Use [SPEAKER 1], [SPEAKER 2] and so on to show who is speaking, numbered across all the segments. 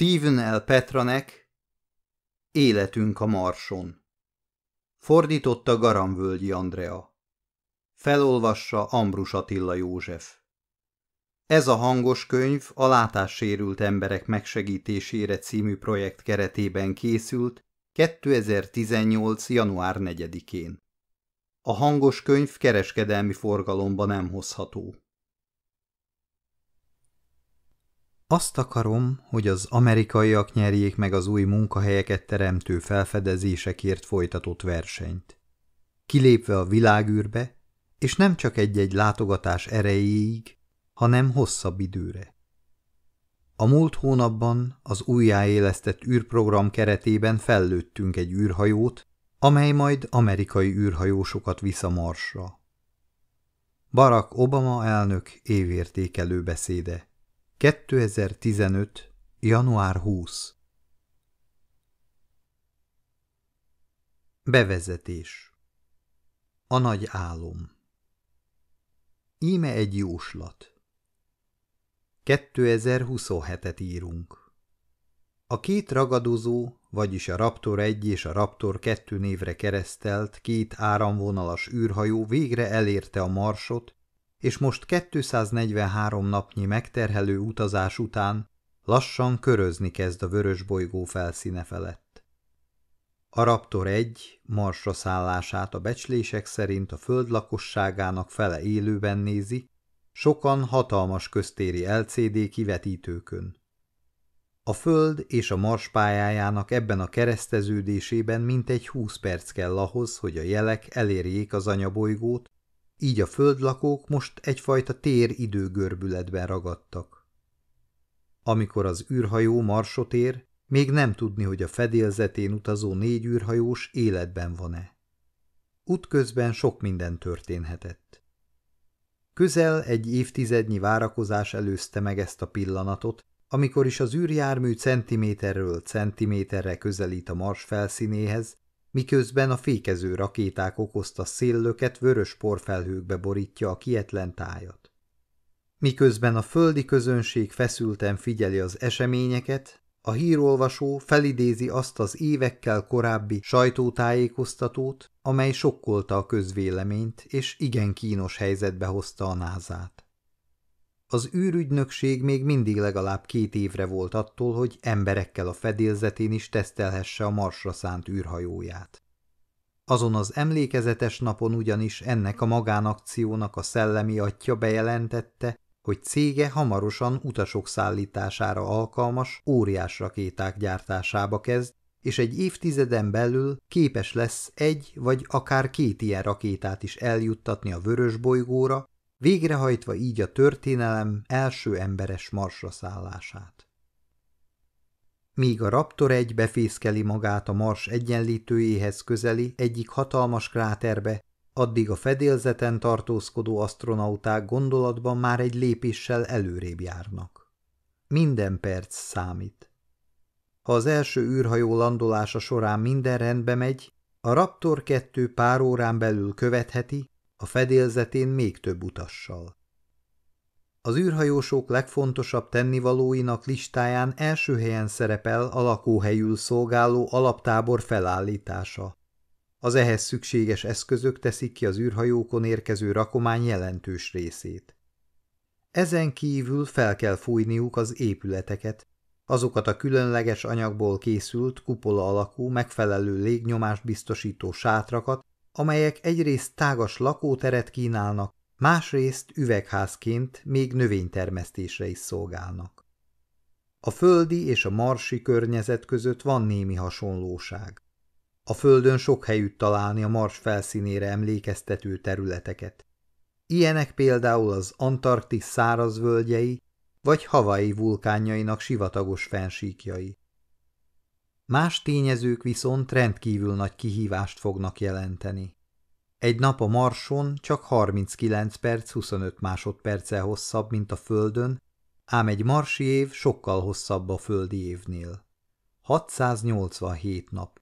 [SPEAKER 1] Steven L. Petranek Életünk a Marson Fordította Garamvölgyi Andrea Felolvassa Ambrus Attila József Ez a hangos könyv a látássérült emberek megsegítésére című projekt keretében készült 2018. január 4-én. A hangos könyv kereskedelmi forgalomba nem hozható. Azt akarom, hogy az amerikaiak nyerjék meg az új munkahelyeket teremtő felfedezésekért folytatott versenyt. Kilépve a világűrbe, és nem csak egy-egy látogatás erejéig, hanem hosszabb időre. A múlt hónapban az újjáélesztett űrprogram keretében fellőttünk egy űrhajót, amely majd amerikai űrhajósokat visz a Marsra. Barack Obama elnök évértékelő beszéde 2015. január 20 Bevezetés A nagy álom Íme egy jóslat 2027-et írunk. A két ragadozó, vagyis a Raptor 1 és a Raptor 2 névre keresztelt két áramvonalas űrhajó végre elérte a marsot, és most 243 napnyi megterhelő utazás után lassan körözni kezd a vörös bolygó felszíne felett. A Raptor 1 marsra szállását a becslések szerint a föld lakosságának fele élőben nézi, sokan hatalmas köztéri LCD kivetítőkön. A föld és a mars pályájának ebben a kereszteződésében mintegy 20 perc kell ahhoz, hogy a jelek elérjék az anyabolygót, így a földlakók most egyfajta tér-időgörbületben ragadtak. Amikor az űrhajó marsot ér, még nem tudni, hogy a fedélzetén utazó négy űrhajós életben van-e. Útközben sok minden történhetett. Közel egy évtizednyi várakozás előzte meg ezt a pillanatot, amikor is az űrjármű centiméterről centiméterre közelít a mars felszínéhez, miközben a fékező rakéták okozta széllöket vörös porfelhőkbe borítja a kietlen tájat. Miközben a földi közönség feszülten figyeli az eseményeket, a hírolvasó felidézi azt az évekkel korábbi sajtótájékoztatót, amely sokkolta a közvéleményt és igen kínos helyzetbe hozta a názát. Az űrügynökség még mindig legalább két évre volt attól, hogy emberekkel a fedélzetén is tesztelhesse a marsra szánt űrhajóját. Azon az emlékezetes napon ugyanis ennek a magánakciónak a szellemi atya bejelentette, hogy cége hamarosan utasok szállítására alkalmas óriás rakéták gyártásába kezd, és egy évtizeden belül képes lesz egy vagy akár két ilyen rakétát is eljuttatni a vörös bolygóra, végrehajtva így a történelem első emberes marsra szállását. Míg a Raptor egy befészkeli magát a mars egyenlítőjéhez közeli egyik hatalmas kráterbe, addig a fedélzeten tartózkodó astronauták gondolatban már egy lépéssel előrébb járnak. Minden perc számít. Ha az első űrhajó landolása során minden rendbe megy, a Raptor 2 pár órán belül követheti, a fedélzetén még több utassal. Az űrhajósok legfontosabb tennivalóinak listáján első helyen szerepel a lakóhelyül szolgáló alaptábor felállítása. Az ehhez szükséges eszközök teszik ki az űrhajókon érkező rakomány jelentős részét. Ezen kívül fel kell fújniuk az épületeket, azokat a különleges anyagból készült kupola alakú megfelelő légnyomást biztosító sátrakat, amelyek egyrészt tágas lakóteret kínálnak, másrészt üvegházként még növénytermesztésre is szolgálnak. A földi és a marsi környezet között van némi hasonlóság. A földön sok helyütt találni a mars felszínére emlékeztető területeket. Ilyenek például az Antarktisz szárazvölgyei, vagy Havai vulkánjainak sivatagos fensíkjai. Más tényezők viszont rendkívül nagy kihívást fognak jelenteni. Egy nap a Marson csak 39 perc 25 másodperccel hosszabb, mint a Földön, ám egy marsi év sokkal hosszabb a földi évnél. 687 nap.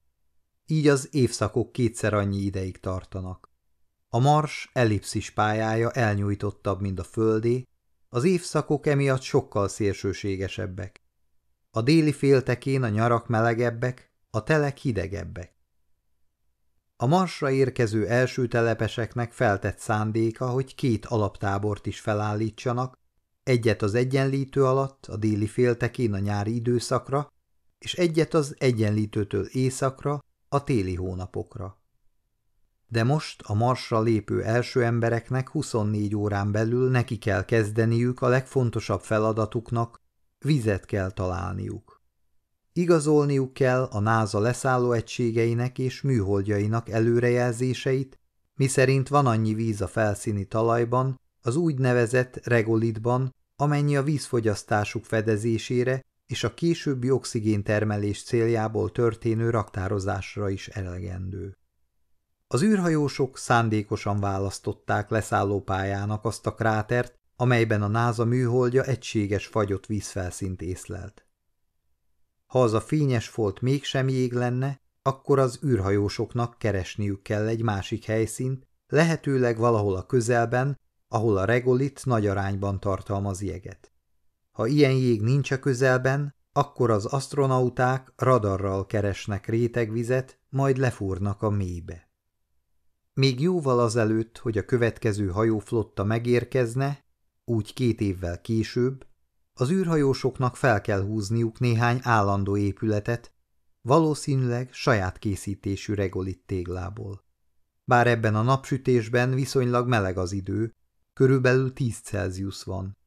[SPEAKER 1] Így az évszakok kétszer annyi ideig tartanak. A Mars ellipszis pályája elnyújtottabb, mint a Földé, az évszakok emiatt sokkal szélsőségesebbek. A déli féltekén a nyarak melegebbek, a telek hidegebbek. A marsra érkező első telepeseknek feltett szándéka, hogy két alaptábort is felállítsanak, egyet az egyenlítő alatt, a déli féltekén a nyári időszakra, és egyet az egyenlítőtől északra, a téli hónapokra. De most a marsra lépő első embereknek 24 órán belül neki kell kezdeniük a legfontosabb feladatuknak, Vizet kell találniuk. Igazolniuk kell a NASA leszálló egységeinek és műholdjainak előrejelzéseit, miszerint van annyi víz a felszíni talajban, az úgynevezett regolitban, amennyi a vízfogyasztásuk fedezésére és a későbbi oxigéntermelés céljából történő raktározásra is elegendő. Az űrhajósok szándékosan választották leszállópályának azt a krátert, amelyben a náza műholdja egységes fagyott vízfelszínt észlelt. Ha az a fényes folt mégsem jég lenne, akkor az űrhajósoknak keresniük kell egy másik helyszínt, lehetőleg valahol a közelben, ahol a regolit nagy arányban tartalmaz jeget. Ha ilyen jég nincs a közelben, akkor az astronauták radarral keresnek rétegvizet, majd lefúrnak a mélybe. Még jóval azelőtt, hogy a következő hajóflotta megérkezne, úgy két évvel később, az űrhajósoknak fel kell húzniuk néhány állandó épületet, valószínűleg saját készítésű regolit téglából. Bár ebben a napsütésben viszonylag meleg az idő, körülbelül 10 Celsius van.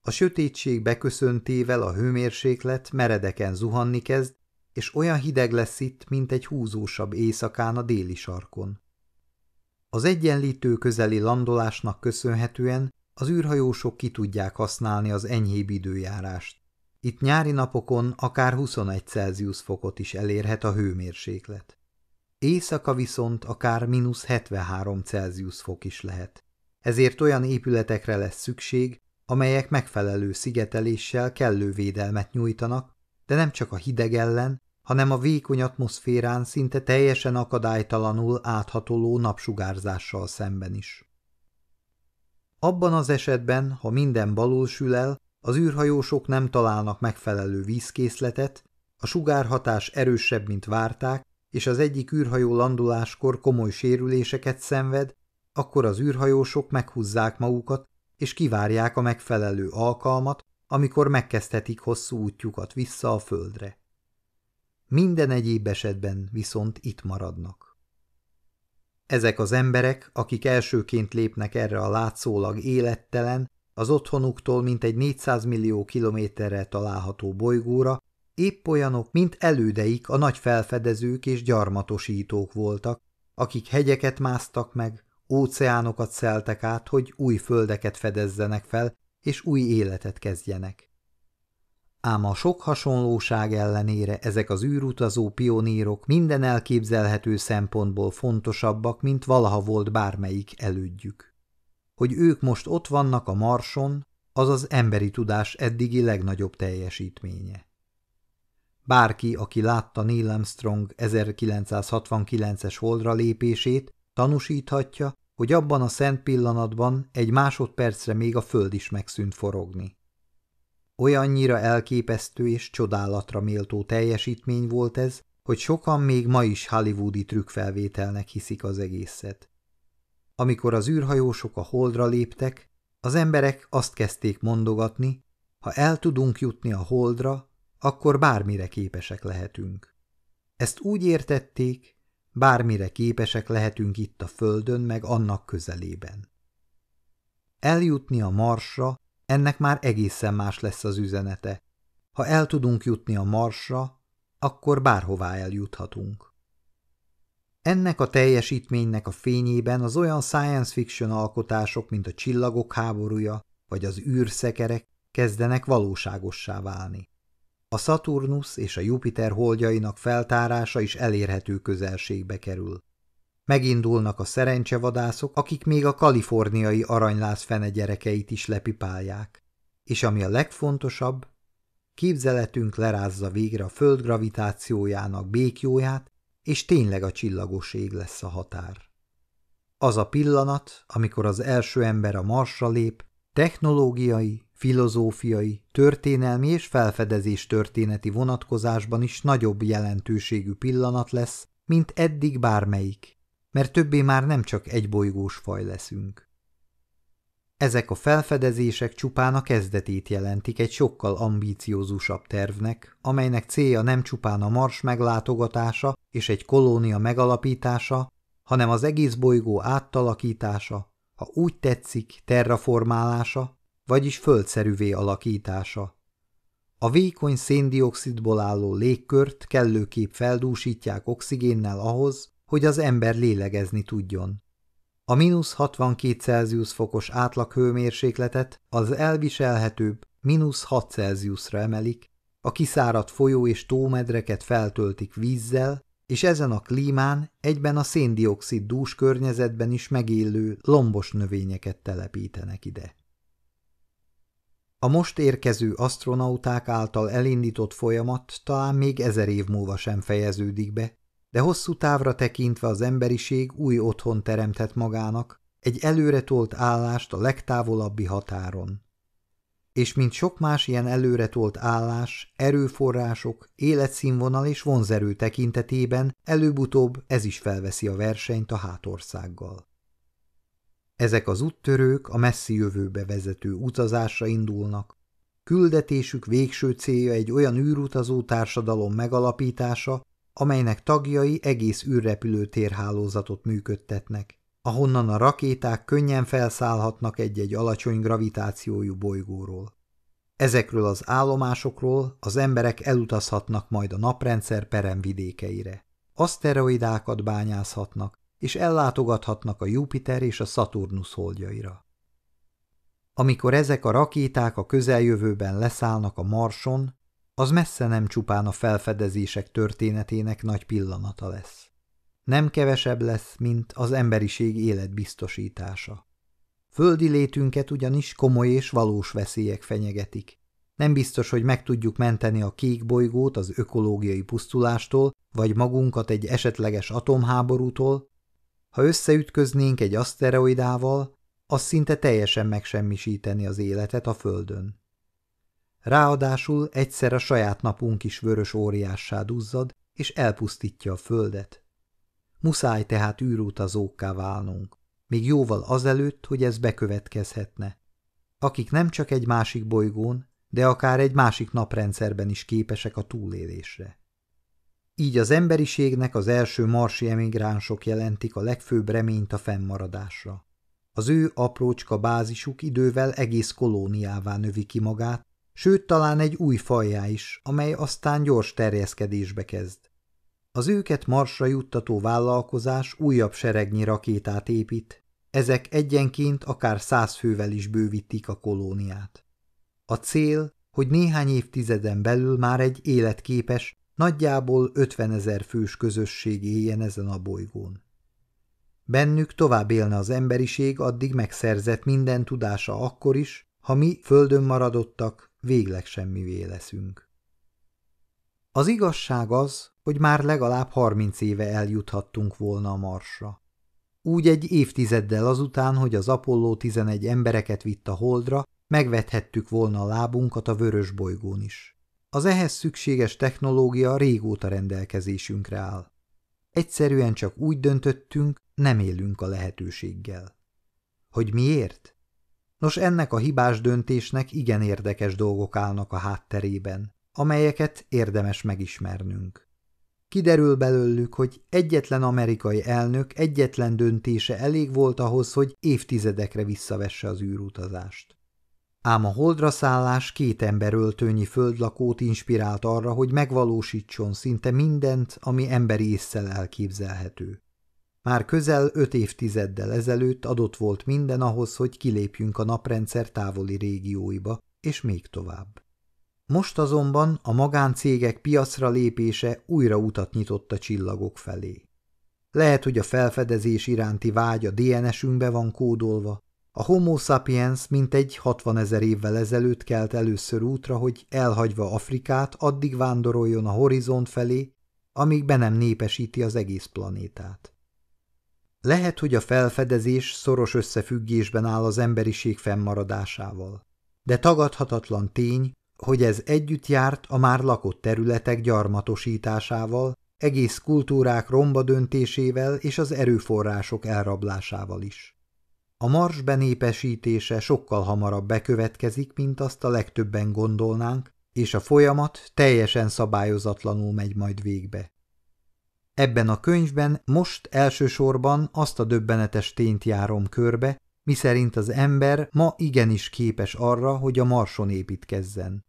[SPEAKER 1] A sötétség beköszöntével a hőmérséklet meredeken zuhanni kezd, és olyan hideg lesz itt, mint egy húzósabb éjszakán a déli sarkon. Az egyenlítő közeli landolásnak köszönhetően az űrhajósok ki tudják használni az enyhébb időjárást. Itt nyári napokon akár 21 Celsius fokot is elérhet a hőmérséklet. Éjszaka viszont akár mínusz 73 Celsius fok is lehet. Ezért olyan épületekre lesz szükség, amelyek megfelelő szigeteléssel kellő védelmet nyújtanak, de nem csak a hideg ellen, hanem a vékony atmoszférán szinte teljesen akadálytalanul áthatoló napsugárzással szemben is. Abban az esetben, ha minden sül el, az űrhajósok nem találnak megfelelő vízkészletet, a sugárhatás erősebb, mint várták, és az egyik űrhajó landuláskor komoly sérüléseket szenved, akkor az űrhajósok meghúzzák magukat, és kivárják a megfelelő alkalmat, amikor megkezdhetik hosszú útjukat vissza a földre. Minden egyéb esetben viszont itt maradnak. Ezek az emberek, akik elsőként lépnek erre a látszólag élettelen, az otthonuktól mintegy 400 millió kilométerre található bolygóra, épp olyanok, mint elődeik a nagy felfedezők és gyarmatosítók voltak, akik hegyeket másztak meg, óceánokat szeltek át, hogy új földeket fedezzenek fel, és új életet kezdjenek. Ám a sok hasonlóság ellenére ezek az űrutazó pionírok minden elképzelhető szempontból fontosabbak, mint valaha volt bármelyik elődjük. Hogy ők most ott vannak a Marson, az az emberi tudás eddigi legnagyobb teljesítménye. Bárki, aki látta Neil Armstrong 1969-es holdra lépését, tanúsíthatja, hogy abban a szent pillanatban egy másodpercre még a föld is megszűnt forogni. Olyannyira elképesztő és csodálatra méltó teljesítmény volt ez, hogy sokan még ma is hollywoodi trükkfelvételnek hiszik az egészet. Amikor az űrhajósok a holdra léptek, az emberek azt kezdték mondogatni, ha el tudunk jutni a holdra, akkor bármire képesek lehetünk. Ezt úgy értették, bármire képesek lehetünk itt a földön meg annak közelében. Eljutni a marsra ennek már egészen más lesz az üzenete. Ha el tudunk jutni a marsra, akkor bárhová eljuthatunk. Ennek a teljesítménynek a fényében az olyan science fiction alkotások, mint a Csillagok háborúja vagy az űrszekerek kezdenek valóságossá válni. A Saturnus és a Jupiter holdjainak feltárása is elérhető közelségbe kerül. Megindulnak a szerencsevadászok, akik még a kaliforniai aranyláz fene gyerekeit is lepipálják. És ami a legfontosabb, képzeletünk lerázza végre a föld gravitációjának békjóját, és tényleg a csillagos ég lesz a határ. Az a pillanat, amikor az első ember a marsra lép, technológiai, filozófiai, történelmi és felfedezés történeti vonatkozásban is nagyobb jelentőségű pillanat lesz, mint eddig bármelyik, mert többé már nem csak egy bolygós faj leszünk. Ezek a felfedezések csupán a kezdetét jelentik egy sokkal ambíciózusabb tervnek, amelynek célja nem csupán a Mars meglátogatása és egy kolónia megalapítása, hanem az egész bolygó áttalakítása, ha úgy tetszik, terraformálása, vagyis földszerűvé alakítása. A vékony széndiokszidból álló légkört kellőképp feldúsítják oxigénnel ahhoz, hogy az ember lélegezni tudjon. A mínusz 62 Celsius fokos átlaghőmérsékletet az elviselhetőbb mínusz 6 Celsiusra emelik, a kiszáradt folyó és tómedreket feltöltik vízzel, és ezen a klímán egyben a széndiokszid dús környezetben is megélő lombos növényeket telepítenek ide. A most érkező astronauták által elindított folyamat talán még ezer év múlva sem fejeződik be, de hosszú távra tekintve az emberiség új otthon teremtett magának, egy előretolt állást a legtávolabbi határon. És mint sok más ilyen előretolt állás, erőforrások, életszínvonal és vonzerő tekintetében előbb-utóbb ez is felveszi a versenyt a hátországgal. Ezek az úttörők a messzi jövőbe vezető utazásra indulnak. Küldetésük végső célja egy olyan űrutazó társadalom megalapítása, amelynek tagjai egész űrrepülőtérhálózatot működtetnek, ahonnan a rakéták könnyen felszállhatnak egy-egy alacsony gravitációjú bolygóról. Ezekről az állomásokról az emberek elutazhatnak majd a naprendszer peremvidékeire. Aszteroidákat bányázhatnak, és ellátogathatnak a Jupiter és a Saturnus holdjaira. Amikor ezek a rakéták a közeljövőben leszállnak a Marson, az messze nem csupán a felfedezések történetének nagy pillanata lesz. Nem kevesebb lesz, mint az emberiség életbiztosítása. Földi létünket ugyanis komoly és valós veszélyek fenyegetik. Nem biztos, hogy meg tudjuk menteni a kék bolygót az ökológiai pusztulástól, vagy magunkat egy esetleges atomháborútól. Ha összeütköznénk egy aszteroidával, az szinte teljesen megsemmisíteni az életet a Földön. Ráadásul egyszer a saját napunk is vörös óriássá duzzad, és elpusztítja a földet. Muszáj tehát űrútazókká válnunk, még jóval azelőtt, hogy ez bekövetkezhetne. Akik nem csak egy másik bolygón, de akár egy másik naprendszerben is képesek a túlélésre. Így az emberiségnek az első marsi emigránsok jelentik a legfőbb reményt a fennmaradásra. Az ő aprócska bázisuk idővel egész kolóniává növi ki magát, sőt talán egy új fajjá is, amely aztán gyors terjeszkedésbe kezd. Az őket marsra juttató vállalkozás újabb seregnyi rakétát épít, ezek egyenként akár száz fővel is bővítik a kolóniát. A cél, hogy néhány évtizeden belül már egy életképes, nagyjából 50 ezer fős közösség éljen ezen a bolygón. Bennük tovább élne az emberiség addig megszerzett minden tudása akkor is, ha mi földön maradottak, végleg semmivé leszünk. Az igazság az, hogy már legalább harminc éve eljuthattunk volna a Marsra. Úgy egy évtizeddel azután, hogy az Apollo 11 embereket vitt a holdra, megvethettük volna a lábunkat a vörös bolygón is. Az ehhez szükséges technológia régóta rendelkezésünkre áll. Egyszerűen csak úgy döntöttünk, nem élünk a lehetőséggel. Hogy miért? Nos, ennek a hibás döntésnek igen érdekes dolgok állnak a hátterében, amelyeket érdemes megismernünk. Kiderül belőlük, hogy egyetlen amerikai elnök egyetlen döntése elég volt ahhoz, hogy évtizedekre visszavesse az űrutazást. Ám a holdra szállás két öltőnyi földlakót inspirált arra, hogy megvalósítson szinte mindent, ami emberi észszel elképzelhető. Már közel öt évtizeddel ezelőtt adott volt minden ahhoz, hogy kilépjünk a naprendszer távoli régióiba, és még tovább. Most azonban a magáncégek piacra lépése újra utat nyitott a csillagok felé. Lehet, hogy a felfedezés iránti vágy a DNS-ünkbe van kódolva. A homo sapiens mintegy 60 ezer évvel ezelőtt kelt először útra, hogy elhagyva Afrikát addig vándoroljon a horizont felé, amíg be nem népesíti az egész planétát. Lehet, hogy a felfedezés szoros összefüggésben áll az emberiség fennmaradásával. De tagadhatatlan tény, hogy ez együtt járt a már lakott területek gyarmatosításával, egész kultúrák romba döntésével és az erőforrások elrablásával is. A mars benépesítése sokkal hamarabb bekövetkezik, mint azt a legtöbben gondolnánk, és a folyamat teljesen szabályozatlanul megy majd végbe. Ebben a könyvben most elsősorban azt a döbbenetes tényt járom körbe, miszerint az ember ma igenis képes arra, hogy a marson építkezzen.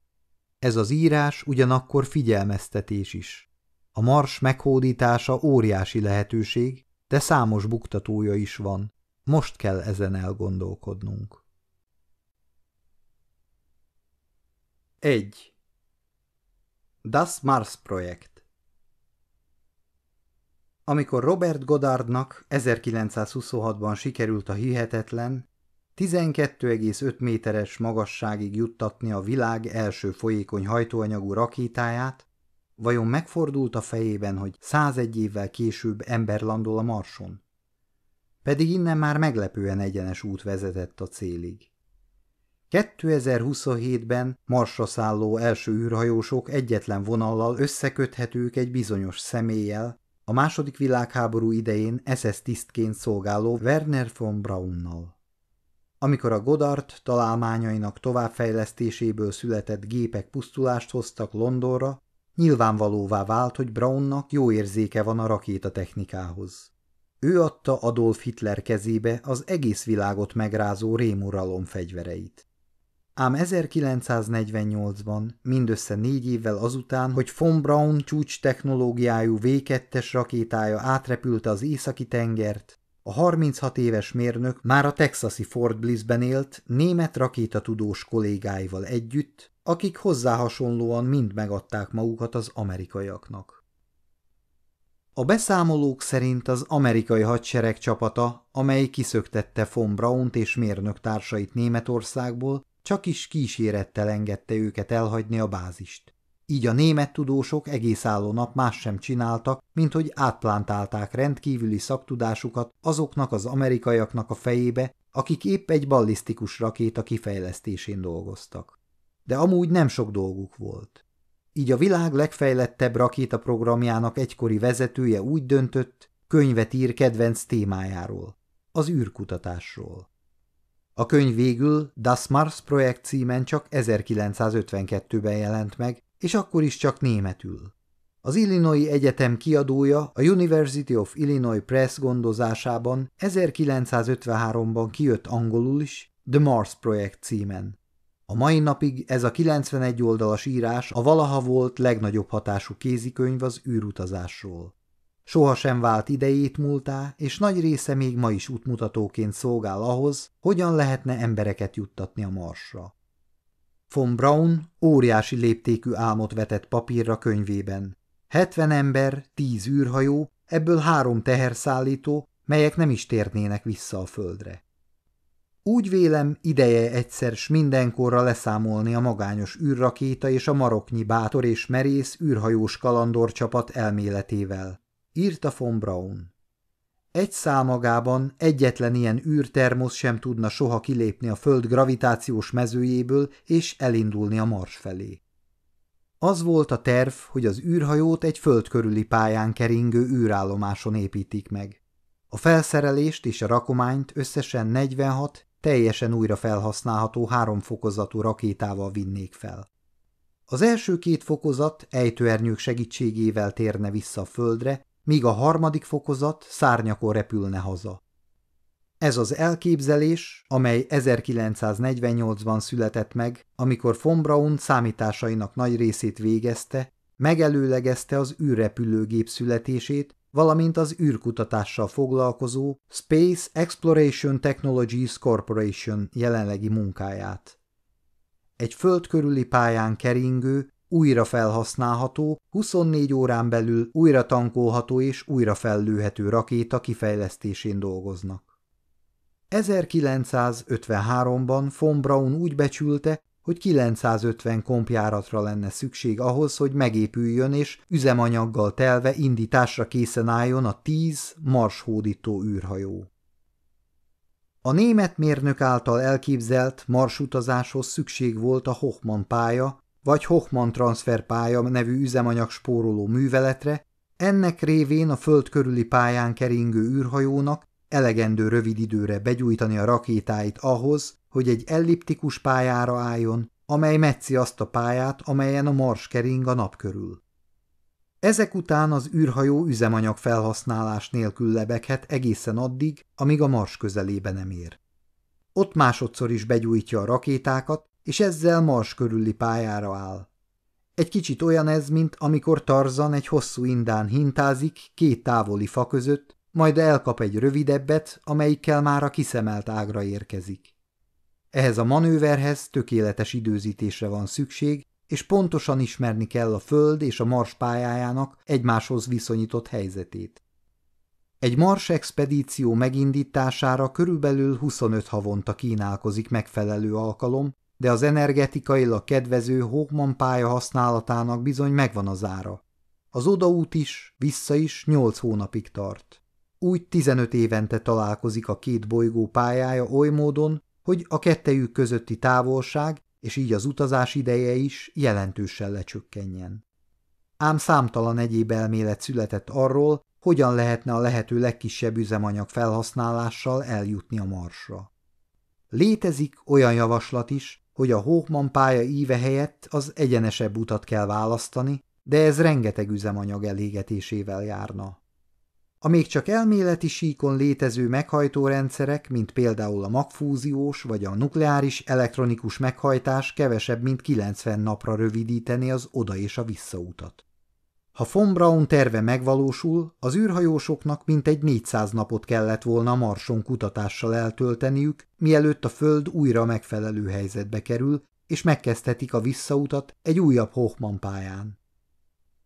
[SPEAKER 1] Ez az írás ugyanakkor figyelmeztetés is. A mars meghódítása óriási lehetőség, de számos buktatója is van. Most kell ezen elgondolkodnunk. 1. Das Mars Projekt amikor Robert Goddardnak 1926-ban sikerült a hihetetlen, 12,5 méteres magasságig juttatni a világ első folyékony hajtóanyagú rakétáját, vajon megfordult a fejében, hogy 101 évvel később ember landol a marson? Pedig innen már meglepően egyenes út vezetett a célig. 2027-ben marsra szálló első űrhajósok egyetlen vonallal összeköthetők egy bizonyos személlyel, a második világháború idején SS tisztként szolgáló Werner von Braunnal. Amikor a Godard találmányainak továbbfejlesztéséből született gépek pusztulást hoztak Londonra, nyilvánvalóvá vált, hogy Braunnak jó érzéke van a rakétatechnikához. Ő adta Adolf Hitler kezébe az egész világot megrázó rémuralom fegyvereit. Ám 1948-ban, mindössze négy évvel azután, hogy von Braun csúcs technológiájú V2-es rakétája átrepülte az északi tengert, a 36 éves mérnök már a texasi Fort Blissben élt német rakétatudós kollégáival együtt, akik hozzá hasonlóan mind megadták magukat az amerikaiaknak. A beszámolók szerint az amerikai hadsereg csapata, amely kiszöktette von Braunt és mérnök társait Németországból, csak is kísérettel engedte őket elhagyni a bázist. Így a német tudósok egész álló nap más sem csináltak, mint hogy átplantálták rendkívüli szaktudásukat azoknak az amerikaiaknak a fejébe, akik épp egy ballisztikus rakéta kifejlesztésén dolgoztak. De amúgy nem sok dolguk volt. Így a világ legfejlettebb rakétaprogramjának egykori vezetője úgy döntött, könyvet ír kedvenc témájáról, az űrkutatásról. A könyv végül Das Mars projekt címen csak 1952-ben jelent meg, és akkor is csak németül. Az Illinois Egyetem kiadója a University of Illinois Press gondozásában 1953-ban kijött angolul is The Mars projekt címen. A mai napig ez a 91 oldalas írás a valaha volt legnagyobb hatású kézikönyv az űrutazásról. Sohasem vált idejét múltá, és nagy része még ma is útmutatóként szolgál ahhoz, hogyan lehetne embereket juttatni a marsra. Von Braun óriási léptékű álmot vetett papírra könyvében. 70 ember, 10 űrhajó, ebből három teherszállító, melyek nem is térnének vissza a földre. Úgy vélem, ideje egyszer s mindenkorra leszámolni a magányos űrrakéta és a maroknyi bátor és merész űrhajós kalandorcsapat elméletével írta von Braun. Egy számagában egyetlen ilyen űrtermosz sem tudna soha kilépni a Föld gravitációs mezőjéből és elindulni a Mars felé. Az volt a terv, hogy az űrhajót egy föld körüli pályán keringő űrállomáson építik meg. A felszerelést és a rakományt összesen 46 teljesen újra felhasználható háromfokozatú rakétával vinnék fel. Az első két fokozat ejtőernyők segítségével térne vissza a földre, míg a harmadik fokozat szárnyakor repülne haza. Ez az elképzelés, amely 1948-ban született meg, amikor von Braun számításainak nagy részét végezte, megelőlegezte az űrrepülőgép születését, valamint az űrkutatással foglalkozó Space Exploration Technologies Corporation jelenlegi munkáját. Egy föld körüli pályán keringő, újra felhasználható, 24 órán belül újra tankolható és újra fellőhető rakéta kifejlesztésén dolgoznak. 1953-ban von Braun úgy becsülte, hogy 950 kompjáratra lenne szükség ahhoz, hogy megépüljön és üzemanyaggal telve indításra készen álljon a 10 Mars hódító űrhajó. A német mérnök által elképzelt marsutazáshoz szükség volt a Hochmann pálya vagy Hochmann pálya nevű üzemanyag spóroló műveletre, ennek révén a föld körüli pályán keringő űrhajónak elegendő rövid időre begyújtani a rakétáit ahhoz, hogy egy elliptikus pályára álljon, amely metzi azt a pályát, amelyen a mars kering a nap körül. Ezek után az űrhajó üzemanyag felhasználás nélkül lebeghet egészen addig, amíg a mars közelébe nem ér. Ott másodszor is begyújtja a rakétákat, és ezzel mars körüli pályára áll. Egy kicsit olyan ez, mint amikor Tarzan egy hosszú indán hintázik két távoli fa között, majd elkap egy rövidebbet, amelyikkel már a kiszemelt ágra érkezik. Ehhez a manőverhez tökéletes időzítésre van szükség, és pontosan ismerni kell a Föld és a Mars pályájának egymáshoz viszonyított helyzetét. Egy Mars expedíció megindítására körülbelül 25 havonta kínálkozik megfelelő alkalom, de az energetikailag kedvező Hoffman pálya használatának bizony megvan az ára. Az odaút is, vissza is nyolc hónapig tart. Úgy 15 évente találkozik a két bolygó pályája oly módon, hogy a kettejük közötti távolság és így az utazás ideje is jelentősen lecsökkenjen. Ám számtalan egyéb elmélet született arról, hogyan lehetne a lehető legkisebb üzemanyag felhasználással eljutni a marsra. Létezik olyan javaslat is, hogy a Hochman pálya íve helyett az egyenesebb utat kell választani, de ez rengeteg üzemanyag elégetésével járna. A még csak elméleti síkon létező meghajtórendszerek, mint például a magfúziós vagy a nukleáris elektronikus meghajtás kevesebb, mint 90 napra rövidíteni az oda és a visszautat. Ha von Braun terve megvalósul, az űrhajósoknak mintegy 400 napot kellett volna Marson kutatással eltölteniük, mielőtt a Föld újra megfelelő helyzetbe kerül, és megkezdhetik a visszautat egy újabb Hochmann pályán.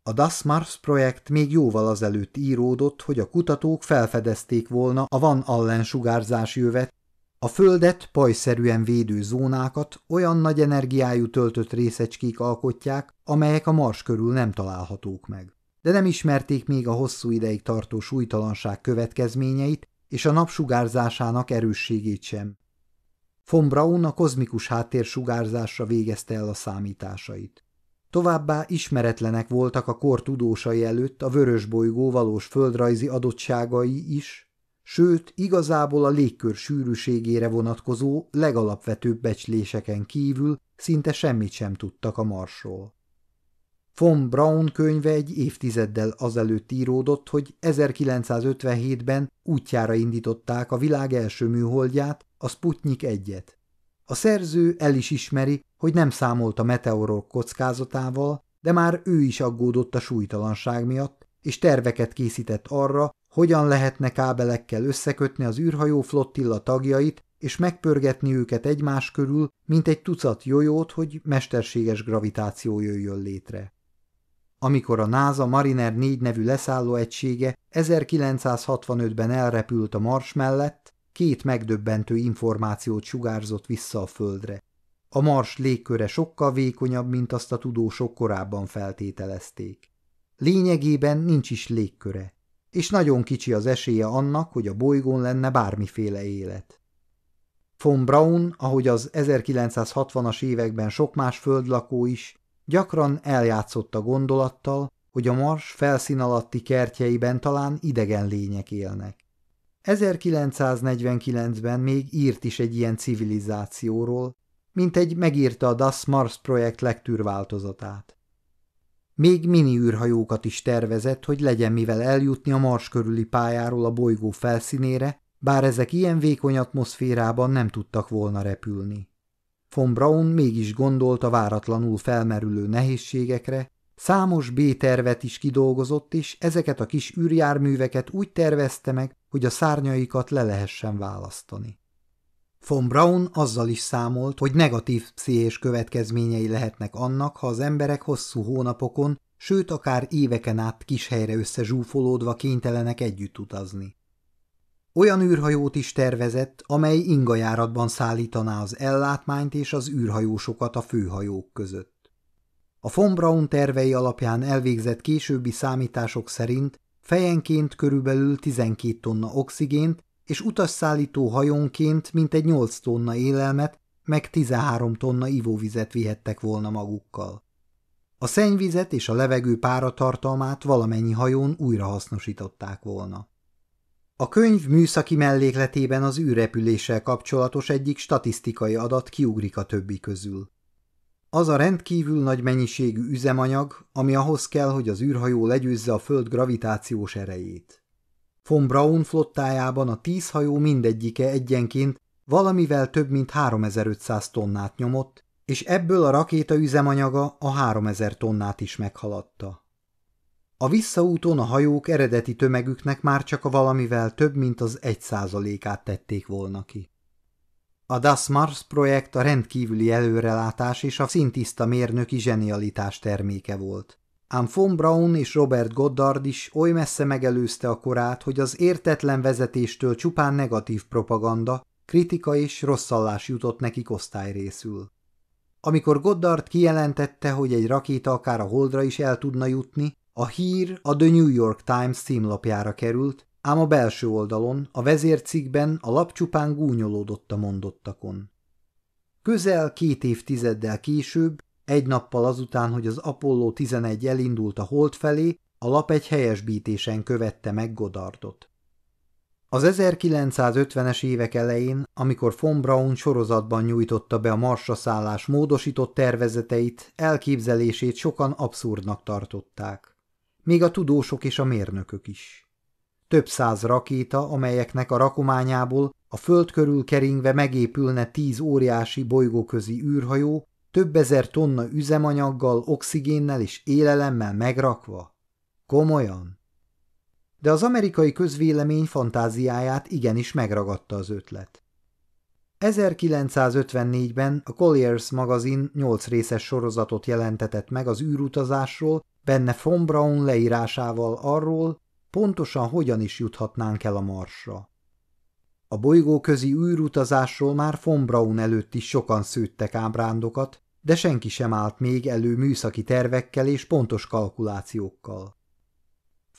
[SPEAKER 1] A Das Mars projekt még jóval azelőtt íródott, hogy a kutatók felfedezték volna a Van Allen sugárzás jövet a földet pajszerűen védő zónákat olyan nagy energiájú töltött részecskék alkotják, amelyek a mars körül nem találhatók meg. De nem ismerték még a hosszú ideig tartó súlytalanság következményeit és a napsugárzásának erősségét sem. Von Braun a kozmikus háttérsugárzásra végezte el a számításait. Továbbá ismeretlenek voltak a kor tudósai előtt a vörös bolygó valós földrajzi adottságai is, sőt igazából a légkör sűrűségére vonatkozó legalapvetőbb becsléseken kívül szinte semmit sem tudtak a marsról. Von Braun könyve egy évtizeddel azelőtt íródott, hogy 1957-ben útjára indították a világ első műholdját, a Sputnik 1-et. A szerző el is ismeri, hogy nem számolt a meteorok kockázatával, de már ő is aggódott a súlytalanság miatt, és terveket készített arra, hogyan lehetne kábelekkel összekötni az űrhajó flottilla tagjait, és megpörgetni őket egymás körül, mint egy tucat jojót, hogy mesterséges gravitáció jöjjön létre. Amikor a NASA Mariner 4 nevű leszálló egysége 1965-ben elrepült a Mars mellett, két megdöbbentő információt sugárzott vissza a Földre. A Mars légköre sokkal vékonyabb, mint azt a tudósok korábban feltételezték. Lényegében nincs is légköre és nagyon kicsi az esélye annak, hogy a bolygón lenne bármiféle élet. Von Braun, ahogy az 1960-as években sok más földlakó is, gyakran eljátszott a gondolattal, hogy a Mars felszín alatti kertjeiben talán idegen lények élnek. 1949-ben még írt is egy ilyen civilizációról, mint egy megírta a Das Mars projekt legtűr változatát. Még mini űrhajókat is tervezett, hogy legyen mivel eljutni a Mars körüli pályáról a bolygó felszínére, bár ezek ilyen vékony atmoszférában nem tudtak volna repülni. Von Braun mégis gondolt a váratlanul felmerülő nehézségekre, számos B-tervet is kidolgozott, és ezeket a kis űrjárműveket úgy tervezte meg, hogy a szárnyaikat le lehessen választani. Von Braun azzal is számolt, hogy negatív pszichés következményei lehetnek annak, ha az emberek hosszú hónapokon, sőt akár éveken át kis helyre összezsúfolódva kénytelenek együtt utazni. Olyan űrhajót is tervezett, amely ingajáratban szállítaná az ellátmányt és az űrhajósokat a főhajók között. A von Braun tervei alapján elvégzett későbbi számítások szerint fejenként körülbelül 12 tonna oxigént és utasszállító hajónként mintegy 8 tonna élelmet, meg 13 tonna ivóvizet vihettek volna magukkal. A szennyvizet és a levegő páratartalmát valamennyi hajón újrahasznosították volna. A könyv műszaki mellékletében az űrrepüléssel kapcsolatos egyik statisztikai adat kiugrik a többi közül. Az a rendkívül nagy mennyiségű üzemanyag, ami ahhoz kell, hogy az űrhajó legyőzze a Föld gravitációs erejét. Von Braun flottájában a tíz hajó mindegyike egyenként valamivel több mint 3500 tonnát nyomott, és ebből a rakéta üzemanyaga a 3000 tonnát is meghaladta. A visszaúton a hajók eredeti tömegüknek már csak a valamivel több, mint az egy át tették volna ki. A Das Mars projekt a rendkívüli előrelátás és a szintiszta mérnöki zsenialitás terméke volt. Ám von Braun és Robert Goddard is oly messze megelőzte a korát, hogy az értetlen vezetéstől csupán negatív propaganda, kritika és rosszallás jutott nekik osztályrészül. Amikor Goddard kijelentette, hogy egy rakéta akár a holdra is el tudna jutni, a hír a The New York Times címlapjára került, ám a belső oldalon, a vezércikben a lap csupán gúnyolódott a mondottakon. Közel két évtizeddel később egy nappal azután, hogy az Apollo 11 elindult a hold felé, a lap egy helyesbítésen követte meg Godardot. Az 1950-es évek elején, amikor von Braun sorozatban nyújtotta be a marsra szállás módosított tervezeteit, elképzelését sokan abszurdnak tartották. Még a tudósok és a mérnökök is. Több száz rakéta, amelyeknek a rakományából a föld körül keringve megépülne tíz óriási bolygóközi űrhajó, több ezer tonna üzemanyaggal, oxigénnel és élelemmel megrakva? Komolyan? De az amerikai közvélemény fantáziáját igenis megragadta az ötlet. 1954-ben a Collier's magazin 8 részes sorozatot jelentetett meg az űrutazásról, benne von Braun leírásával arról, pontosan hogyan is juthatnánk el a Marsra. A bolygóközi űrutazásról már von Braun előtt is sokan szőttek ábrándokat, de senki sem állt még elő műszaki tervekkel és pontos kalkulációkkal.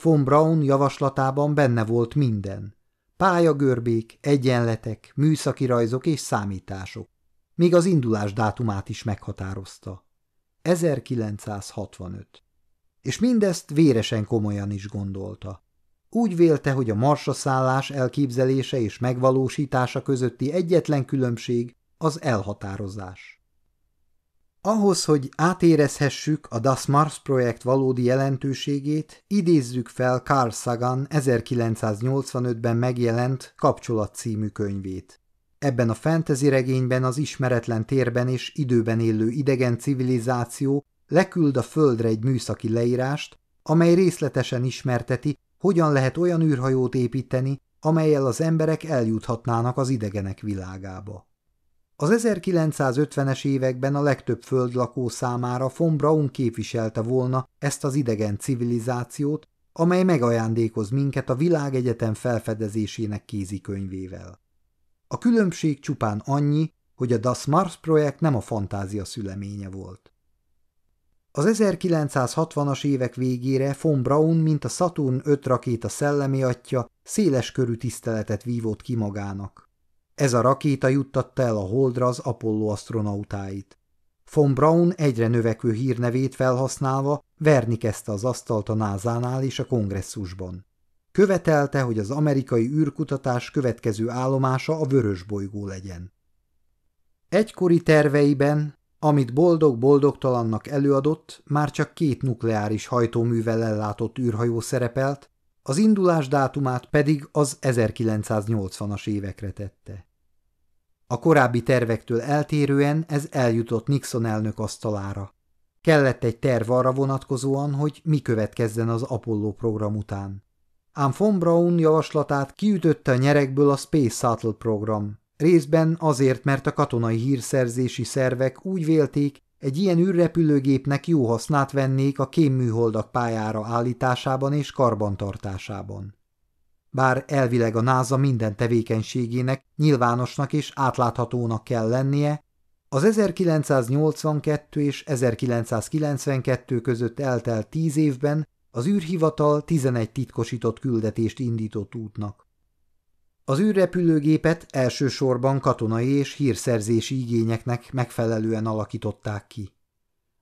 [SPEAKER 1] Von Braun javaslatában benne volt minden. Pályagörbék, egyenletek, műszaki rajzok és számítások. Még az indulás dátumát is meghatározta. 1965. És mindezt véresen komolyan is gondolta. Úgy vélte, hogy a marsaszállás elképzelése és megvalósítása közötti egyetlen különbség az elhatározás. Ahhoz, hogy átérezhessük a Das Mars projekt valódi jelentőségét, idézzük fel Carl Sagan 1985-ben megjelent Kapcsolat című könyvét. Ebben a fantasy regényben az ismeretlen térben és időben élő idegen civilizáció leküld a földre egy műszaki leírást, amely részletesen ismerteti, hogyan lehet olyan űrhajót építeni, amelyel az emberek eljuthatnának az idegenek világába. Az 1950-es években a legtöbb földlakó számára von Braun képviselte volna ezt az idegen civilizációt, amely megajándékoz minket a világegyetem felfedezésének kézikönyvével. A különbség csupán annyi, hogy a Das Mars projekt nem a fantázia szüleménye volt. Az 1960-as évek végére von Braun, mint a Saturn 5 rakéta szellemi atya, széles körű tiszteletet vívott ki magának. Ez a rakéta juttatta el a holdra az Apollo astronautáit. Von Braun egyre növekvő hírnevét felhasználva verni kezdte az asztalt a názánál és a kongresszusban. Követelte, hogy az amerikai űrkutatás következő állomása a vörös bolygó legyen. Egykori terveiben, amit boldog-boldogtalannak előadott, már csak két nukleáris hajtóművel ellátott űrhajó szerepelt, az indulás dátumát pedig az 1980-as évekre tette. A korábbi tervektől eltérően ez eljutott Nixon elnök asztalára. Kellett egy terv arra vonatkozóan, hogy mi következzen az Apollo program után. Ám von Braun javaslatát kiütötte a nyerekből a Space Shuttle program, részben azért, mert a katonai hírszerzési szervek úgy vélték, egy ilyen űrrepülőgépnek jó hasznát vennék a kémműholdak pályára állításában és karbantartásában bár elvileg a NASA minden tevékenységének nyilvánosnak és átláthatónak kell lennie, az 1982 és 1992 között eltelt tíz évben az űrhivatal 11 titkosított küldetést indított útnak. Az űrrepülőgépet elsősorban katonai és hírszerzési igényeknek megfelelően alakították ki.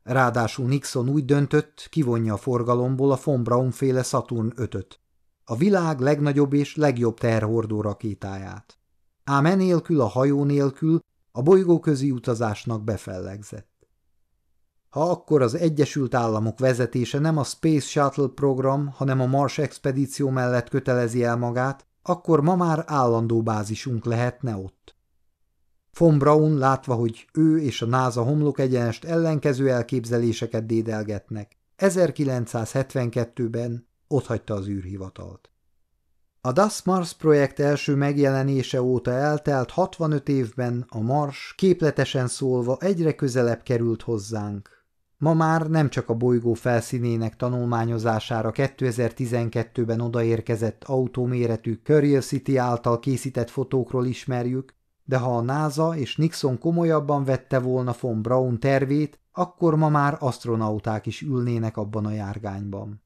[SPEAKER 1] Ráadásul Nixon úgy döntött, kivonja a forgalomból a von Braun féle Saturn 5-öt a világ legnagyobb és legjobb terhordó rakétáját. Ám enélkül a hajó nélkül a bolygóközi utazásnak befellegzett. Ha akkor az Egyesült Államok vezetése nem a Space Shuttle program, hanem a Mars expedíció mellett kötelezi el magát, akkor ma már állandó bázisunk lehetne ott. Von Braun látva, hogy ő és a NASA homlok egyenest ellenkező elképzeléseket dédelgetnek, 1972-ben otthagyta az űrhivatalt. A DAS Mars projekt első megjelenése óta eltelt 65 évben a Mars képletesen szólva egyre közelebb került hozzánk. Ma már nem csak a bolygó felszínének tanulmányozására 2012-ben odaérkezett autóméretű Curiosity által készített fotókról ismerjük, de ha a NASA és Nixon komolyabban vette volna von Braun tervét, akkor ma már astronauták is ülnének abban a járgányban.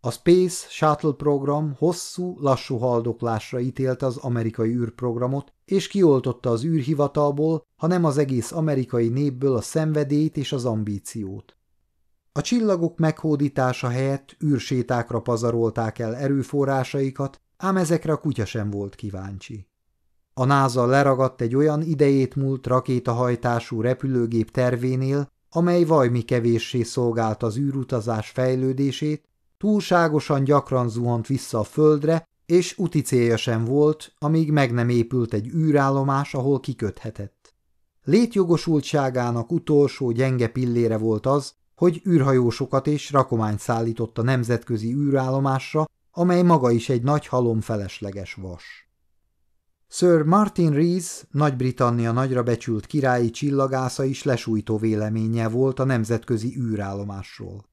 [SPEAKER 1] A Space Shuttle program hosszú, lassú haldoklásra ítélte az amerikai űrprogramot, és kioltotta az űrhivatalból, hanem az egész amerikai népből a szenvedélyt és az ambíciót. A csillagok meghódítása helyett űrsétákra pazarolták el erőforrásaikat, ám ezekre a kutya sem volt kíváncsi. A NASA leragadt egy olyan idejét múlt rakétahajtású repülőgép tervénél, amely vajmi kevéssé szolgált az űrutazás fejlődését, túlságosan gyakran zuhant vissza a földre, és uti célja sem volt, amíg meg nem épült egy űrállomás, ahol kiköthetett. Létjogosultságának utolsó gyenge pillére volt az, hogy űrhajósokat és rakományt szállított a nemzetközi űrállomásra, amely maga is egy nagy halom felesleges vas. Sir Martin Rees, Nagy-Britannia nagyra becsült királyi csillagásza is lesújtó véleménye volt a nemzetközi űrállomásról.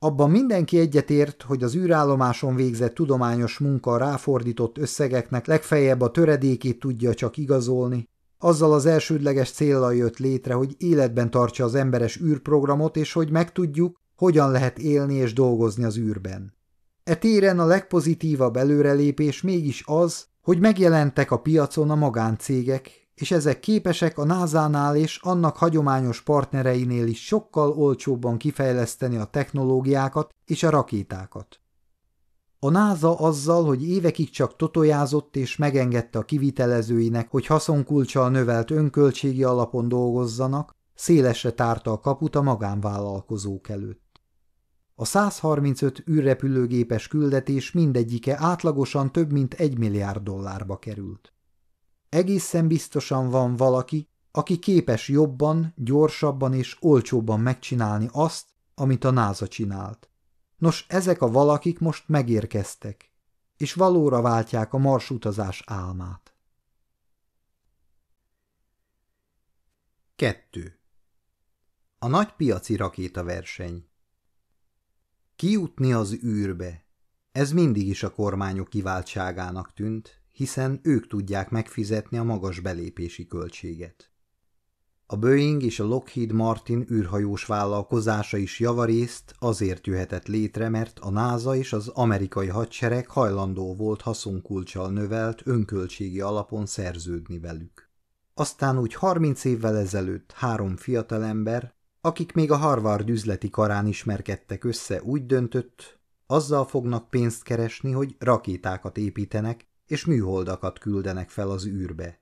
[SPEAKER 1] Abban mindenki egyetért, hogy az űrállomáson végzett tudományos munka ráfordított összegeknek legfeljebb a töredékét tudja csak igazolni. Azzal az elsődleges célra jött létre, hogy életben tartsa az emberes űrprogramot, és hogy megtudjuk, hogyan lehet élni és dolgozni az űrben. E téren a legpozitívabb előrelépés mégis az, hogy megjelentek a piacon a magáncégek, és ezek képesek a NASA-nál és annak hagyományos partnereinél is sokkal olcsóbban kifejleszteni a technológiákat és a rakétákat. A NASA azzal, hogy évekig csak totojázott és megengedte a kivitelezőinek, hogy haszonkulcsal növelt önköltségi alapon dolgozzanak, szélesre tárta a kaput a magánvállalkozók előtt. A 135 űrrepülőgépes küldetés mindegyike átlagosan több mint 1 milliárd dollárba került. Egészen biztosan van valaki, aki képes jobban, gyorsabban és olcsóbban megcsinálni azt, amit a náza csinált. Nos, ezek a valakik most megérkeztek, és valóra váltják a marsutazás álmát. 2. A nagy piaci rakétaverseny Kijutni az űrbe. Ez mindig is a kormányok kiváltságának tűnt, hiszen ők tudják megfizetni a magas belépési költséget. A Boeing és a Lockheed Martin űrhajós vállalkozása is javarészt azért jöhetett létre, mert a NASA és az amerikai hadsereg hajlandó volt haszonkulcsal növelt önköltségi alapon szerződni velük. Aztán úgy 30 évvel ezelőtt három fiatalember, akik még a Harvard üzleti karán ismerkedtek össze, úgy döntött, azzal fognak pénzt keresni, hogy rakétákat építenek, és műholdakat küldenek fel az űrbe.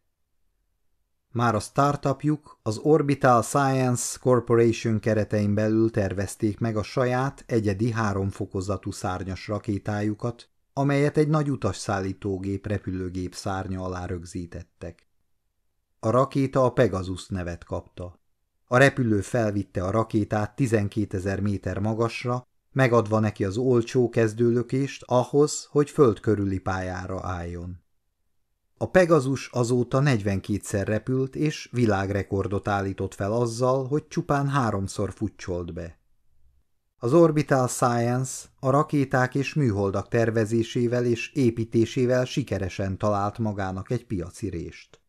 [SPEAKER 1] Már a startupjuk, az Orbital Science Corporation keretein belül tervezték meg a saját egyedi háromfokozatú szárnyas rakétájukat, amelyet egy nagy utasszállítógép repülőgép szárnya alá rögzítettek. A rakéta a Pegasus nevet kapta. A repülő felvitte a rakétát 12 ezer méter magasra, megadva neki az olcsó kezdőlökést ahhoz, hogy föld körüli pályára álljon. A Pegazus azóta 42-szer repült és világrekordot állított fel azzal, hogy csupán háromszor futcsolt be. Az Orbital Science a rakéták és műholdak tervezésével és építésével sikeresen talált magának egy piacirést.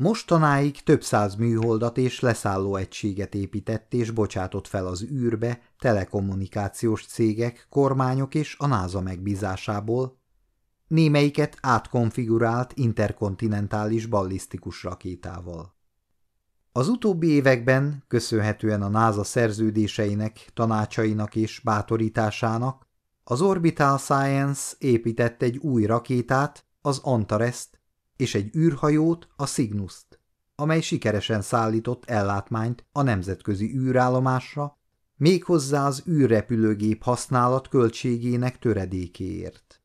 [SPEAKER 1] Mostanáig több száz műholdat és leszálló egységet épített és bocsátott fel az űrbe telekommunikációs cégek, kormányok és a NASA megbízásából. Némelyiket átkonfigurált interkontinentális ballisztikus rakétával. Az utóbbi években, köszönhetően a NASA szerződéseinek, tanácsainak és bátorításának, az Orbital Science épített egy új rakétát, az Antares-t, és egy űrhajót, a Signuszt, amely sikeresen szállított ellátmányt a nemzetközi űrállomásra, méghozzá az űrrepülőgép használat költségének töredékéért.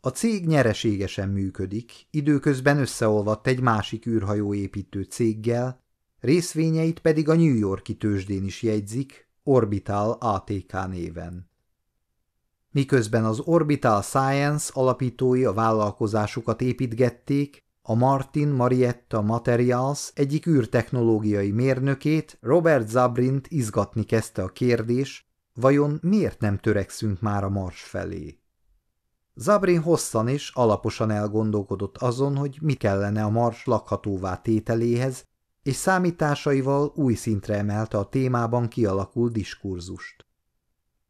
[SPEAKER 1] A cég nyereségesen működik, időközben összeolvadt egy másik űrhajóépítő céggel, részvényeit pedig a New Yorki tőzsdén is jegyzik, Orbital ATK néven miközben az Orbital Science alapítói a vállalkozásukat építgették, a Martin Marietta Materials egyik űrtechnológiai mérnökét, Robert Zabrint izgatni kezdte a kérdés, vajon miért nem törekszünk már a Mars felé? Zabrin hosszan és alaposan elgondolkodott azon, hogy mi kellene a Mars lakhatóvá tételéhez, és számításaival új szintre emelte a témában kialakult diskurzust.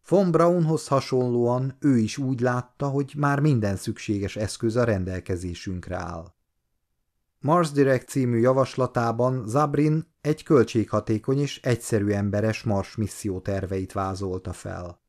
[SPEAKER 1] Von Braunhoz hasonlóan ő is úgy látta, hogy már minden szükséges eszköz a rendelkezésünkre áll. Mars Direct című javaslatában Zabrin egy költséghatékony és egyszerű emberes Mars misszió terveit vázolta fel.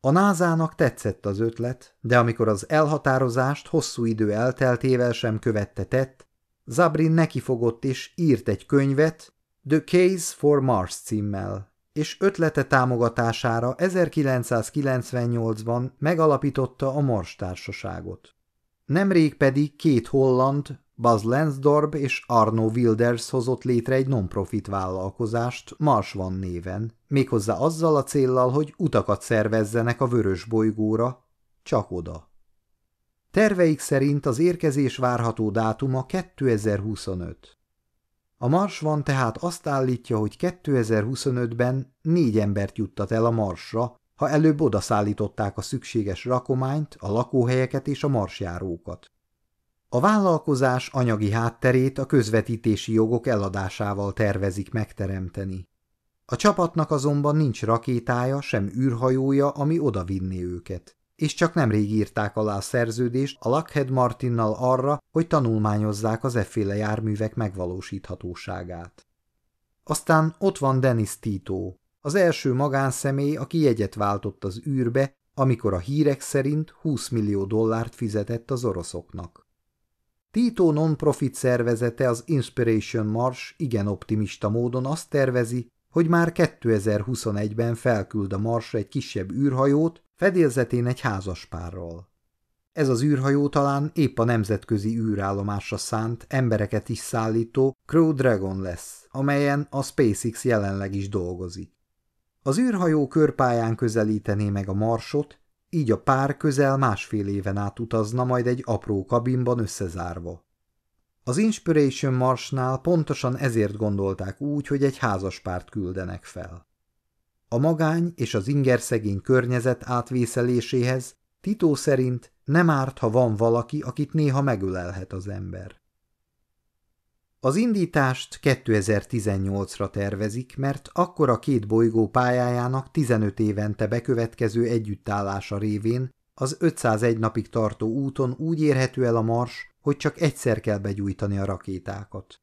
[SPEAKER 1] A názának tetszett az ötlet, de amikor az elhatározást hosszú idő elteltével sem követte tett, Zabrin nekifogott és írt egy könyvet The Case for Mars címmel, és ötlete támogatására 1998-ban megalapította a Mars Társaságot. Nemrég pedig két holland, Buzz Lenzdorb és Arno Wilders hozott létre egy non-profit vállalkozást Mars van néven, méghozzá azzal a céllal, hogy utakat szervezzenek a vörös bolygóra, csak oda. Terveik szerint az érkezés várható dátuma 2025. A Mars van tehát azt állítja, hogy 2025-ben négy embert juttat el a Marsra, ha előbb odaszállították a szükséges rakományt, a lakóhelyeket és a marsjárókat. A vállalkozás anyagi hátterét a közvetítési jogok eladásával tervezik megteremteni. A csapatnak azonban nincs rakétája, sem űrhajója, ami odavinné őket és csak nemrég írták alá a szerződést a Lockhead Martinnal arra, hogy tanulmányozzák az efféle járművek megvalósíthatóságát. Aztán ott van Dennis Tito, az első magánszemély, aki jegyet váltott az űrbe, amikor a hírek szerint 20 millió dollárt fizetett az oroszoknak. Tito non-profit szervezete az Inspiration Mars igen optimista módon azt tervezi, hogy már 2021-ben felküld a Marsra egy kisebb űrhajót, fedélzetén egy házaspárral. Ez az űrhajó talán épp a nemzetközi űrállomásra szánt embereket is szállító Crew Dragon lesz, amelyen a SpaceX jelenleg is dolgozik. Az űrhajó körpályán közelítené meg a marsot, így a pár közel másfél éven át utazna majd egy apró kabinban összezárva. Az Inspiration Marsnál pontosan ezért gondolták úgy, hogy egy házaspárt küldenek fel. A magány és az ingerszegény környezet átvészeléséhez Titó szerint nem árt, ha van valaki, akit néha megölelhet az ember. Az indítást 2018-ra tervezik, mert akkor a két bolygó pályájának 15 évente bekövetkező együttállása révén az 501 napig tartó úton úgy érhető el a mars, hogy csak egyszer kell begyújtani a rakétákat.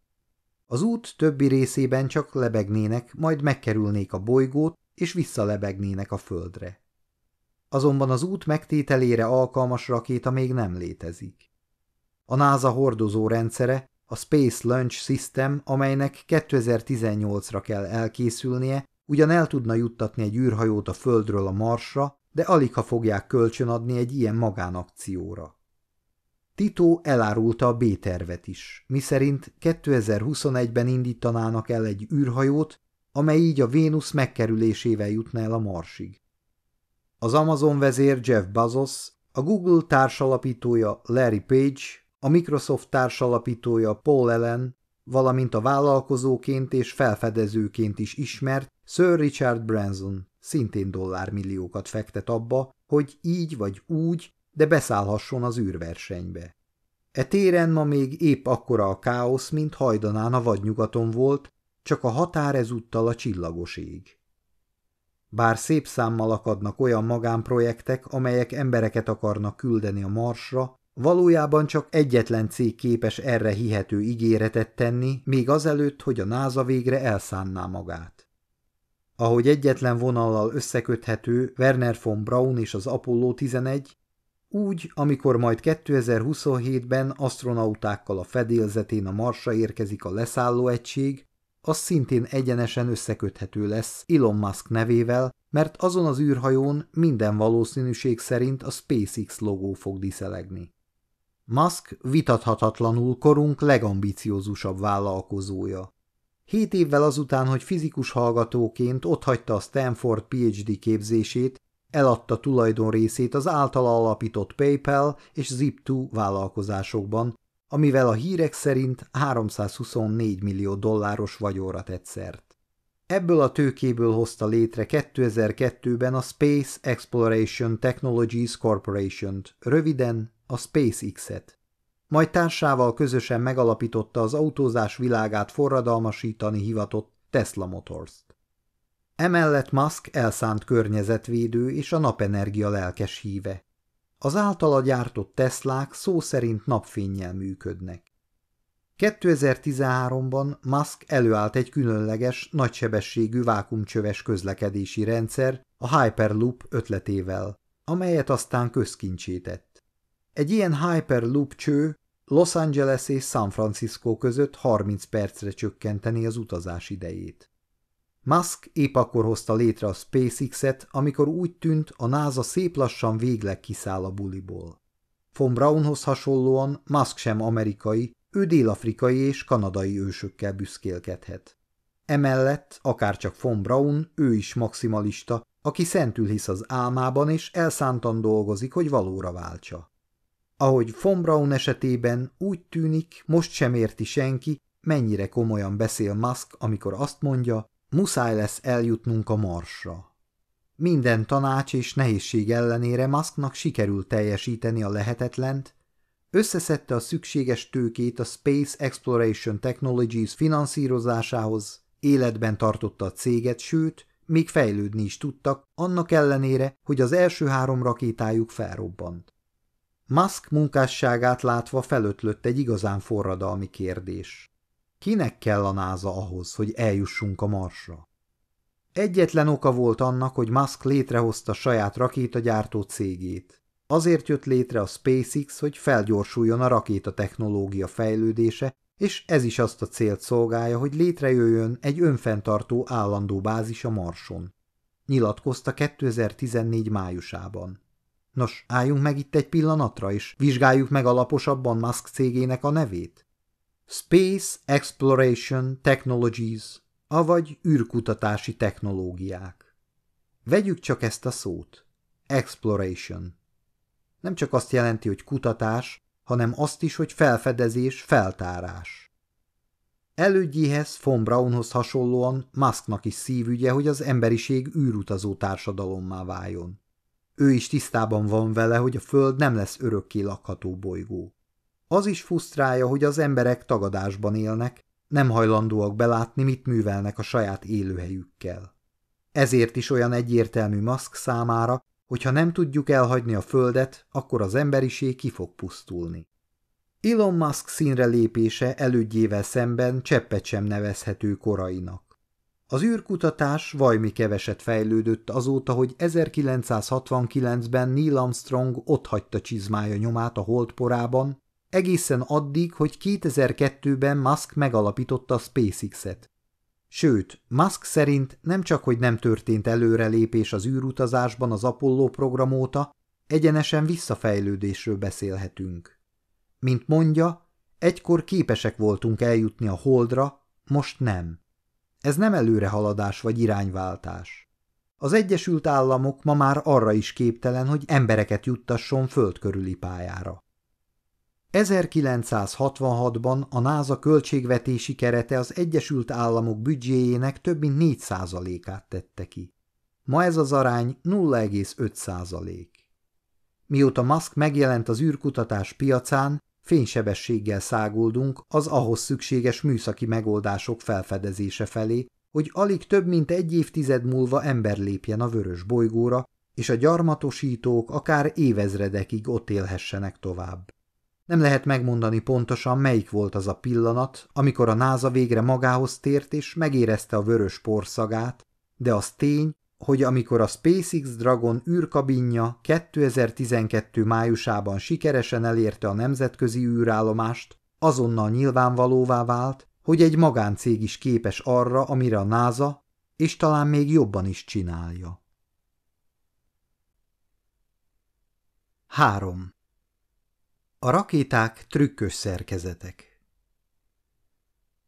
[SPEAKER 1] Az út többi részében csak lebegnének, majd megkerülnék a bolygót, és visszalebegnének a földre. Azonban az út megtételére alkalmas rakéta még nem létezik. A NASA hordozó rendszere, a Space Launch System, amelynek 2018-ra kell elkészülnie, ugyan el tudna juttatni egy űrhajót a Földről a Marsra, de alig ha fogják kölcsönadni egy ilyen magánakcióra. Tito elárulta a B-tervet is, miszerint 2021-ben indítanának el egy űrhajót, amely így a Vénusz megkerülésével jutna el a Marsig. Az Amazon vezér Jeff Bezos, a Google társalapítója Larry Page, a Microsoft társalapítója Paul Allen, valamint a vállalkozóként és felfedezőként is ismert Sir Richard Branson szintén dollármilliókat fektet abba, hogy így vagy úgy, de beszállhasson az űrversenybe. E téren ma még épp akkora a káosz, mint hajdanán a vadnyugaton volt, csak a határ ezúttal a csillagos ég. Bár szép számmal akadnak olyan magánprojektek, amelyek embereket akarnak küldeni a marsra, valójában csak egyetlen cég képes erre hihető ígéretet tenni, még azelőtt, hogy a NASA végre elszánná magát. Ahogy egyetlen vonallal összeköthető Werner von Braun és az Apollo 11, úgy, amikor majd 2027-ben astronautákkal a fedélzetén a Marsra érkezik a egység, az szintén egyenesen összeköthető lesz Elon Musk nevével, mert azon az űrhajón minden valószínűség szerint a SpaceX logó fog diszelegni. Musk vitathatatlanul korunk legambiciózusabb vállalkozója. Hét évvel azután, hogy fizikus hallgatóként otthagyta a Stanford PhD képzését, eladta tulajdon részét az általa alapított PayPal és Zip2 vállalkozásokban, amivel a hírek szerint 324 millió dolláros vagyóra tett szert. Ebből a tőkéből hozta létre 2002-ben a Space Exploration Technologies Corporation-t, röviden a SpaceX-et. Majd társával közösen megalapította az autózás világát forradalmasítani hivatott Tesla Motors-t. Emellett Musk elszánt környezetvédő és a napenergia lelkes híve. Az általa gyártott Teslák szó szerint napfényjel működnek. 2013-ban Musk előállt egy különleges, nagysebességű vákumcsöves közlekedési rendszer a Hyperloop ötletével, amelyet aztán közkincsített. Egy ilyen Hyperloop cső Los Angeles és San Francisco között 30 percre csökkenteni az utazás idejét. Musk épp akkor hozta létre a SpaceX-et, amikor úgy tűnt, a NASA szép lassan végleg kiszáll a buliból. Von Braunhoz hasonlóan Musk sem amerikai, ő dél-afrikai és kanadai ősökkel büszkélkedhet. Emellett, akárcsak von Braun, ő is maximalista, aki szentül hisz az álmában és elszántan dolgozik, hogy valóra váltsa. Ahogy von Braun esetében úgy tűnik, most sem érti senki, mennyire komolyan beszél Musk, amikor azt mondja, Muszáj lesz eljutnunk a marsra. Minden tanács és nehézség ellenére Musknak sikerült teljesíteni a lehetetlent, összeszedte a szükséges tőkét a Space Exploration Technologies finanszírozásához, életben tartotta a céget, sőt, még fejlődni is tudtak, annak ellenére, hogy az első három rakétájuk felrobbant. Musk munkásságát látva felötlött egy igazán forradalmi kérdés. Kinek kell a náza ahhoz, hogy eljussunk a marsra? Egyetlen oka volt annak, hogy Musk létrehozta saját rakétagyártó cégét. Azért jött létre a SpaceX, hogy felgyorsuljon a rakéta technológia fejlődése, és ez is azt a célt szolgálja, hogy létrejöjjön egy önfenntartó állandó bázis a Marson. Nyilatkozta 2014 májusában. Nos, álljunk meg itt egy pillanatra, és vizsgáljuk meg alaposabban Musk cégének a nevét. Space Exploration Technologies, avagy űrkutatási technológiák. Vegyük csak ezt a szót. Exploration. Nem csak azt jelenti, hogy kutatás, hanem azt is, hogy felfedezés, feltárás. Elődjéhez, von Braunhoz hasonlóan Musknak is szívügye, hogy az emberiség űrutazó társadalommá váljon. Ő is tisztában van vele, hogy a Föld nem lesz örökké lakható bolygó. Az is fusztrálja, hogy az emberek tagadásban élnek, nem hajlandóak belátni, mit művelnek a saját élőhelyükkel. Ezért is olyan egyértelmű maszk számára, hogy ha nem tudjuk elhagyni a földet, akkor az emberiség ki fog pusztulni. Elon Musk színre lépése elődjével szemben cseppet sem nevezhető korainak. Az űrkutatás vajmi keveset fejlődött azóta, hogy 1969-ben Neil Armstrong otthagyta csizmája nyomát a holdporában, egészen addig, hogy 2002-ben Musk megalapította a SpaceX-et. Sőt, Musk szerint nem csak, hogy nem történt előrelépés az űrutazásban az Apollo program óta, egyenesen visszafejlődésről beszélhetünk. Mint mondja, egykor képesek voltunk eljutni a holdra, most nem. Ez nem előrehaladás vagy irányváltás. Az Egyesült Államok ma már arra is képtelen, hogy embereket juttasson föld körüli pályára. 1966-ban a NASA költségvetési kerete az Egyesült Államok büdzséjének több mint 4%-át tette ki. Ma ez az arány 0,5%. Mióta Musk megjelent az űrkutatás piacán, fénysebességgel száguldunk az ahhoz szükséges műszaki megoldások felfedezése felé, hogy alig több mint egy évtized múlva ember lépjen a vörös bolygóra, és a gyarmatosítók akár évezredekig ott élhessenek tovább. Nem lehet megmondani pontosan, melyik volt az a pillanat, amikor a náza végre magához tért és megérezte a vörös porszagát, de az tény, hogy amikor a SpaceX Dragon űrkabinja 2012. májusában sikeresen elérte a nemzetközi űrállomást, azonnal nyilvánvalóvá vált, hogy egy magáncég is képes arra, amire a NASA, és talán még jobban is csinálja. 3. A rakéták trükkös szerkezetek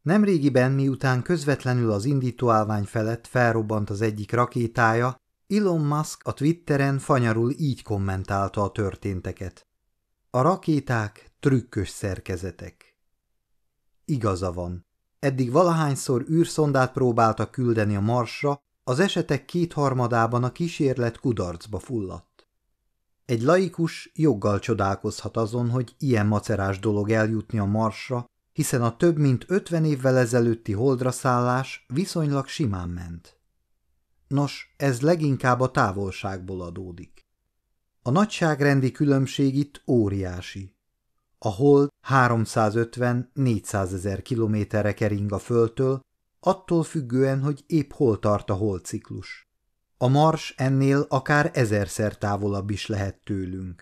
[SPEAKER 1] Nemrégiben, miután közvetlenül az indítóállvány felett felrobbant az egyik rakétája, Elon Musk a Twitteren fanyarul így kommentálta a történteket. A rakéták trükkös szerkezetek. Igaza van. Eddig valahányszor űrszondát próbáltak küldeni a Marsra, az esetek kétharmadában a kísérlet kudarcba fulladt. Egy laikus joggal csodálkozhat azon, hogy ilyen macerás dolog eljutni a marsra, hiszen a több mint ötven évvel ezelőtti Holdra szállás viszonylag simán ment. Nos, ez leginkább a távolságból adódik. A nagyságrendi különbség itt óriási. A hold 350-400 ezer kilométerre kering a földtől, attól függően, hogy épp hol tart a holdciklus. A mars ennél akár ezerszer távolabb is lehet tőlünk.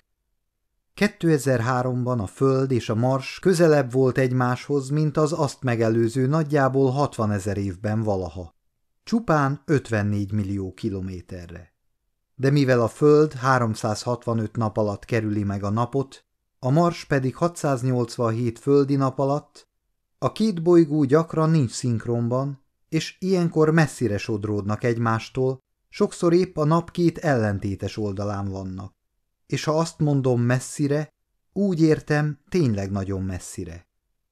[SPEAKER 1] 2003-ban a Föld és a Mars közelebb volt egymáshoz, mint az azt megelőző nagyjából 60 ezer évben valaha. Csupán 54 millió kilométerre. De mivel a Föld 365 nap alatt kerüli meg a napot, a Mars pedig 687 földi nap alatt, a két bolygó gyakran nincs szinkronban, és ilyenkor messzire sodródnak egymástól, Sokszor épp a nap két ellentétes oldalán vannak. És ha azt mondom messzire, úgy értem tényleg nagyon messzire.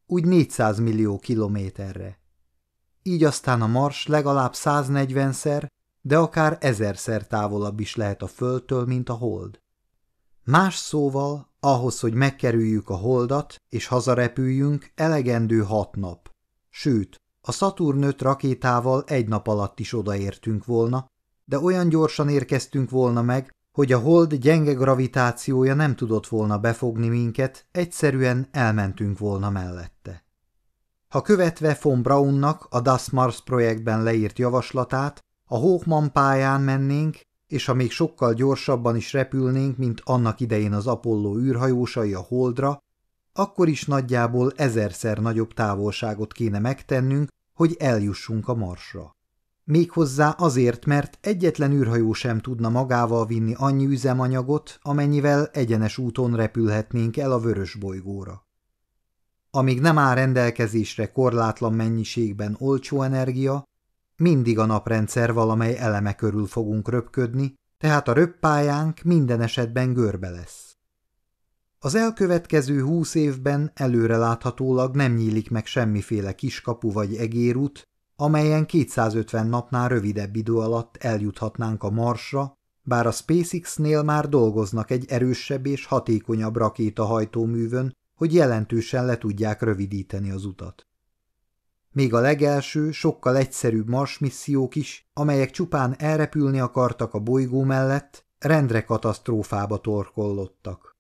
[SPEAKER 1] Úgy 400 millió kilométerre. Így aztán a Mars legalább 140-szer, de akár ezerszer távolabb is lehet a Földtől, mint a Hold. Más szóval, ahhoz, hogy megkerüljük a Holdat és hazarepüljünk, elegendő hat nap. Sőt, a Saturn 5 rakétával egy nap alatt is odaértünk volna, de olyan gyorsan érkeztünk volna meg, hogy a hold gyenge gravitációja nem tudott volna befogni minket, egyszerűen elmentünk volna mellette. Ha követve von Braunnak a Das Mars projektben leírt javaslatát, a Hochmann pályán mennénk, és ha még sokkal gyorsabban is repülnénk, mint annak idején az Apollo űrhajósai a holdra, akkor is nagyjából ezerszer nagyobb távolságot kéne megtennünk, hogy eljussunk a marsra. Méghozzá azért, mert egyetlen űrhajó sem tudna magával vinni annyi üzemanyagot, amennyivel egyenes úton repülhetnénk el a vörös bolygóra. Amíg nem áll rendelkezésre korlátlan mennyiségben olcsó energia, mindig a naprendszer valamely eleme körül fogunk röpködni, tehát a röppályánk minden esetben görbe lesz. Az elkövetkező húsz évben előreláthatólag nem nyílik meg semmiféle kiskapu vagy egérút, amelyen 250 napnál rövidebb idő alatt eljuthatnánk a Marsra, bár a SpaceX-nél már dolgoznak egy erősebb és hatékonyabb rakétahajtóművön, hogy jelentősen le tudják rövidíteni az utat. Még a legelső, sokkal egyszerűbb Mars missziók is, amelyek csupán elrepülni akartak a bolygó mellett, rendre katasztrófába torkollottak.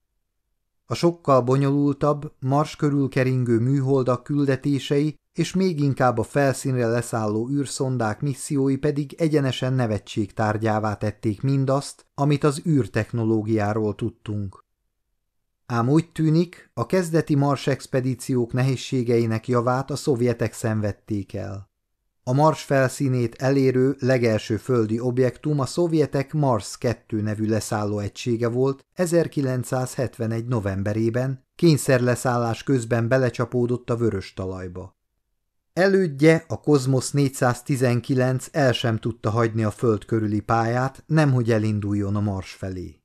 [SPEAKER 1] A sokkal bonyolultabb, Mars körül keringő műholdak küldetései és még inkább a felszínre leszálló űrszondák missziói pedig egyenesen nevetség tárgyává tették mindazt, amit az űrtechnológiáról tudtunk. Ám úgy tűnik, a kezdeti Mars expedíciók nehézségeinek javát a szovjetek szenvedték el. A Mars felszínét elérő legelső földi objektum a szovjetek Mars 2 nevű leszálló egysége volt 1971. novemberében, kényszerleszállás közben belecsapódott a vörös talajba. Elődje, a Kozmosz 419 el sem tudta hagyni a föld körüli pályát, nemhogy elinduljon a Mars felé.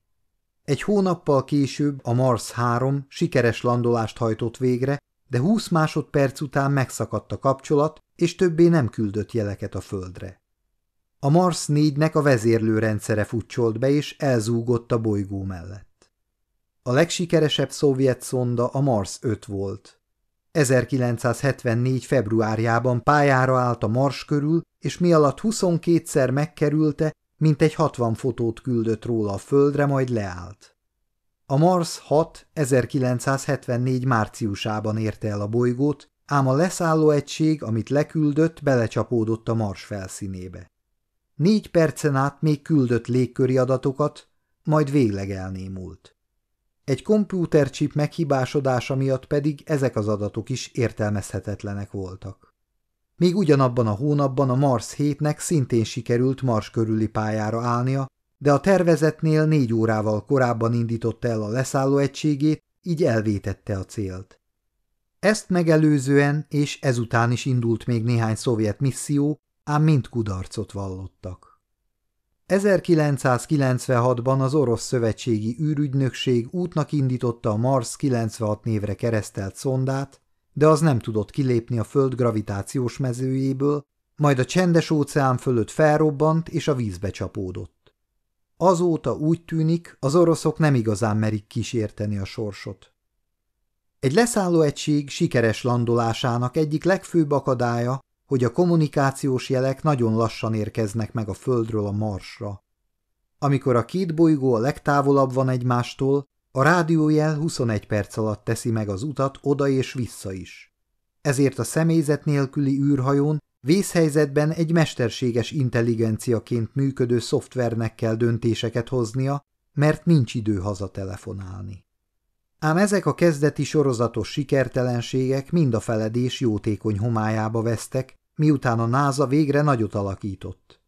[SPEAKER 1] Egy hónappal később a Mars 3 sikeres landolást hajtott végre, de 20 másodperc után megszakadt a kapcsolat, és többé nem küldött jeleket a földre. A Mars 4-nek a vezérlőrendszere futcsolt be, és elzúgott a bolygó mellett. A legsikeresebb szovjet szonda a Mars 5 volt – 1974. februárjában pályára állt a Mars körül, és mi alatt 22-szer megkerülte, mint egy 60 fotót küldött róla a földre, majd leállt. A Mars 6 1974 márciusában érte el a bolygót, ám a leszálló egység, amit leküldött, belecsapódott a Mars felszínébe. Négy percen át még küldött légköri adatokat, majd végleg elnémult egy kompútercsip meghibásodása miatt pedig ezek az adatok is értelmezhetetlenek voltak. Még ugyanabban a hónapban a Mars 7-nek szintén sikerült Mars körüli pályára állnia, de a tervezetnél négy órával korábban indította el a leszálló egységét, így elvétette a célt. Ezt megelőzően és ezután is indult még néhány szovjet misszió, ám mind kudarcot vallottak. 1996-ban az orosz szövetségi űrügynökség útnak indította a Mars 96 névre keresztelt szondát, de az nem tudott kilépni a Föld gravitációs mezőjéből, majd a csendes óceán fölött felrobbant és a vízbe csapódott. Azóta úgy tűnik, az oroszok nem igazán merik kísérteni a sorsot. Egy egység sikeres landolásának egyik legfőbb akadálya hogy a kommunikációs jelek nagyon lassan érkeznek meg a Földről a Marsra. Amikor a két bolygó a legtávolabb van egymástól, a rádiójel 21 perc alatt teszi meg az utat oda és vissza is. Ezért a személyzet nélküli űrhajón vészhelyzetben egy mesterséges intelligenciaként működő szoftvernek kell döntéseket hoznia, mert nincs idő hazatelefonálni. Ám ezek a kezdeti sorozatos sikertelenségek mind a feledés jótékony homályába vesztek, miután a NASA végre nagyot alakított.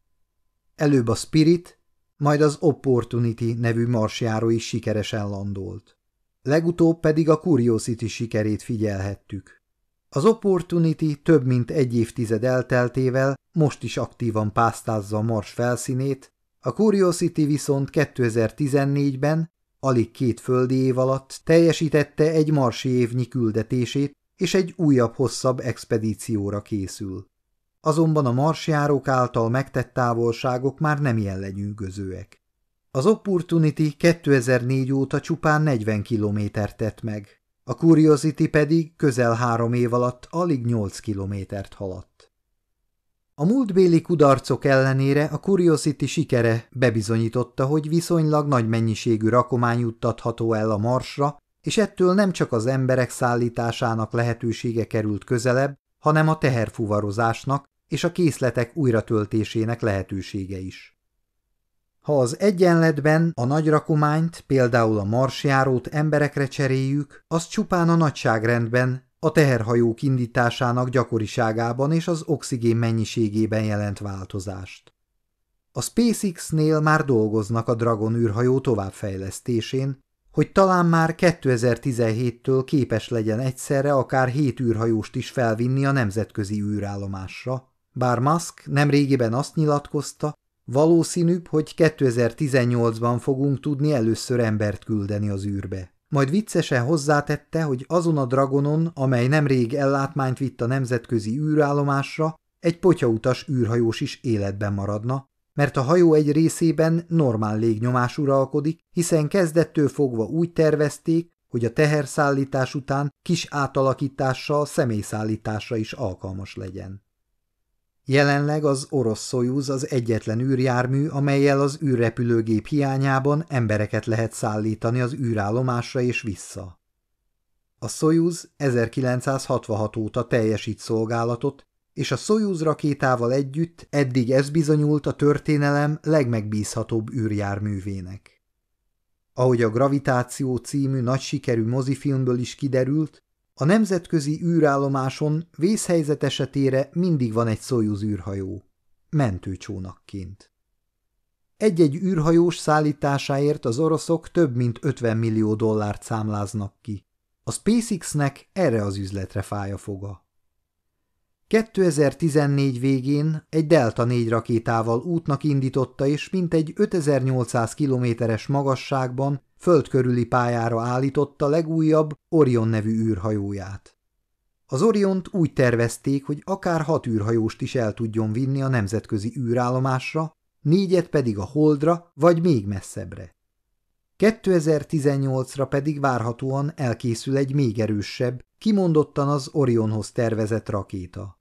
[SPEAKER 1] Előbb a Spirit, majd az Opportunity nevű marsjáró is sikeresen landolt. Legutóbb pedig a Curiosity sikerét figyelhettük. Az Opportunity több mint egy évtized elteltével most is aktívan pásztázza a Mars felszínét, a Curiosity viszont 2014-ben, alig két földi év alatt teljesítette egy marsi évnyi küldetését, és egy újabb, hosszabb expedícióra készül azonban a marsjárók által megtett távolságok már nem ilyen legyűgözőek. Az Opportunity 2004 óta csupán 40 kilométert tett meg, a Curiosity pedig közel három év alatt alig 8 kilométert haladt. A múltbéli kudarcok ellenére a Curiosity sikere bebizonyította, hogy viszonylag nagy mennyiségű rakomány juttatható el a Marsra, és ettől nem csak az emberek szállításának lehetősége került közelebb, hanem a teherfuvarozásnak, és a készletek újratöltésének lehetősége is. Ha az egyenletben a nagy rakományt, például a marsjárót emberekre cseréljük, az csupán a nagyságrendben, a teherhajók indításának gyakoriságában és az oxigén mennyiségében jelent változást. A SpaceX-nél már dolgoznak a Dragon űrhajó továbbfejlesztésén, hogy talán már 2017-től képes legyen egyszerre akár hét űrhajóst is felvinni a nemzetközi űrállomásra, bár Musk nem régiben azt nyilatkozta, valószínűbb, hogy 2018-ban fogunk tudni először embert küldeni az űrbe. Majd viccesen hozzátette, hogy azon a Dragonon, amely nemrég ellátmányt vitt a nemzetközi űrállomásra, egy potyautas űrhajós is életben maradna, mert a hajó egy részében normál légnyomás uralkodik, hiszen kezdettől fogva úgy tervezték, hogy a teherszállítás után kis átalakítással személyszállításra is alkalmas legyen. Jelenleg az orosz Soyuz az egyetlen űrjármű, amelyel az űrrepülőgép hiányában embereket lehet szállítani az űrállomásra és vissza. A Soyuz 1966 óta teljesít szolgálatot, és a Soyuz rakétával együtt eddig ez bizonyult a történelem legmegbízhatóbb űrjárművének. Ahogy a Gravitáció című nagy sikerű mozifilmből is kiderült, a nemzetközi űrállomáson vészhelyzet esetére mindig van egy szójúz űrhajó, mentőcsónakként. Egy-egy űrhajós szállításáért az oroszok több mint 50 millió dollárt számláznak ki. A SpaceX-nek erre az üzletre fáj a foga. 2014 végén egy Delta 4 rakétával útnak indította és mintegy 5800 kilométeres magasságban földkörüli pályára állította legújabb Orion nevű űrhajóját. Az Oriont úgy tervezték, hogy akár hat űrhajóst is el tudjon vinni a nemzetközi űrállomásra, négyet pedig a Holdra vagy még messzebbre. 2018-ra pedig várhatóan elkészül egy még erősebb, kimondottan az Orionhoz tervezett rakéta.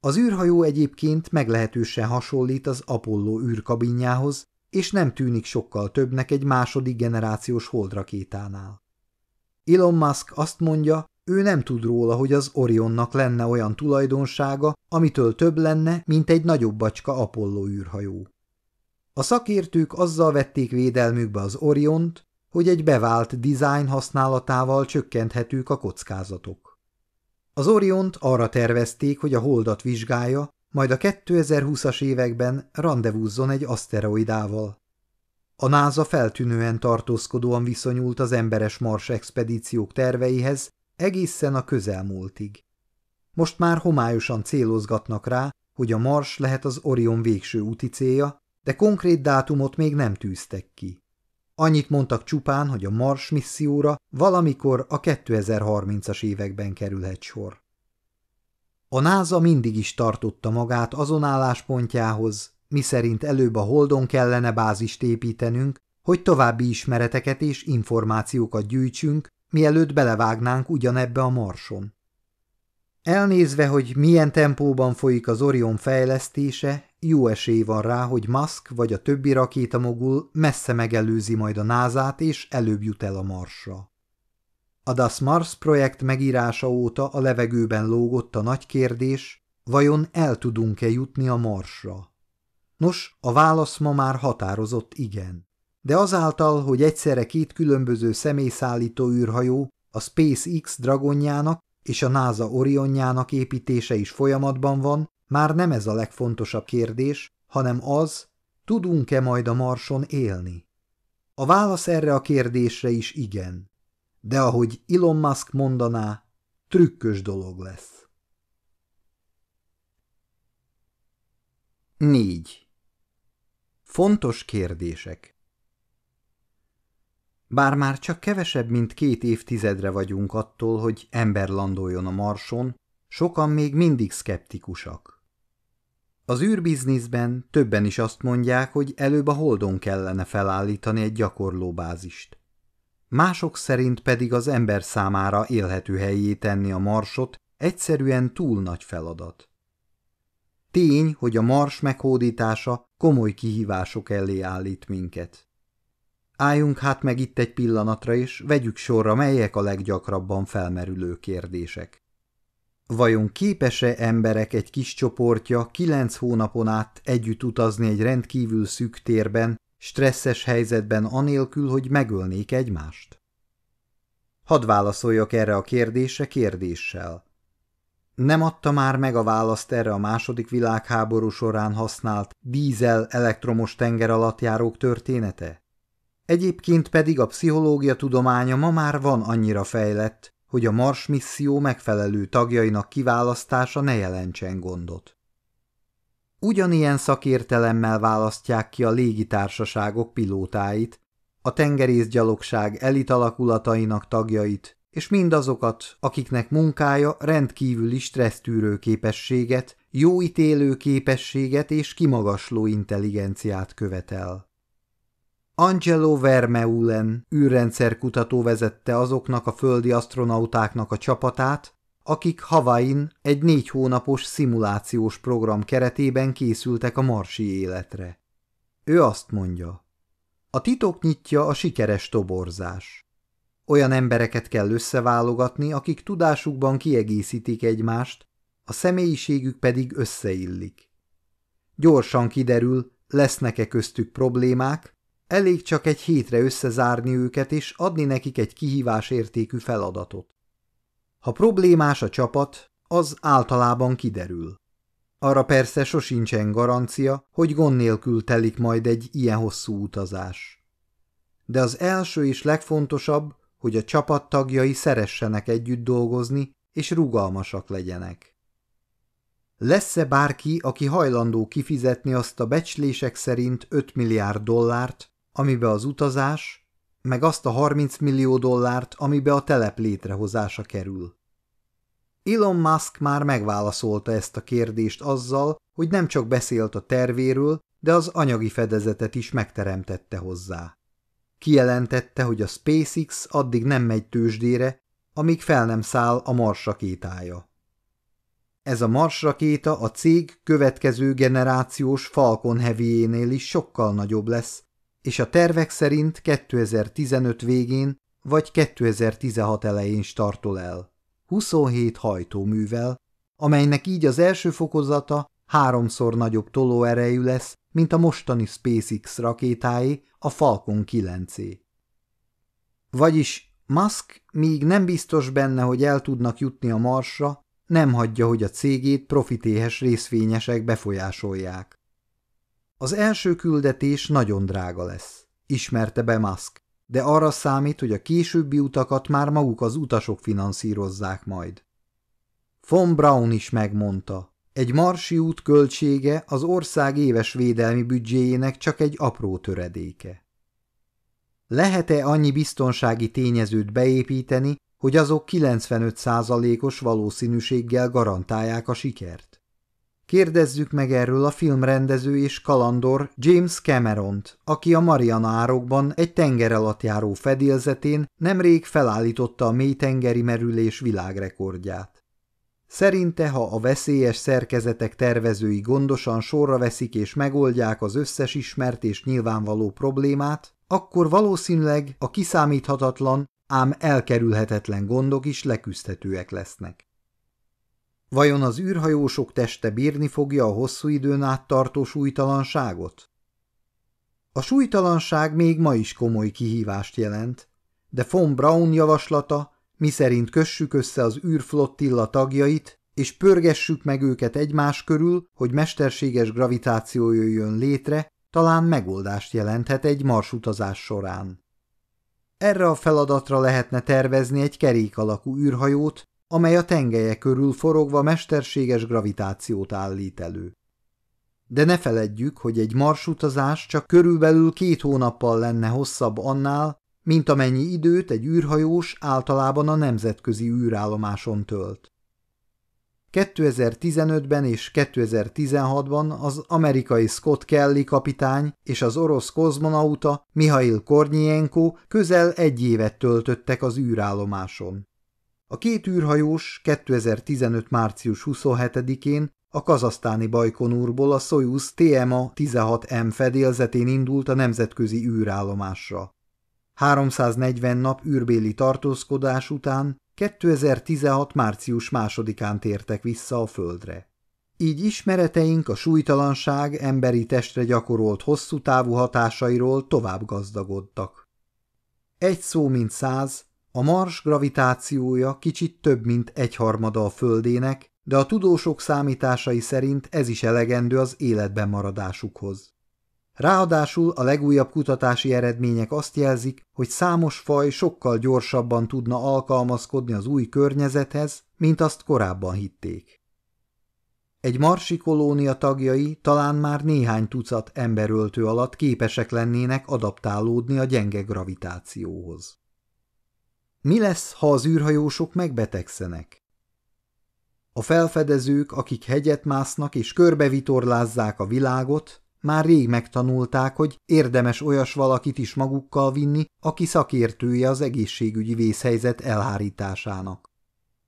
[SPEAKER 1] Az űrhajó egyébként meglehetősen hasonlít az Apollo űrkabinjához, és nem tűnik sokkal többnek egy második generációs holdrakétánál. Elon Musk azt mondja, ő nem tud róla, hogy az Orionnak lenne olyan tulajdonsága, amitől több lenne, mint egy nagyobb bacska Apollo űrhajó. A szakértők azzal vették védelmükbe az Oriont, hogy egy bevált dizájn használatával csökkenthetők a kockázatok. Az Oriont arra tervezték, hogy a holdat vizsgálja, majd a 2020-as években rendezvúzzon egy aszteroidával. A NASA feltűnően tartózkodóan viszonyult az emberes Mars expedíciók terveihez egészen a közelmúltig. Most már homályosan célozgatnak rá, hogy a Mars lehet az Orion végső úti célja, de konkrét dátumot még nem tűztek ki. Annyit mondtak csupán, hogy a Mars misszióra valamikor a 2030-as években kerülhet sor. A náza mindig is tartotta magát azon álláspontjához, miszerint előbb a holdon kellene bázist építenünk, hogy további ismereteket és információkat gyűjtsünk, mielőtt belevágnánk ugyanebbe a marson. Elnézve, hogy milyen tempóban folyik az Orion fejlesztése, jó esély van rá, hogy Musk vagy a többi rakétamogul messze megelőzi majd a názát és előbb jut el a marsra. A Das Mars projekt megírása óta a levegőben lógott a nagy kérdés, vajon el tudunk-e jutni a Marsra? Nos, a válasz ma már határozott igen. De azáltal, hogy egyszerre két különböző személyszállító űrhajó, a SpaceX Dragonjának és a NASA Orionjának építése is folyamatban van, már nem ez a legfontosabb kérdés, hanem az, tudunk-e majd a Marson élni? A válasz erre a kérdésre is igen de ahogy Elon Musk mondaná, trükkös dolog lesz. 4. Fontos kérdések Bár már csak kevesebb, mint két évtizedre vagyunk attól, hogy ember landoljon a Marson, sokan még mindig szkeptikusak. Az űrbizniszben többen is azt mondják, hogy előbb a Holdon kellene felállítani egy gyakorlóbázist mások szerint pedig az ember számára élhető helyé tenni a marsot egyszerűen túl nagy feladat. Tény, hogy a mars meghódítása komoly kihívások elé állít minket. Álljunk hát meg itt egy pillanatra, és vegyük sorra, melyek a leggyakrabban felmerülő kérdések. Vajon képes-e emberek egy kis csoportja kilenc hónapon át együtt utazni egy rendkívül szűk térben, stresszes helyzetben anélkül, hogy megölnék egymást? Hadd válaszoljak erre a kérdése kérdéssel. Nem adta már meg a választ erre a második világháború során használt dízel elektromos tenger alattjárók története? Egyébként pedig a pszichológia tudománya ma már van annyira fejlett, hogy a Mars misszió megfelelő tagjainak kiválasztása ne jelentsen gondot. Ugyanilyen szakértelemmel választják ki a légitársaságok pilótáit, a tengerészgyalogság elitalakulatainak tagjait, és mindazokat, akiknek munkája rendkívüli stressztűrő képességet, jóítélő képességet és kimagasló intelligenciát követel. Angelo Vermeulen űrrendszerkutató vezette azoknak a földi astronautáknak a csapatát, akik Havain egy négy hónapos szimulációs program keretében készültek a marsi életre. Ő azt mondja, a titok nyitja a sikeres toborzás. Olyan embereket kell összeválogatni, akik tudásukban kiegészítik egymást, a személyiségük pedig összeillik. Gyorsan kiderül, lesznek-e köztük problémák, elég csak egy hétre összezárni őket és adni nekik egy kihívásértékű feladatot. Ha problémás a csapat, az általában kiderül. Arra persze sosincsen garancia, hogy gond nélkül telik majd egy ilyen hosszú utazás. De az első és legfontosabb, hogy a csapat tagjai szeressenek együtt dolgozni, és rugalmasak legyenek. Lesz-e bárki, aki hajlandó kifizetni azt a becslések szerint 5 milliárd dollárt, amibe az utazás, meg azt a 30 millió dollárt, amibe a telep létrehozása kerül. Elon Musk már megválaszolta ezt a kérdést azzal, hogy nem csak beszélt a tervéről, de az anyagi fedezetet is megteremtette hozzá. Kijelentette, hogy a SpaceX addig nem megy tőzsdére, amíg fel nem száll a Mars rakétája. Ez a Mars rakéta a cég következő generációs Falcon heavy is sokkal nagyobb lesz, és a tervek szerint 2015 végén vagy 2016 elején startol el. 27 hajtóművel, amelynek így az első fokozata háromszor nagyobb tolóerejű lesz, mint a mostani SpaceX rakétái, a Falcon 9-é. Vagyis Musk, míg nem biztos benne, hogy el tudnak jutni a Marsra, nem hagyja, hogy a cégét profitéhes részvényesek befolyásolják. Az első küldetés nagyon drága lesz, ismerte be Musk, de arra számít, hogy a későbbi utakat már maguk az utasok finanszírozzák majd. Von Braun is megmondta, egy marsi út költsége az ország éves védelmi büdzséjének csak egy apró töredéke. Lehet-e annyi biztonsági tényezőt beépíteni, hogy azok 95%-os valószínűséggel garantálják a sikert? Kérdezzük meg erről a filmrendező és kalandor James Cameront, aki a Mariana árokban egy tenger alatt járó fedélzetén nemrég felállította a mélytengeri merülés világrekordját. Szerinte, ha a veszélyes szerkezetek tervezői gondosan sorra veszik és megoldják az összes ismert és nyilvánvaló problémát, akkor valószínűleg a kiszámíthatatlan, ám elkerülhetetlen gondok is leküzdhetőek lesznek. Vajon az űrhajósok teste bírni fogja a hosszú időn át tartó súlytalanságot? A súlytalanság még ma is komoly kihívást jelent, de von Braun javaslata, miszerint kössük össze az űrflottilla tagjait, és pörgessük meg őket egymás körül, hogy mesterséges gravitáció jöjjön létre, talán megoldást jelenthet egy marsutazás során. Erre a feladatra lehetne tervezni egy kerék alakú űrhajót, amely a tengelye körül forogva mesterséges gravitációt állít elő. De ne feledjük, hogy egy marsutazás csak körülbelül két hónappal lenne hosszabb annál, mint amennyi időt egy űrhajós általában a nemzetközi űrállomáson tölt. 2015-ben és 2016-ban az amerikai Scott Kelly kapitány és az orosz kozmonauta Mihail Kornyenko közel egy évet töltöttek az űrállomáson. A két űrhajós 2015. március 27-én a kazasztáni Bajkonúrból a Soyuz TMA-16M fedélzetén indult a nemzetközi űrállomásra. 340 nap űrbéli tartózkodás után 2016. március 2-án tértek vissza a Földre. Így ismereteink a súlytalanság emberi testre gyakorolt hosszú távú hatásairól tovább gazdagodtak. Egy szó mint száz, a Mars gravitációja kicsit több, mint egyharmada a Földének, de a tudósok számításai szerint ez is elegendő az életben maradásukhoz. Ráadásul a legújabb kutatási eredmények azt jelzik, hogy számos faj sokkal gyorsabban tudna alkalmazkodni az új környezethez, mint azt korábban hitték. Egy marsi kolónia tagjai talán már néhány tucat emberöltő alatt képesek lennének adaptálódni a gyenge gravitációhoz. Mi lesz, ha az űrhajósok megbetegszenek? A felfedezők, akik hegyet másznak és körbevitorlázzák a világot, már rég megtanulták, hogy érdemes olyas valakit is magukkal vinni, aki szakértője az egészségügyi vészhelyzet elhárításának.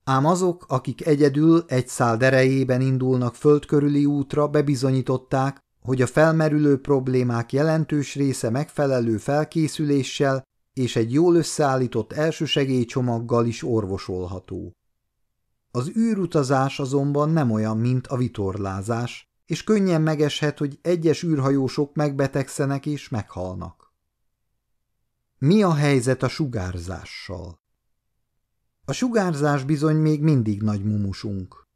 [SPEAKER 1] Ám azok, akik egyedül egy szál derejében indulnak földkörüli útra, bebizonyították, hogy a felmerülő problémák jelentős része megfelelő felkészüléssel és egy jól összeállított elsősegélycsomaggal is orvosolható. Az űrutazás azonban nem olyan, mint a vitorlázás, és könnyen megeshet, hogy egyes űrhajósok megbetegszenek és meghalnak. Mi a helyzet a sugárzással? A sugárzás bizony még mindig nagy mumusunk.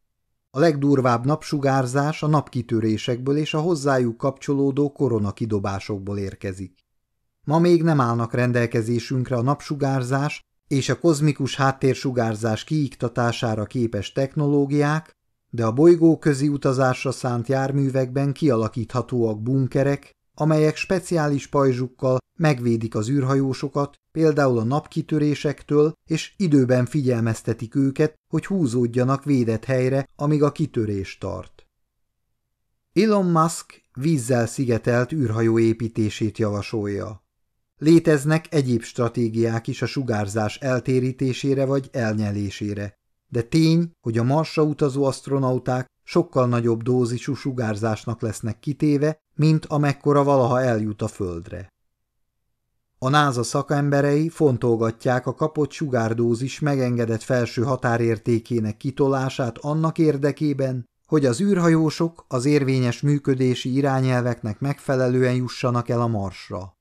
[SPEAKER 1] A legdurvább napsugárzás a napkitörésekből és a hozzájuk kapcsolódó koronakidobásokból érkezik. Ma még nem állnak rendelkezésünkre a napsugárzás és a kozmikus háttérsugárzás kiiktatására képes technológiák, de a bolygó közi utazásra szánt járművekben kialakíthatóak bunkerek, amelyek speciális pajzsukkal megvédik az űrhajósokat, például a napkitörésektől, és időben figyelmeztetik őket, hogy húzódjanak védett helyre, amíg a kitörés tart. Elon Musk vízzel szigetelt űrhajó építését javasolja. Léteznek egyéb stratégiák is a sugárzás eltérítésére vagy elnyelésére, de tény, hogy a Marsra utazó astronauták sokkal nagyobb dózisú sugárzásnak lesznek kitéve, mint amekkora valaha eljut a Földre. A NASA szakemberei fontolgatják a kapott sugárdózis megengedett felső határértékének kitolását annak érdekében, hogy az űrhajósok az érvényes működési irányelveknek megfelelően jussanak el a Marsra.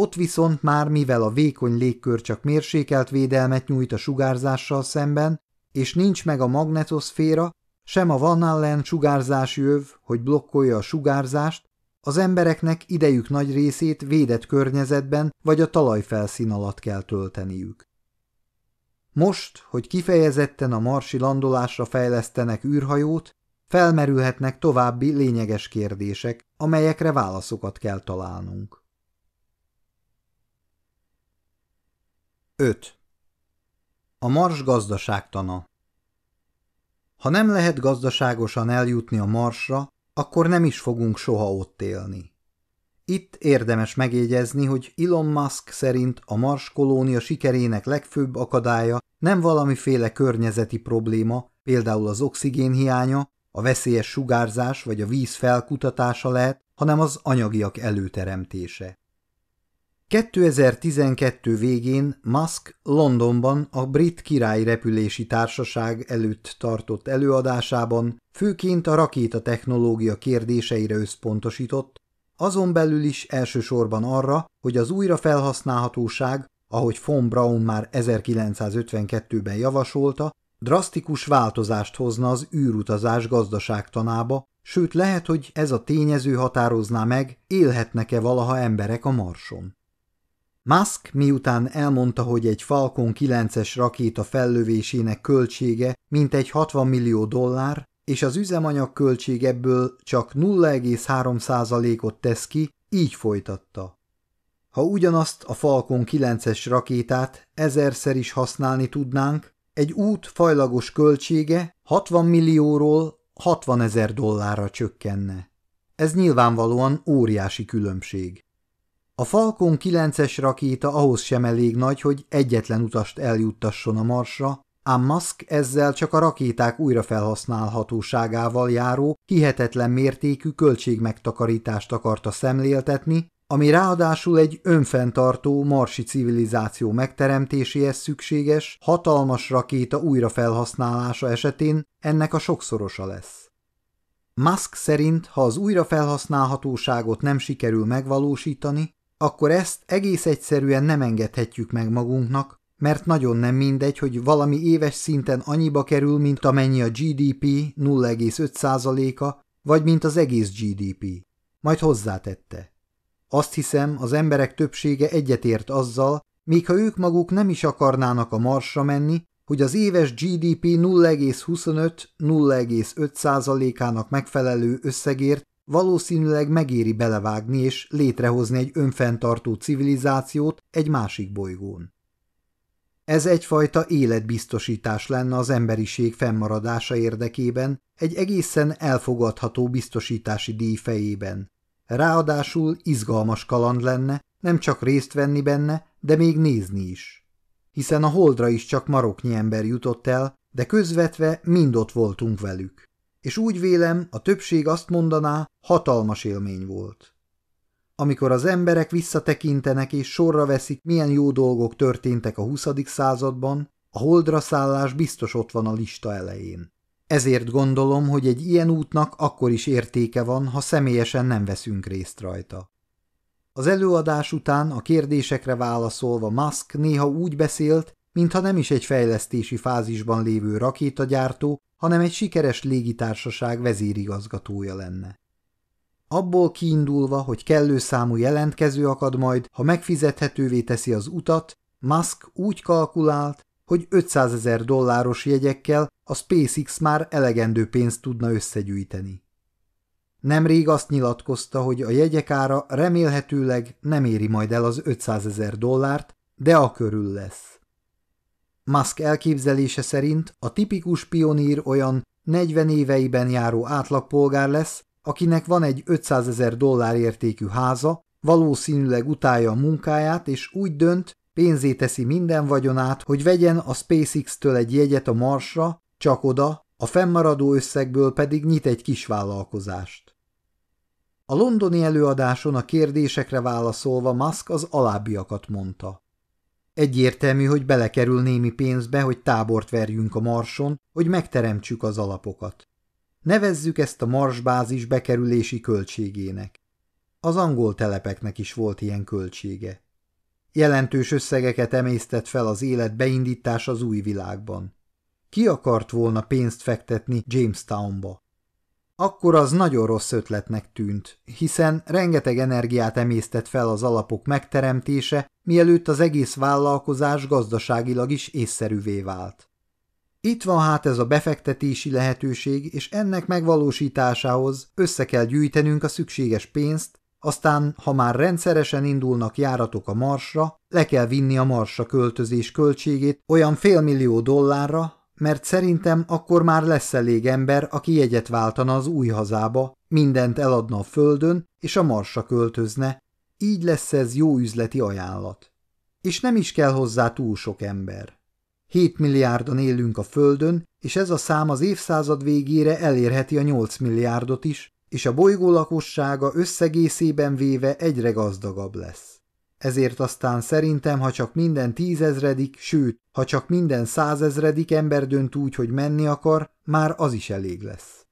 [SPEAKER 1] Ott viszont már, mivel a vékony légkör csak mérsékelt védelmet nyújt a sugárzással szemben, és nincs meg a magnetoszféra, sem a Van Allen sugárzási öv, hogy blokkolja a sugárzást, az embereknek idejük nagy részét védett környezetben vagy a talajfelszín alatt kell tölteniük. Most, hogy kifejezetten a marsi landolásra fejlesztenek űrhajót, felmerülhetnek további lényeges kérdések, amelyekre válaszokat kell találnunk. 5. A mars gazdaságtana Ha nem lehet gazdaságosan eljutni a marsra, akkor nem is fogunk soha ott élni. Itt érdemes megjegyezni, hogy Elon Musk szerint a mars kolónia sikerének legfőbb akadálya nem valamiféle környezeti probléma, például az oxigén hiánya, a veszélyes sugárzás vagy a víz felkutatása lehet, hanem az anyagiak előteremtése. 2012 végén Musk Londonban a Brit Király Repülési Társaság előtt tartott előadásában főként a rakéta technológia kérdéseire összpontosított, azon belül is elsősorban arra, hogy az újrafelhasználhatóság, ahogy von Braun már 1952-ben javasolta, drasztikus változást hozna az űrutazás gazdaságtanába, sőt lehet, hogy ez a tényező határozná meg, élhetnek-e valaha emberek a marson. Musk miután elmondta, hogy egy Falcon 9-es rakéta fellövésének költsége mintegy 60 millió dollár, és az üzemanyag költség ebből csak 0,3%-ot tesz ki, így folytatta. Ha ugyanazt a Falcon 9-es rakétát ezerszer is használni tudnánk, egy út fajlagos költsége 60 millióról 60 ezer dollárra csökkenne. Ez nyilvánvalóan óriási különbség. A Falcon 9-es rakéta ahhoz sem elég nagy, hogy egyetlen utast eljuttasson a Marsra, ám Musk ezzel csak a rakéták újrafelhasználhatóságával járó, hihetetlen mértékű költségmegtakarítást akarta szemléltetni, ami ráadásul egy önfenntartó marsi civilizáció megteremtéséhez szükséges, hatalmas rakéta újrafelhasználása esetén ennek a sokszorosa lesz. Musk szerint, ha az újrafelhasználhatóságot nem sikerül megvalósítani, akkor ezt egész egyszerűen nem engedhetjük meg magunknak, mert nagyon nem mindegy, hogy valami éves szinten annyiba kerül, mint amennyi a GDP 0,5%-a, vagy mint az egész GDP. Majd hozzátette. Azt hiszem, az emberek többsége egyetért azzal, még ha ők maguk nem is akarnának a marsra menni, hogy az éves GDP 0,25-0,5%-ának megfelelő összegért valószínűleg megéri belevágni és létrehozni egy önfenntartó civilizációt egy másik bolygón. Ez egyfajta életbiztosítás lenne az emberiség fennmaradása érdekében, egy egészen elfogadható biztosítási díj fejében. Ráadásul izgalmas kaland lenne, nem csak részt venni benne, de még nézni is. Hiszen a holdra is csak maroknyi ember jutott el, de közvetve mind ott voltunk velük és úgy vélem, a többség azt mondaná, hatalmas élmény volt. Amikor az emberek visszatekintenek és sorra veszik, milyen jó dolgok történtek a 20. században, a holdra szállás biztos ott van a lista elején. Ezért gondolom, hogy egy ilyen útnak akkor is értéke van, ha személyesen nem veszünk részt rajta. Az előadás után a kérdésekre válaszolva Musk néha úgy beszélt, mintha nem is egy fejlesztési fázisban lévő rakétagyártó, hanem egy sikeres légitársaság vezérigazgatója lenne. Abból kiindulva, hogy kellő számú jelentkező akad majd, ha megfizethetővé teszi az utat, Musk úgy kalkulált, hogy 500 ezer dolláros jegyekkel a SpaceX már elegendő pénzt tudna összegyűjteni. Nemrég azt nyilatkozta, hogy a jegyek ára remélhetőleg nem éri majd el az 500 ezer dollárt, de a körül lesz. Musk elképzelése szerint a tipikus pionír olyan 40 éveiben járó átlagpolgár lesz, akinek van egy 500 ezer dollár értékű háza, valószínűleg utálja a munkáját, és úgy dönt, pénzé teszi minden vagyonát, hogy vegyen a SpaceX-től egy jegyet a Marsra, csak oda, a fennmaradó összegből pedig nyit egy kis vállalkozást. A londoni előadáson a kérdésekre válaszolva Musk az alábbiakat mondta. Egyértelmű, hogy belekerül némi pénzbe, hogy tábort verjünk a marson, hogy megteremtsük az alapokat. Nevezzük ezt a marsbázis bekerülési költségének. Az angol telepeknek is volt ilyen költsége. Jelentős összegeket emésztett fel az élet beindítás az új világban. Ki akart volna pénzt fektetni Jamestownba? akkor az nagyon rossz ötletnek tűnt, hiszen rengeteg energiát emésztett fel az alapok megteremtése, mielőtt az egész vállalkozás gazdaságilag is észszerűvé vált. Itt van hát ez a befektetési lehetőség, és ennek megvalósításához össze kell gyűjtenünk a szükséges pénzt, aztán, ha már rendszeresen indulnak járatok a Marsra, le kell vinni a Marsra költözés költségét olyan félmillió dollárra, mert szerintem akkor már lesz elég ember, aki jegyet váltana az új hazába, mindent eladna a földön, és a marsra költözne, így lesz ez jó üzleti ajánlat. És nem is kell hozzá túl sok ember. Hét milliárdan élünk a földön, és ez a szám az évszázad végére elérheti a 8 milliárdot is, és a bolygó lakossága összegészében véve egyre gazdagabb lesz. Ezért aztán szerintem, ha csak minden tízezredik, sőt, ha csak minden százezredik ember dönt úgy, hogy menni akar, már az is elég lesz.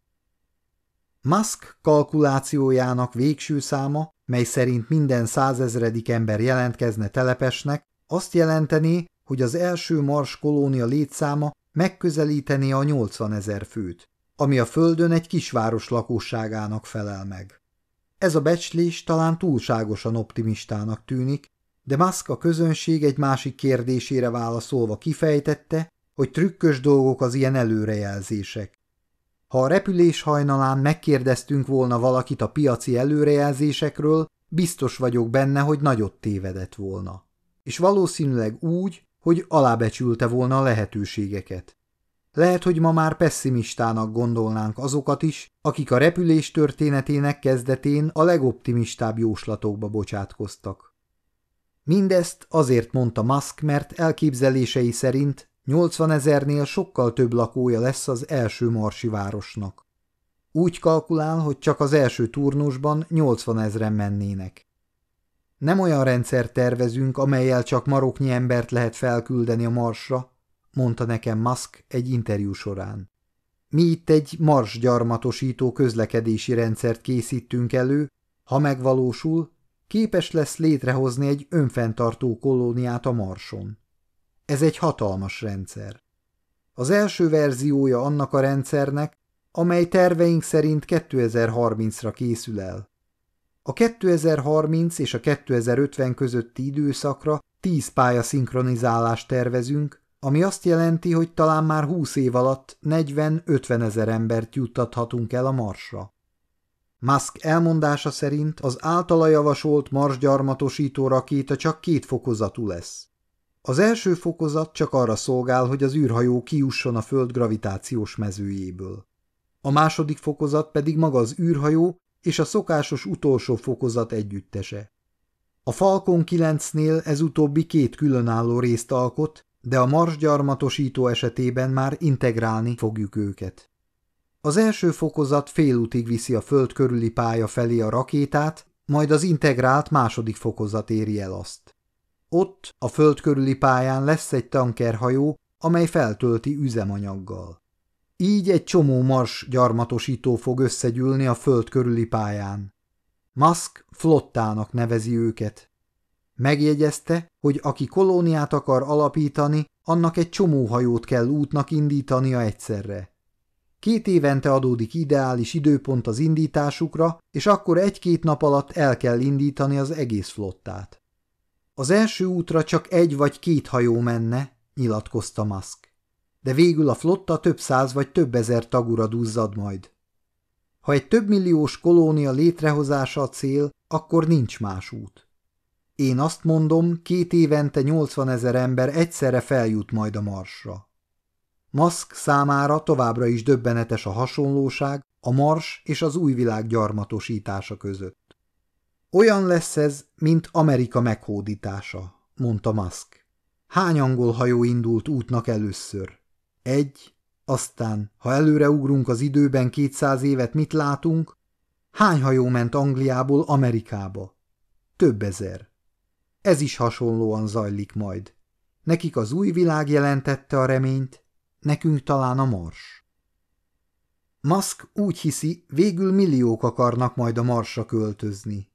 [SPEAKER 1] Musk kalkulációjának végső száma, mely szerint minden százezredik ember jelentkezne telepesnek, azt jelenteni, hogy az első mars kolónia létszáma megközelítené a 80 ezer főt, ami a Földön egy kisváros lakosságának felel meg. Ez a becslés talán túlságosan optimistának tűnik, de Musk a közönség egy másik kérdésére válaszolva kifejtette, hogy trükkös dolgok az ilyen előrejelzések. Ha a repülés hajnalán megkérdeztünk volna valakit a piaci előrejelzésekről, biztos vagyok benne, hogy nagyot tévedett volna. És valószínűleg úgy, hogy alábecsülte volna a lehetőségeket. Lehet, hogy ma már pessimistának gondolnánk azokat is, akik a repülés történetének kezdetén a legoptimistább jóslatokba bocsátkoztak. Mindezt azért mondta Musk, mert elképzelései szerint 80 ezernél sokkal több lakója lesz az első marsi városnak. Úgy kalkulál, hogy csak az első turnusban 80 ezren mennének. Nem olyan rendszer tervezünk, amelyel csak maroknyi embert lehet felküldeni a marsra, mondta nekem Musk egy interjú során. Mi itt egy marsgyarmatosító közlekedési rendszert készítünk elő, ha megvalósul, képes lesz létrehozni egy önfenntartó kolóniát a marson. Ez egy hatalmas rendszer. Az első verziója annak a rendszernek, amely terveink szerint 2030-ra készül el. A 2030 és a 2050 közötti időszakra 10 pálya szinkronizálást tervezünk, ami azt jelenti, hogy talán már 20 év alatt 40-50 ezer embert juttathatunk el a marsra. Musk elmondása szerint az általa javasolt marsgyarmatosító rakéta csak két fokozatú lesz. Az első fokozat csak arra szolgál, hogy az űrhajó kiusson a föld gravitációs mezőjéből. A második fokozat pedig maga az űrhajó és a szokásos utolsó fokozat együttese. A Falcon 9-nél ez utóbbi két különálló részt alkot, de a marsgyarmatosító esetében már integrálni fogjuk őket. Az első fokozat félútig viszi a föld körüli pálya felé a rakétát, majd az integrált második fokozat éri el azt. Ott, a föld körüli pályán lesz egy tankerhajó, amely feltölti üzemanyaggal. Így egy csomó mars gyarmatosító fog összegyűlni a föld körüli pályán. Musk flottának nevezi őket, Megjegyezte, hogy aki kolóniát akar alapítani, annak egy csomó hajót kell útnak indítania egyszerre. Két évente adódik ideális időpont az indításukra, és akkor egy-két nap alatt el kell indítani az egész flottát. Az első útra csak egy vagy két hajó menne, nyilatkozta Musk. De végül a flotta több száz vagy több ezer tagura duzzad majd. Ha egy többmilliós kolónia létrehozása a cél, akkor nincs más út. Én azt mondom, két évente 80 ezer ember egyszerre feljut majd a marsra. Musk számára továbbra is döbbenetes a hasonlóság a mars és az új világ gyarmatosítása között. Olyan lesz ez, mint Amerika meghódítása, mondta Musk. Hány angol hajó indult útnak először? Egy, aztán, ha előre ugrunk az időben 200 évet, mit látunk? Hány hajó ment Angliából Amerikába? Több ezer. Ez is hasonlóan zajlik majd. Nekik az új világ jelentette a reményt, nekünk talán a mars. Musk úgy hiszi, végül milliók akarnak majd a marsra költözni.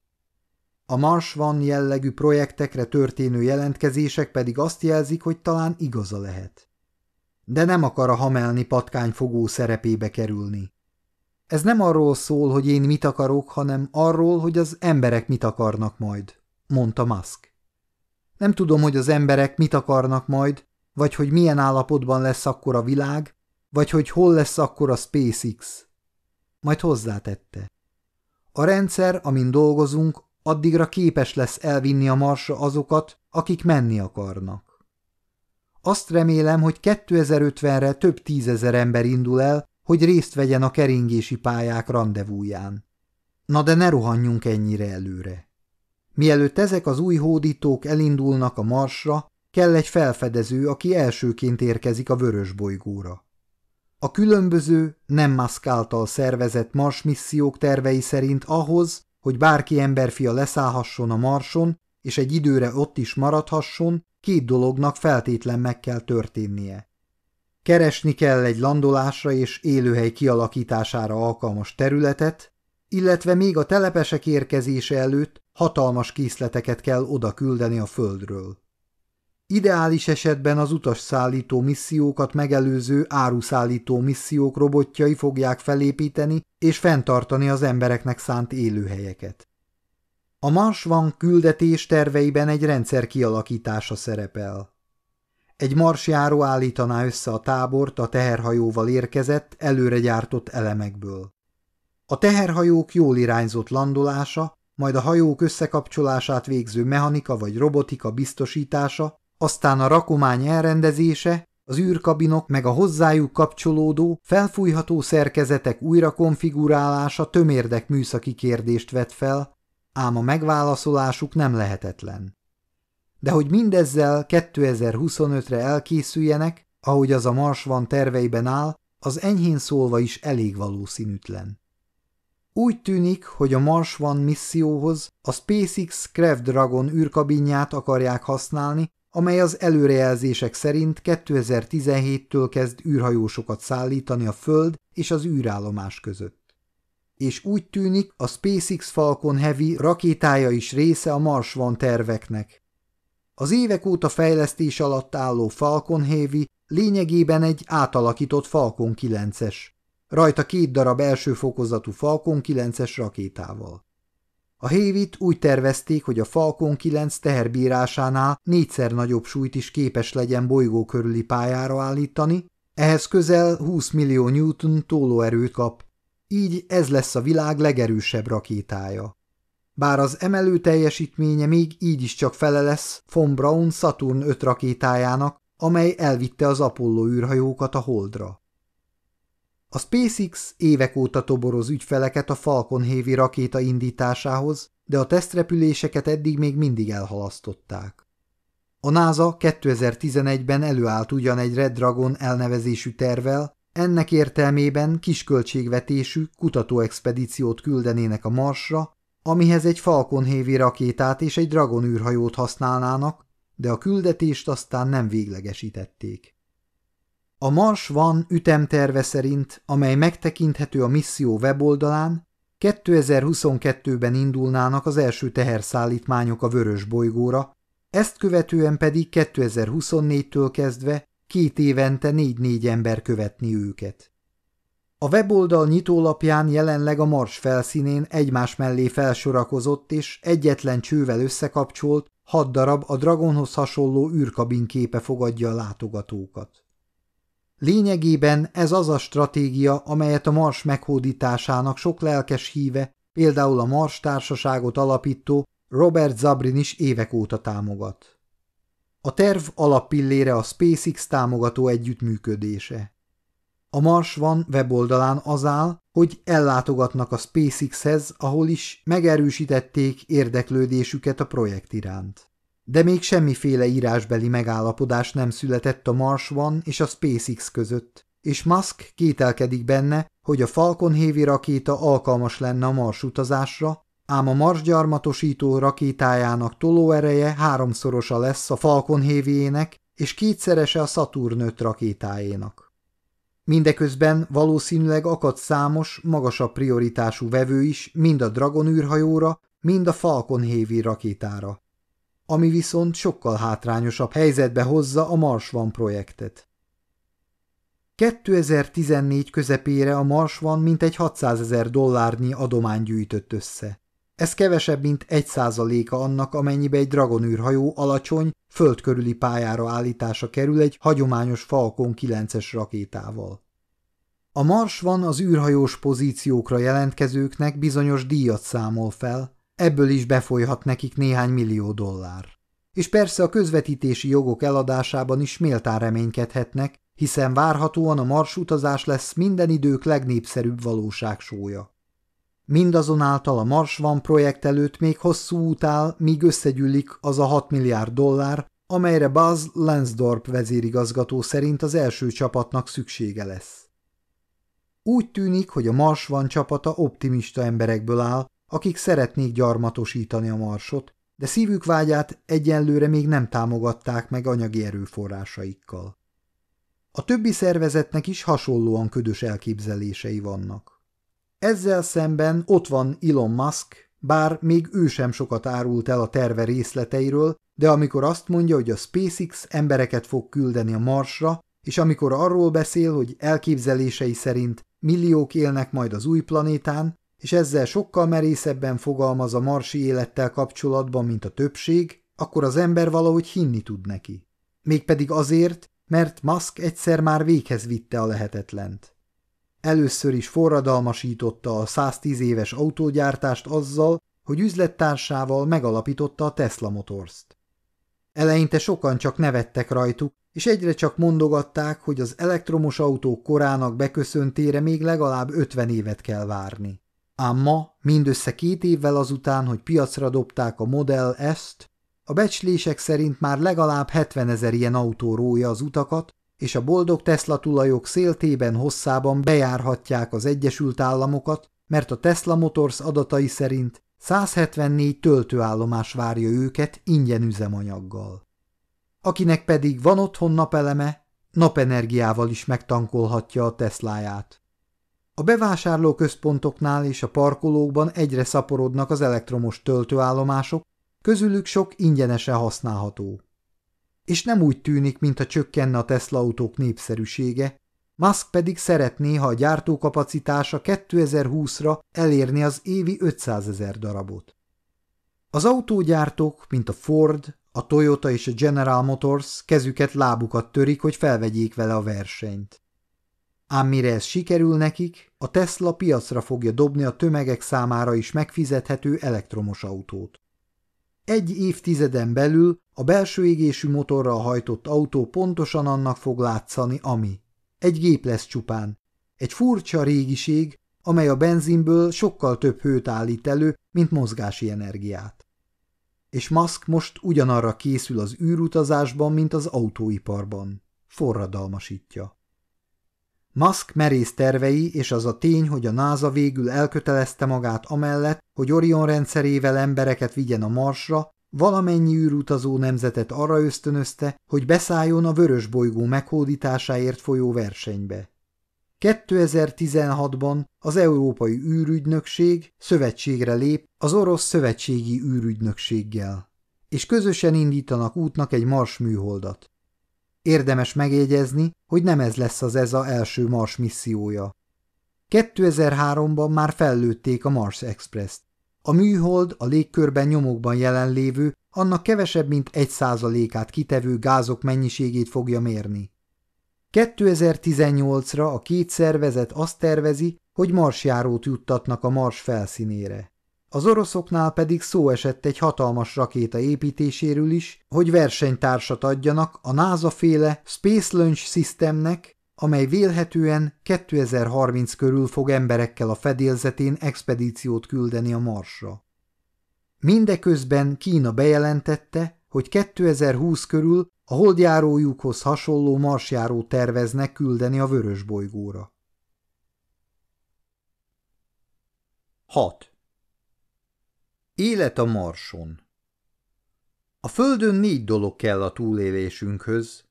[SPEAKER 1] A Mars van jellegű projektekre történő jelentkezések pedig azt jelzik, hogy talán igaza lehet. De nem akar a hamelni patkányfogó szerepébe kerülni. Ez nem arról szól, hogy én mit akarok, hanem arról, hogy az emberek mit akarnak majd, mondta Musk. Nem tudom, hogy az emberek mit akarnak majd, vagy hogy milyen állapotban lesz akkor a világ, vagy hogy hol lesz akkor a SpaceX. Majd hozzátette. A rendszer, amin dolgozunk, addigra képes lesz elvinni a marsra azokat, akik menni akarnak. Azt remélem, hogy 2050-re több tízezer ember indul el, hogy részt vegyen a keringési pályák rendezvúján. Na de ne rohanjunk ennyire előre. Mielőtt ezek az új hódítók elindulnak a marsra, kell egy felfedező, aki elsőként érkezik a vörös bolygóra. A különböző, nem maszkáltal szervezett Mars missziók tervei szerint ahhoz, hogy bárki emberfia leszállhasson a Marson, és egy időre ott is maradhasson, két dolognak feltétlen meg kell történnie. Keresni kell egy landolásra és élőhely kialakítására alkalmas területet, illetve még a telepesek érkezése előtt Hatalmas készleteket kell oda küldeni a földről. Ideális esetben az utasszállító missziókat megelőző áruszállító missziók robotjai fogják felépíteni és fenntartani az embereknek szánt élőhelyeket. A Mars van küldetés terveiben egy rendszer kialakítása szerepel. Egy marsjáró állítaná össze a tábort a teherhajóval érkezett, előregyártott elemekből. A teherhajók jól irányzott landolása, majd a hajók összekapcsolását végző mechanika vagy robotika biztosítása, aztán a rakomány elrendezése, az űrkabinok meg a hozzájuk kapcsolódó, felfújható szerkezetek újrakonfigurálása tömérdek műszaki kérdést vet fel, ám a megválaszolásuk nem lehetetlen. De hogy mindezzel 2025-re elkészüljenek, ahogy az a Mars van terveiben áll, az enyhén szólva is elég valószínűtlen. Úgy tűnik, hogy a Mars van misszióhoz a SpaceX Craft Dragon űrkabinját akarják használni, amely az előrejelzések szerint 2017-től kezd űrhajósokat szállítani a Föld és az űrállomás között. És úgy tűnik, a SpaceX Falcon Heavy rakétája is része a Mars van terveknek. Az évek óta fejlesztés alatt álló Falcon Heavy lényegében egy átalakított Falcon 9-es, rajta két darab első fokozatú Falcon 9-es rakétával. A hévit úgy tervezték, hogy a Falcon 9 teherbírásánál négyszer nagyobb súlyt is képes legyen bolygó körüli pályára állítani, ehhez közel 20 millió newton tólóerőt kap, így ez lesz a világ legerősebb rakétája. Bár az emelő teljesítménye még így is csak fele lesz von Braun Saturn 5 rakétájának, amely elvitte az Apollo űrhajókat a Holdra. A SpaceX évek óta toboroz ügyfeleket a Falcon Heavy rakéta indításához, de a tesztrepüléseket eddig még mindig elhalasztották. A NASA 2011-ben előállt ugyan egy Red Dragon elnevezésű tervel, ennek értelmében kisköltségvetésű kutatóexpedíciót küldenének a Marsra, amihez egy Falcon Heavy rakétát és egy Dragon űrhajót használnának, de a küldetést aztán nem véglegesítették. A Mars van ütemterve szerint, amely megtekinthető a misszió weboldalán, 2022-ben indulnának az első teherszállítmányok a Vörös bolygóra, ezt követően pedig 2024-től kezdve két évente négy-négy ember követni őket. A weboldal nyitólapján jelenleg a Mars felszínén egymás mellé felsorakozott és egyetlen csővel összekapcsolt hat darab a Dragonhoz hasonló űrkabin képe fogadja a látogatókat. Lényegében ez az a stratégia, amelyet a Mars meghódításának sok lelkes híve, például a Mars társaságot alapító Robert Zabrin is évek óta támogat. A terv alappillére a SpaceX támogató együttműködése. A Mars van weboldalán az áll, hogy ellátogatnak a SpaceX-hez, ahol is megerősítették érdeklődésüket a projekt iránt de még semmiféle írásbeli megállapodás nem született a Mars One és a SpaceX között, és Musk kételkedik benne, hogy a Falcon Heavy rakéta alkalmas lenne a Mars utazásra, ám a Mars gyarmatosító rakétájának tolóereje háromszorosa lesz a Falcon Heavy-ének, és kétszerese a Saturn 5 rakétájának. Mindeközben valószínűleg akad számos, magasabb prioritású vevő is mind a Dragon űrhajóra, mind a Falcon Heavy rakétára ami viszont sokkal hátrányosabb helyzetbe hozza a Marsvan projektet. 2014 közepére a Marsvan mintegy 600 ezer dollárnyi adomány gyűjtött össze. Ez kevesebb, mint egy százaléka annak, amennyibe egy dragonűrhajó alacsony, földkörüli pályára állítása kerül egy hagyományos Falcon 9-es rakétával. A Mars van az űrhajós pozíciókra jelentkezőknek bizonyos díjat számol fel, Ebből is befolyhat nekik néhány millió dollár. És persze a közvetítési jogok eladásában is méltán reménykedhetnek, hiszen várhatóan a marsutazás lesz minden idők legnépszerűbb valóságsója. Mindazonáltal a Mars van projekt előtt még hosszú út áll, míg összegyűlik az a 6 milliárd dollár, amelyre Buzz Lansdorp vezérigazgató szerint az első csapatnak szüksége lesz. Úgy tűnik, hogy a Mars van csapata optimista emberekből áll, akik szeretnék gyarmatosítani a marsot, de szívük vágyát egyenlőre még nem támogatták meg anyagi erőforrásaikkal. A többi szervezetnek is hasonlóan ködös elképzelései vannak. Ezzel szemben ott van Elon Musk, bár még ő sem sokat árult el a terve részleteiről, de amikor azt mondja, hogy a SpaceX embereket fog küldeni a Marsra, és amikor arról beszél, hogy elképzelései szerint milliók élnek majd az új planétán, és ezzel sokkal merészebben fogalmaz a marsi élettel kapcsolatban, mint a többség, akkor az ember valahogy hinni tud neki. Mégpedig azért, mert Musk egyszer már véghez vitte a lehetetlent. Először is forradalmasította a 110 éves autógyártást azzal, hogy üzlettársával megalapította a Tesla Motors-t. Eleinte sokan csak nevettek rajtuk, és egyre csak mondogatták, hogy az elektromos autók korának beköszöntére még legalább 50 évet kell várni. Ám ma, mindössze két évvel azután, hogy piacra dobták a Model S-t, a becslések szerint már legalább 70 ezer ilyen autó rója az utakat, és a boldog Tesla tulajok széltében hosszában bejárhatják az Egyesült Államokat, mert a Tesla Motors adatai szerint 174 töltőállomás várja őket ingyen üzemanyaggal. Akinek pedig van otthon napeleme, napenergiával is megtankolhatja a Tesláját. A bevásárlóközpontoknál és a parkolókban egyre szaporodnak az elektromos töltőállomások, közülük sok ingyenesen használható. És nem úgy tűnik, mintha csökkenne a Tesla autók népszerűsége, Musk pedig szeretné, ha a gyártókapacitása 2020-ra elérni az évi 500 ezer darabot. Az autógyártók, mint a Ford, a Toyota és a General Motors kezüket lábukat törik, hogy felvegyék vele a versenyt. Ám mire ez sikerül nekik, a Tesla piacra fogja dobni a tömegek számára is megfizethető elektromos autót. Egy évtizeden belül a belső égésű motorral hajtott autó pontosan annak fog látszani, ami. Egy gép lesz csupán. Egy furcsa régiség, amely a benzinből sokkal több hőt állít elő, mint mozgási energiát. És Musk most ugyanarra készül az űrutazásban, mint az autóiparban. Forradalmasítja. Musk merész tervei és az a tény, hogy a NASA végül elkötelezte magát amellett, hogy Orion rendszerével embereket vigyen a Marsra, valamennyi űrutazó nemzetet arra ösztönözte, hogy beszálljon a vörös bolygó meghódításáért folyó versenybe. 2016-ban az Európai űrügynökség szövetségre lép az orosz szövetségi űrügynökséggel, és közösen indítanak útnak egy Mars műholdat. Érdemes megjegyezni, hogy nem ez lesz az ez a első Mars missziója. 2003-ban már fellőtték a Mars Express-t. A műhold a légkörben nyomokban jelenlévő, annak kevesebb mint 1%-át kitevő gázok mennyiségét fogja mérni. 2018-ra a két szervezet azt tervezi, hogy marsjárót juttatnak a mars felszínére. Az oroszoknál pedig szó esett egy hatalmas rakéta építéséről is, hogy versenytársat adjanak a NASA féle Space Launch Systemnek, amely vélhetően 2030 körül fog emberekkel a fedélzetén expedíciót küldeni a Marsra. Mindeközben Kína bejelentette, hogy 2020 körül a holdjárójukhoz hasonló marsjáró terveznek küldeni a vörös bolygóra. 6. Élet a Marson A Földön négy dolog kell a túlélésünkhöz.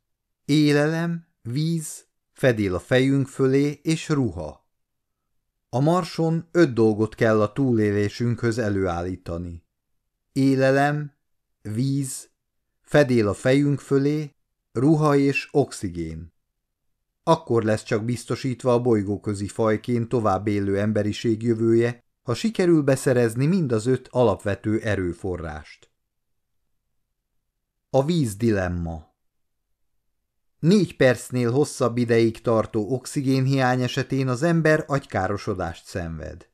[SPEAKER 1] Élelem, víz, fedél a fejünk fölé és ruha. A Marson öt dolgot kell a túlélésünkhöz előállítani. Élelem, víz, fedél a fejünk fölé, ruha és oxigén. Akkor lesz csak biztosítva a bolygóközi fajként tovább élő emberiség jövője, ha sikerül beszerezni mind az öt alapvető erőforrást. A víz dilemma Négy percnél hosszabb ideig tartó oxigénhiány esetén az ember agykárosodást szenved.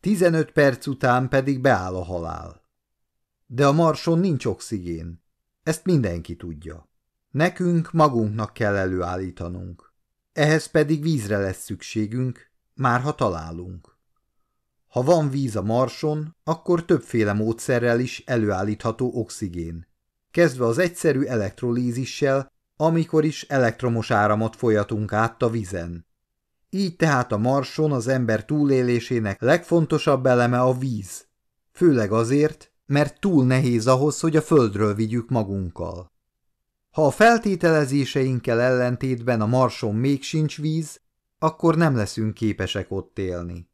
[SPEAKER 1] 15 perc után pedig beáll a halál. De a marson nincs oxigén. Ezt mindenki tudja. Nekünk magunknak kell előállítanunk. Ehhez pedig vízre lesz szükségünk, már ha találunk. Ha van víz a marson, akkor többféle módszerrel is előállítható oxigén. Kezdve az egyszerű elektrolízissel, amikor is elektromos áramot folyatunk át a vizen. Így tehát a marson az ember túlélésének legfontosabb eleme a víz. Főleg azért, mert túl nehéz ahhoz, hogy a földről vigyük magunkkal. Ha a feltételezéseinkkel ellentétben a marson még sincs víz, akkor nem leszünk képesek ott élni.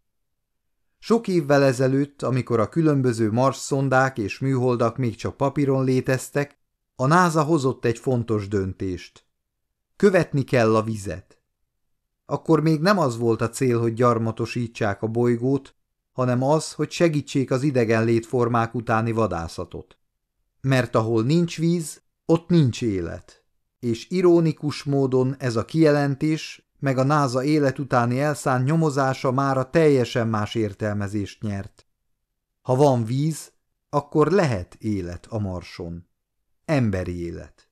[SPEAKER 1] Sok évvel ezelőtt, amikor a különböző Mars szondák és műholdak még csak papíron léteztek, a NASA hozott egy fontos döntést. Követni kell a vizet. Akkor még nem az volt a cél, hogy gyarmatosítsák a bolygót, hanem az, hogy segítsék az idegen létformák utáni vadászatot. Mert ahol nincs víz, ott nincs élet. És ironikus módon ez a kijelentés meg a náza élet utáni elszán nyomozása mára teljesen más értelmezést nyert. Ha van víz, akkor lehet élet a marson. Emberi élet.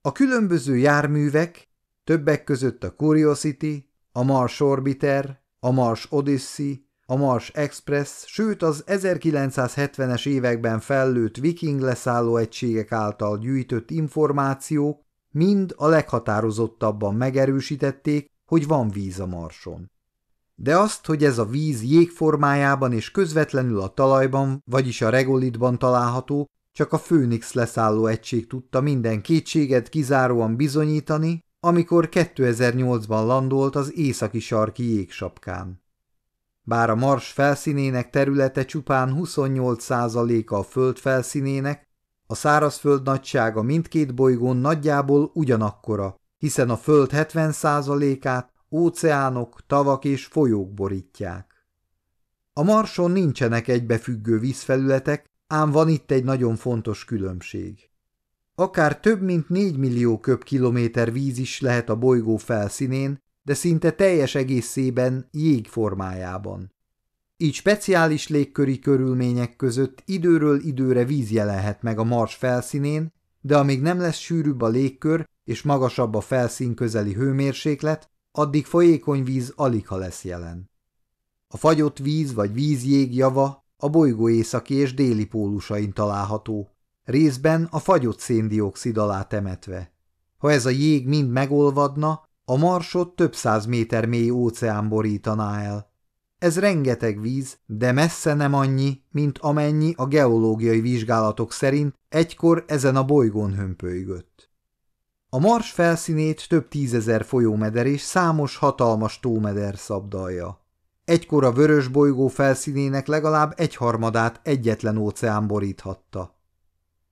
[SPEAKER 1] A különböző járművek, többek között a Curiosity, a Mars Orbiter, a Mars Odyssey, a Mars Express, sőt az 1970-es években fellőtt viking leszálló egységek által gyűjtött információk mind a leghatározottabban megerősítették, hogy van víz a marson. De azt, hogy ez a víz jégformájában és közvetlenül a talajban, vagyis a regolitban található, csak a Főnix leszálló egység tudta minden kétséget kizáróan bizonyítani, amikor 2008-ban landolt az északi sarki jégsapkán. Bár a mars felszínének területe csupán 28%-a a föld felszínének, a szárazföld nagysága mindkét bolygón nagyjából ugyanakkora, hiszen a föld 70%-át óceánok, tavak és folyók borítják. A Marson nincsenek egybefüggő vízfelületek, ám van itt egy nagyon fontos különbség. Akár több mint 4 millió köbkilométer víz is lehet a bolygó felszínén, de szinte teljes egészében jég formájában. Így speciális légköri körülmények között időről időre víz jelenhet meg a mars felszínén, de amíg nem lesz sűrűbb a légkör és magasabb a felszín közeli hőmérséklet, addig folyékony víz aligha lesz jelen. A fagyott víz vagy vízjég java a bolygó északi és déli pólusain található, részben a fagyott széndiokszid alá temetve. Ha ez a jég mind megolvadna, a marsot több száz méter mély óceán borítaná el. Ez rengeteg víz, de messze nem annyi, mint amennyi a geológiai vizsgálatok szerint egykor ezen a bolygón hömpölygött. A mars felszínét több tízezer folyómeder és számos hatalmas tómeder szabdalja. Egykor a vörös bolygó felszínének legalább egyharmadát egyetlen óceán boríthatta.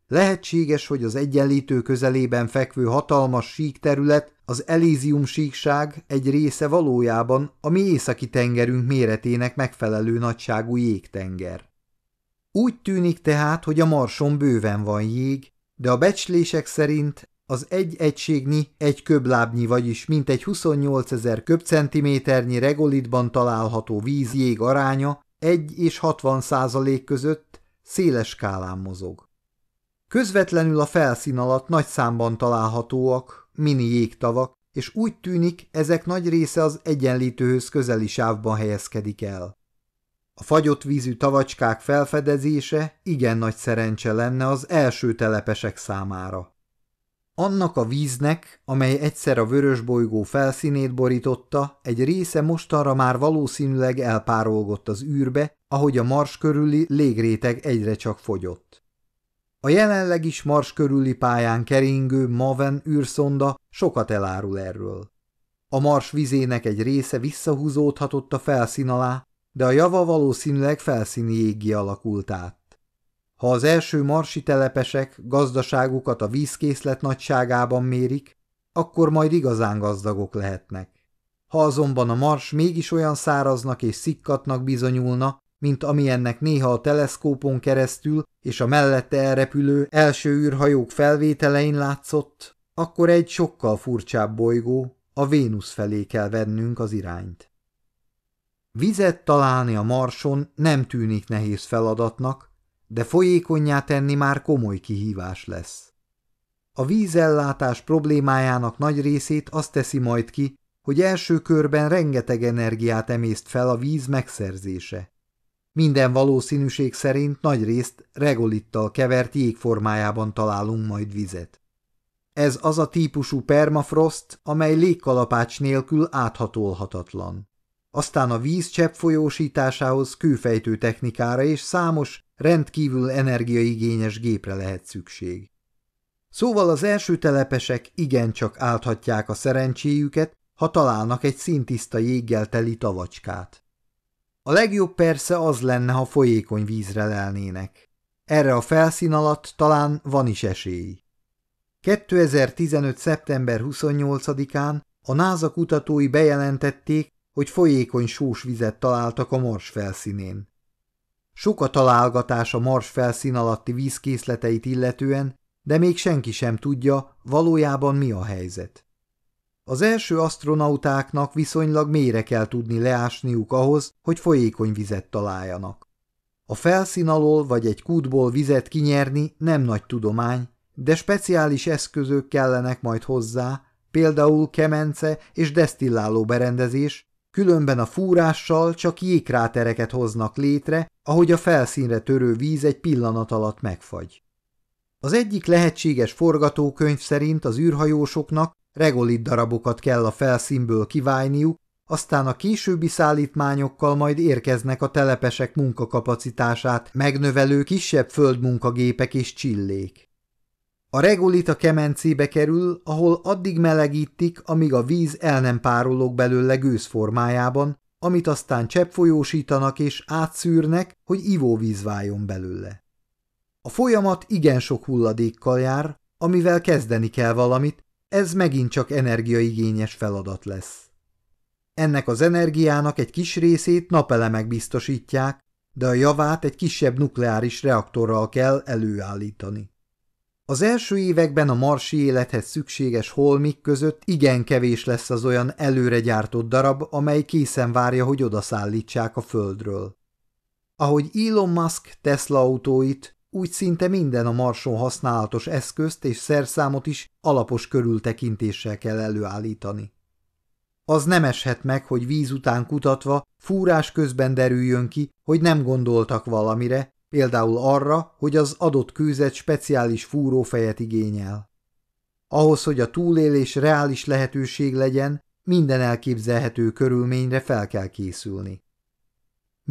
[SPEAKER 1] Lehetséges, hogy az egyenlítő közelében fekvő hatalmas síkterület az Elysium síkság egy része valójában a mi északi tengerünk méretének megfelelő nagyságú jégtenger. Úgy tűnik tehát, hogy a marson bőven van jég, de a becslések szerint az egy egységnyi, egy köblábnyi, vagyis mintegy 28 ezer köbcentiméternyi regolitban található víz-jég aránya 1 és 60 százalék között széles skálán mozog. Közvetlenül a felszín alatt nagy számban találhatóak mini jégtavak, és úgy tűnik, ezek nagy része az egyenlítőhöz közeli sávban helyezkedik el. A fagyott vízű tavacskák felfedezése igen nagy szerencse lenne az első telepesek számára. Annak a víznek, amely egyszer a vörös bolygó felszínét borította, egy része mostanra már valószínűleg elpárolgott az űrbe, ahogy a mars körüli légréteg egyre csak fogyott. A jelenleg is Mars körüli pályán keringő Maven űrszonda sokat elárul erről. A Mars vizének egy része visszahúzódhatott a felszín alá, de a java valószínűleg felszíni égi alakult át. Ha az első marsi telepesek gazdaságukat a vízkészlet nagyságában mérik, akkor majd igazán gazdagok lehetnek. Ha azonban a mars mégis olyan száraznak és szikkatnak bizonyulna, mint amilyennek néha a teleszkópon keresztül és a mellette elrepülő első űrhajók felvételein látszott, akkor egy sokkal furcsább bolygó, a Vénusz felé kell vennünk az irányt. Vizet találni a Marson nem tűnik nehéz feladatnak, de folyékonyá tenni már komoly kihívás lesz. A vízellátás problémájának nagy részét azt teszi majd ki, hogy első körben rengeteg energiát emészt fel a víz megszerzése. Minden valószínűség szerint nagy részt regolittal kevert jégformájában találunk majd vizet. Ez az a típusú permafrost, amely légkalapács nélkül áthatolhatatlan. Aztán a víz folyósításához kőfejtő technikára és számos, rendkívül energiaigényes gépre lehet szükség. Szóval az első telepesek igencsak álthatják a szerencséjüket, ha találnak egy szintiszta jéggel teli tavacskát. A legjobb persze az lenne, ha folyékony vízre lelnének. Erre a felszín alatt talán van is esély. 2015. szeptember 28-án a NASA kutatói bejelentették, hogy folyékony sós vizet találtak a Mars felszínén. Sok a találgatás a Mars felszín alatti vízkészleteit illetően, de még senki sem tudja, valójában mi a helyzet. Az első astronautáknak viszonylag mélyre kell tudni leásniuk ahhoz, hogy folyékony vizet találjanak. A felszín alól vagy egy kútból vizet kinyerni nem nagy tudomány, de speciális eszközök kellenek majd hozzá, például kemence és desztilláló berendezés, különben a fúrással csak jégkrátereket hoznak létre, ahogy a felszínre törő víz egy pillanat alatt megfagy. Az egyik lehetséges forgatókönyv szerint az űrhajósoknak Regolit darabokat kell a felszínből kiválniuk, aztán a későbbi szállítmányokkal majd érkeznek a telepesek munkakapacitását megnövelő kisebb földmunkagépek és csillék. A regolit a kemencébe kerül, ahol addig melegítik, amíg a víz el nem párolog belőle gőzformájában, amit aztán cseppfolyósítanak és átszűrnek, hogy ivóvíz váljon belőle. A folyamat igen sok hulladékkal jár, amivel kezdeni kell valamit, ez megint csak energiaigényes feladat lesz. Ennek az energiának egy kis részét napelemek biztosítják, de a javát egy kisebb nukleáris reaktorral kell előállítani. Az első években a marsi élethez szükséges holmik között igen kevés lesz az olyan előre gyártott darab, amely készen várja, hogy odaszállítsák a földről. Ahogy Elon Musk Tesla autóit, úgy szinte minden a marson használatos eszközt és szerszámot is alapos körültekintéssel kell előállítani. Az nem eshet meg, hogy víz után kutatva fúrás közben derüljön ki, hogy nem gondoltak valamire, például arra, hogy az adott kőzet speciális fúrófejet igényel. Ahhoz, hogy a túlélés reális lehetőség legyen, minden elképzelhető körülményre fel kell készülni.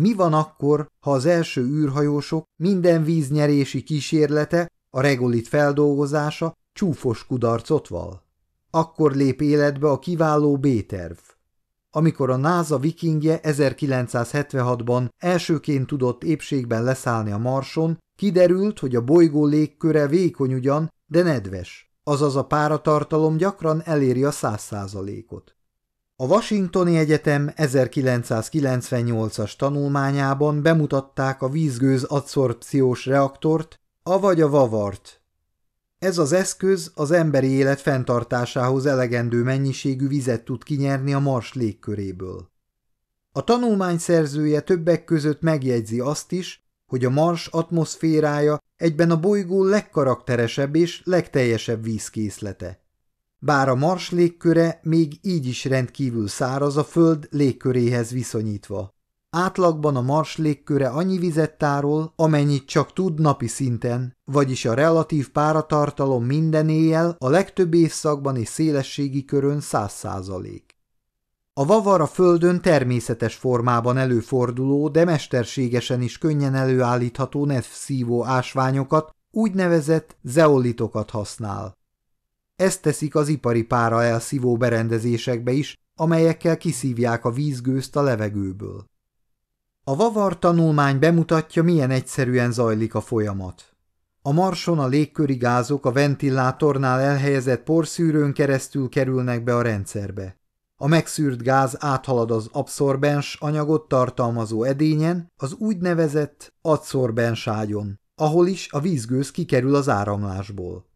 [SPEAKER 1] Mi van akkor, ha az első űrhajósok minden víznyerési kísérlete, a regolit feldolgozása csúfos kudarcot val? Akkor lép életbe a kiváló B-terv. Amikor a NASA vikingje 1976-ban elsőként tudott épségben leszállni a Marson, kiderült, hogy a bolygó légköre vékony ugyan, de nedves, azaz a páratartalom gyakran eléri a száz százalékot. A Washingtoni Egyetem 1998-as tanulmányában bemutatták a vízgőz adszorpciós reaktort, avagy a vavart. Ez az eszköz az emberi élet fenntartásához elegendő mennyiségű vizet tud kinyerni a mars légköréből. A tanulmány szerzője többek között megjegyzi azt is, hogy a mars atmoszférája egyben a bolygó legkarakteresebb és legteljesebb vízkészlete bár a mars légköre még így is rendkívül száraz a föld légköréhez viszonyítva. Átlagban a mars légköre annyi vizet tárol, amennyit csak tud napi szinten, vagyis a relatív páratartalom minden éjjel a legtöbb évszakban és szélességi körön 100 százalék. A vavar a földön természetes formában előforduló, de mesterségesen is könnyen előállítható nefszívó ásványokat, úgynevezett zeolitokat használ. Ezt teszik az ipari pára elszívó berendezésekbe is, amelyekkel kiszívják a vízgőzt a levegőből. A vavar tanulmány bemutatja, milyen egyszerűen zajlik a folyamat. A marson a légköri gázok a ventilátornál elhelyezett porszűrőn keresztül kerülnek be a rendszerbe. A megszűrt gáz áthalad az abszorbens anyagot tartalmazó edényen, az úgynevezett adszorbens ágyon, ahol is a vízgőz kikerül az áramlásból.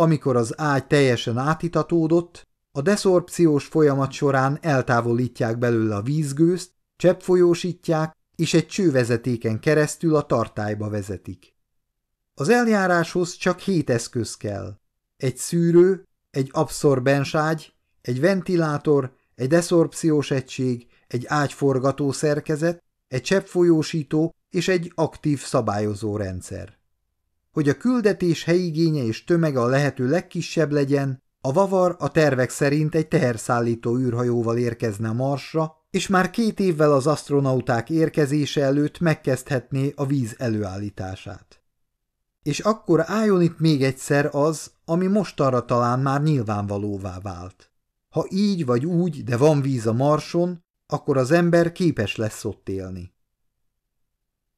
[SPEAKER 1] Amikor az ágy teljesen átitatódott, a deszorpciós folyamat során eltávolítják belőle a vízgőzt, cseppfolyósítják, és egy csővezetéken keresztül a tartályba vezetik. Az eljáráshoz csak hét eszköz kell. Egy szűrő, egy abszorbenságy, egy ventilátor, egy deszorpciós egység, egy ágyforgató szerkezet, egy cseppfolyósító és egy aktív szabályozó rendszer hogy a küldetés helyigénye és tömege a lehető legkisebb legyen, a vavar a tervek szerint egy teherszállító űrhajóval érkezne Marsra, és már két évvel az astronauták érkezése előtt megkezdhetné a víz előállítását. És akkor álljon itt még egyszer az, ami mostanra talán már nyilvánvalóvá vált. Ha így vagy úgy, de van víz a Marson, akkor az ember képes lesz ott élni.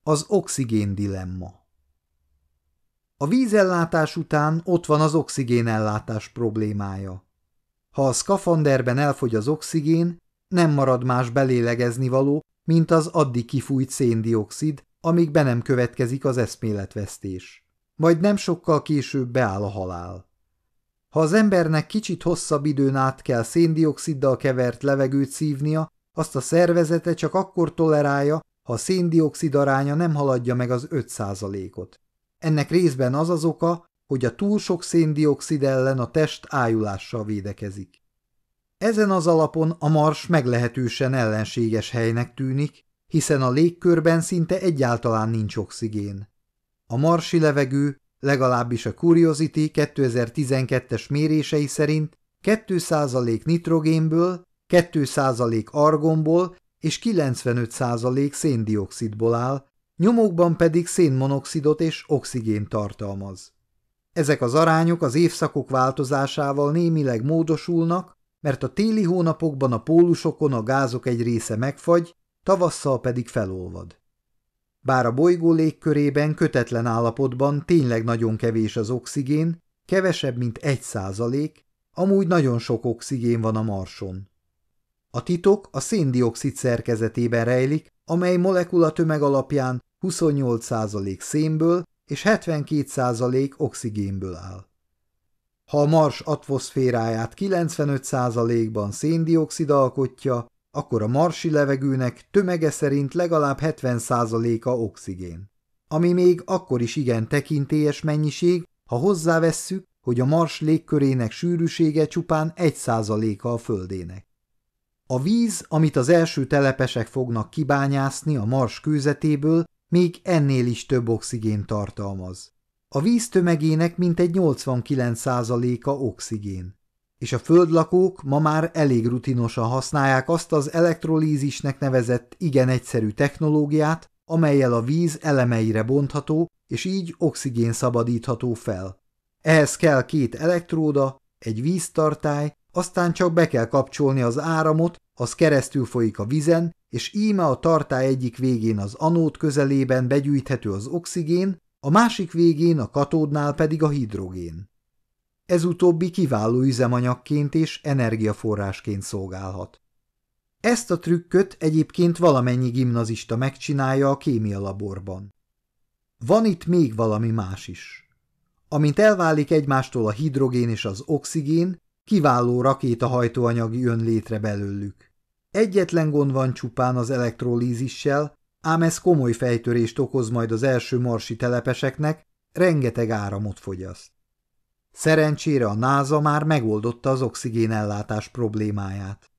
[SPEAKER 1] Az oxigén dilemma a vízellátás után ott van az oxigénellátás problémája. Ha a szkafanderben elfogy az oxigén, nem marad más belélegezni való, mint az addig kifújt széndiokszid, amíg be nem következik az eszméletvesztés. Majd nem sokkal később beáll a halál. Ha az embernek kicsit hosszabb időn át kell széndioksziddal kevert levegőt szívnia, azt a szervezete csak akkor tolerálja, ha a széndiokszid aránya nem haladja meg az 5%-ot. Ennek részben az az oka, hogy a túl sok széndiokszid ellen a test ájulással védekezik. Ezen az alapon a Mars meglehetősen ellenséges helynek tűnik, hiszen a légkörben szinte egyáltalán nincs oxigén. A marsi levegő, legalábbis a Curiosity 2012-es mérései szerint 2% nitrogénből, 2% argonból és 95% széndiokszidból áll, nyomokban pedig szénmonoxidot és oxigént tartalmaz. Ezek az arányok az évszakok változásával némileg módosulnak, mert a téli hónapokban a pólusokon a gázok egy része megfagy, tavasszal pedig felolvad. Bár a bolygó légkörében kötetlen állapotban tényleg nagyon kevés az oxigén, kevesebb, mint egy százalék, amúgy nagyon sok oxigén van a marson. A titok a széndiokszid szerkezetében rejlik, amely tömeg alapján 28% szénből és 72% oxigénből áll. Ha a Mars atmoszféráját 95%-ban széndiokszid alkotja, akkor a marsi levegőnek tömege szerint legalább 70%-a oxigén, ami még akkor is igen tekintélyes mennyiség, ha hozzávesszük, hogy a mars légkörének sűrűsége csupán 1%-a a földének. A víz, amit az első telepesek fognak kibányászni a mars kőzetéből, még ennél is több oxigén tartalmaz. A víz tömegének mintegy 89%-a oxigén, és a földlakók ma már elég rutinosan használják azt az elektrolízisnek nevezett igen egyszerű technológiát, amelyel a víz elemeire bontható, és így oxigén szabadítható fel. Ehhez kell két elektróda, egy víztartály aztán csak be kell kapcsolni az áramot, az keresztül folyik a vizen, és íme a tartály egyik végén az anód közelében begyűjthető az oxigén, a másik végén a katódnál pedig a hidrogén. Ez utóbbi kiváló üzemanyagként és energiaforrásként szolgálhat. Ezt a trükköt egyébként valamennyi gimnazista megcsinálja a kémia laborban. Van itt még valami más is. Amint elválik egymástól a hidrogén és az oxigén, Kiváló rakétahajtóanyag jön létre belőlük. Egyetlen gond van csupán az elektrolízissel, ám ez komoly fejtörést okoz majd az első marsi telepeseknek, rengeteg áramot fogyaszt. Szerencsére a NASA már megoldotta az oxigénellátás problémáját.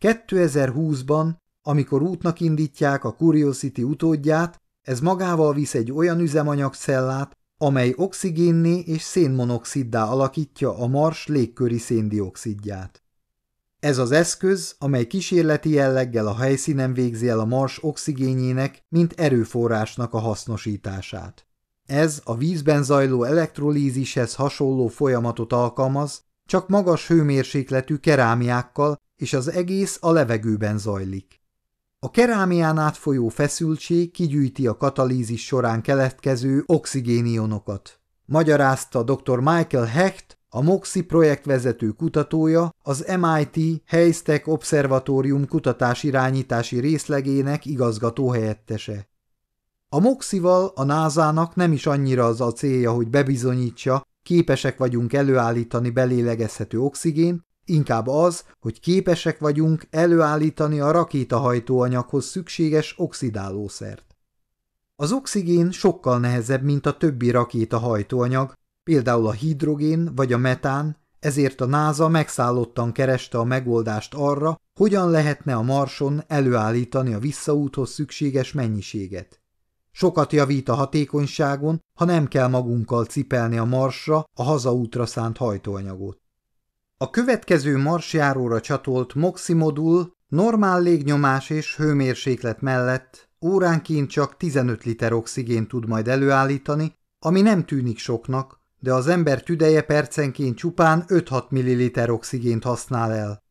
[SPEAKER 1] 2020-ban, amikor útnak indítják a Curiosity utódját, ez magával visz egy olyan üzemanyagcellát, amely oxigénné és szénmonoxiddá alakítja a mars légköri széndiokszidját. Ez az eszköz, amely kísérleti jelleggel a helyszínen végzi el a mars oxigénjének, mint erőforrásnak a hasznosítását. Ez a vízben zajló elektrolízishez hasonló folyamatot alkalmaz, csak magas hőmérsékletű kerámiákkal, és az egész a levegőben zajlik. A kerámián átfolyó feszültség kigyűjti a katalízis során keletkező oxigénionokat. Magyarázta dr. Michael Hecht, a MOXI projektvezető kutatója, az MIT Haystack Obszervatórium kutatásirányítási részlegének igazgatóhelyettese. A MOXI-val a NASA-nak nem is annyira az a célja, hogy bebizonyítsa, képesek vagyunk előállítani belélegezhető oxigént, Inkább az, hogy képesek vagyunk előállítani a rakétahajtóanyaghoz szükséges oxidálószert. Az oxigén sokkal nehezebb, mint a többi rakétahajtóanyag, például a hidrogén vagy a metán, ezért a NASA megszállottan kereste a megoldást arra, hogyan lehetne a Marson előállítani a visszaúthoz szükséges mennyiséget. Sokat javít a hatékonyságon, ha nem kell magunkkal cipelni a Marsra a hazaútra szánt hajtóanyagot. A következő marsjáróra csatolt MOXI modul normál légnyomás és hőmérséklet mellett óránként csak 15 liter oxigén tud majd előállítani, ami nem tűnik soknak, de az ember tüdeje percenként csupán 5-6 ml oxigént használ el.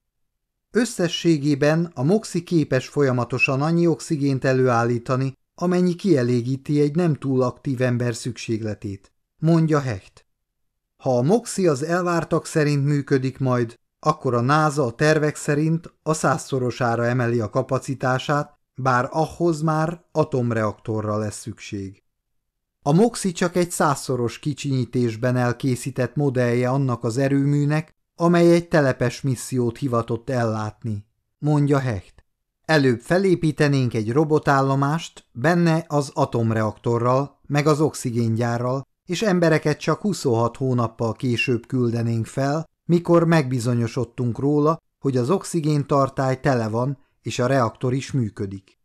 [SPEAKER 1] Összességében a MOXI képes folyamatosan annyi oxigént előállítani, amennyi kielégíti egy nem túl aktív ember szükségletét, mondja Hecht. Ha a MOXI az elvártak szerint működik majd, akkor a NASA a tervek szerint a százszorosára emeli a kapacitását, bár ahhoz már atomreaktorra lesz szükség. A MOXI csak egy százszoros kicsinyítésben elkészített modellje annak az erőműnek, amely egy telepes missziót hivatott ellátni, mondja Hecht. Előbb felépítenénk egy robotállomást, benne az atomreaktorral, meg az oxigéngyárral, és embereket csak 26 hónappal később küldenénk fel, mikor megbizonyosodtunk róla, hogy az oxigéntartály tele van, és a reaktor is működik.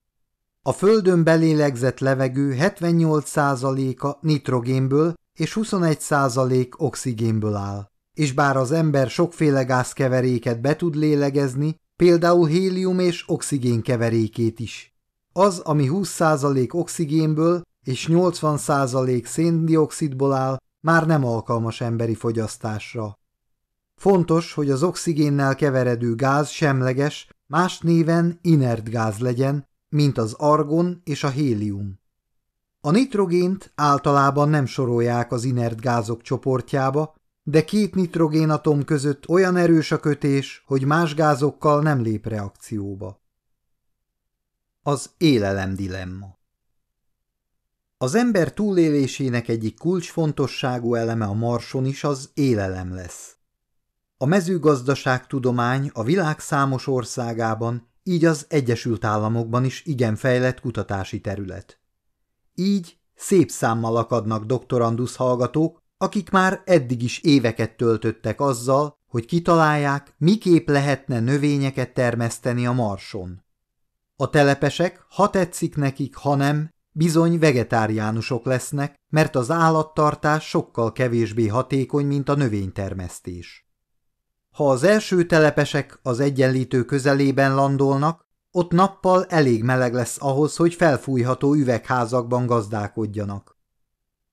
[SPEAKER 1] A földön belélegzett levegő 78%-a nitrogénből és 21% oxigénből áll, és bár az ember sokféle gázkeveréket be tud lélegezni, például hélium és oxigén keverékét is. Az, ami 20% oxigénből és 80% széndiokszidból áll, már nem alkalmas emberi fogyasztásra. Fontos, hogy az oxigénnel keveredő gáz semleges, más néven inert gáz legyen, mint az argon és a hélium. A nitrogént általában nem sorolják az inert gázok csoportjába, de két nitrogénatom között olyan erős a kötés, hogy más gázokkal nem lép reakcióba. Az élelem dilemma az ember túlélésének egyik kulcsfontosságú eleme a marson is az élelem lesz. A mezőgazdaságtudomány a világ számos országában, így az Egyesült Államokban is igen fejlett kutatási terület. Így szép számmal akadnak doktorandusz hallgatók, akik már eddig is éveket töltöttek azzal, hogy kitalálják, miképp lehetne növényeket termeszteni a marson. A telepesek, ha tetszik nekik, ha nem, Bizony vegetáriánusok lesznek, mert az állattartás sokkal kevésbé hatékony, mint a növénytermesztés. Ha az első telepesek az egyenlítő közelében landolnak, ott nappal elég meleg lesz ahhoz, hogy felfújható üvegházakban gazdálkodjanak.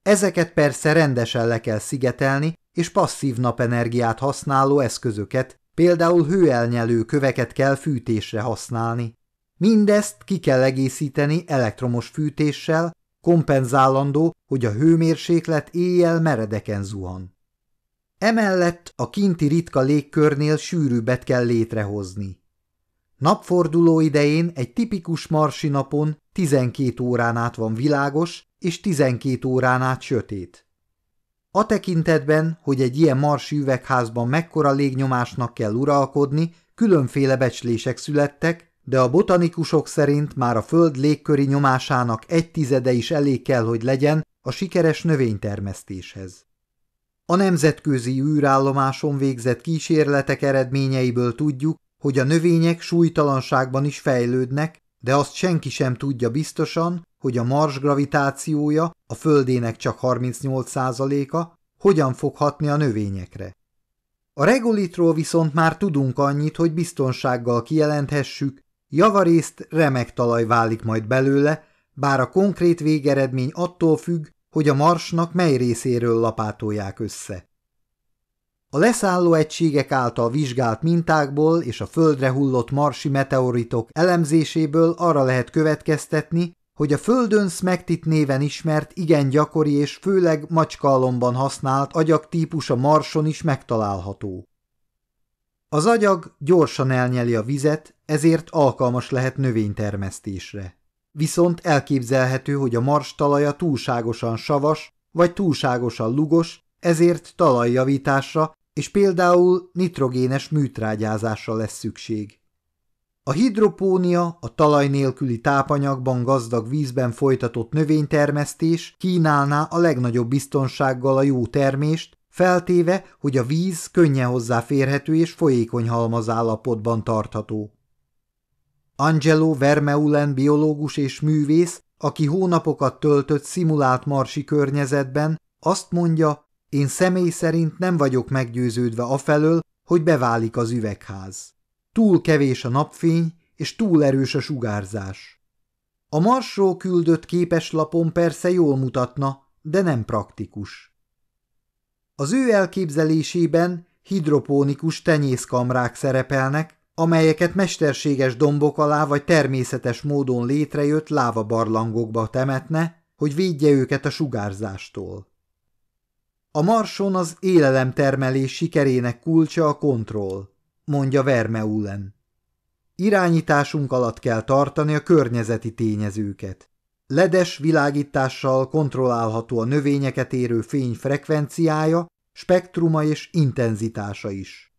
[SPEAKER 1] Ezeket persze rendesen le kell szigetelni, és passzív napenergiát használó eszközöket, például hőelnyelő köveket kell fűtésre használni. Mindezt ki kell egészíteni elektromos fűtéssel, kompenzálandó, hogy a hőmérséklet éjjel meredeken zuhan. Emellett a kinti ritka légkörnél sűrűbbet kell létrehozni. Napforduló idején egy tipikus marsi napon 12 órán át van világos és 12 órán át sötét. A tekintetben, hogy egy ilyen marsi üvegházban mekkora légnyomásnak kell uralkodni, különféle becslések születtek, de a botanikusok szerint már a föld légköri nyomásának egy tizede is elég kell, hogy legyen a sikeres növénytermesztéshez. A nemzetközi űrállomáson végzett kísérletek eredményeiből tudjuk, hogy a növények súlytalanságban is fejlődnek, de azt senki sem tudja biztosan, hogy a mars gravitációja, a földének csak 38%-a, hogyan fog hatni a növényekre. A regolitról viszont már tudunk annyit, hogy biztonsággal kijelenthessük, Javarészt remek talaj válik majd belőle, bár a konkrét végeredmény attól függ, hogy a marsnak mely részéről lapátolják össze. A leszálló egységek által vizsgált mintákból és a földre hullott marsi meteoritok elemzéséből arra lehet következtetni, hogy a földön smektit néven ismert, igen gyakori és főleg macskalomban használt agyaktípus a marson is megtalálható. Az agyag gyorsan elnyeli a vizet, ezért alkalmas lehet növénytermesztésre. Viszont elképzelhető, hogy a mars talaja túlságosan savas, vagy túlságosan lugos, ezért talajjavításra és például nitrogénes műtrágyázásra lesz szükség. A hidropónia a talaj nélküli tápanyagban gazdag vízben folytatott növénytermesztés kínálná a legnagyobb biztonsággal a jó termést, feltéve, hogy a víz könnyen hozzáférhető és folyékony halmazállapotban tartható. Angelo Vermeulen biológus és művész, aki hónapokat töltött szimulált marsi környezetben, azt mondja, én személy szerint nem vagyok meggyőződve afelől, hogy beválik az üvegház. Túl kevés a napfény, és túl erős a sugárzás. A marsról küldött képeslapon persze jól mutatna, de nem praktikus. Az ő elképzelésében hidropónikus tenyészkamrák szerepelnek, amelyeket mesterséges dombok alá vagy természetes módon létrejött lávabarlangokba temetne, hogy védje őket a sugárzástól. A marson az élelemtermelés sikerének kulcsa a kontroll, mondja Vermeulen. Irányításunk alatt kell tartani a környezeti tényezőket. Ledes világítással kontrollálható a növényeket érő fény frekvenciája, spektruma és intenzitása is.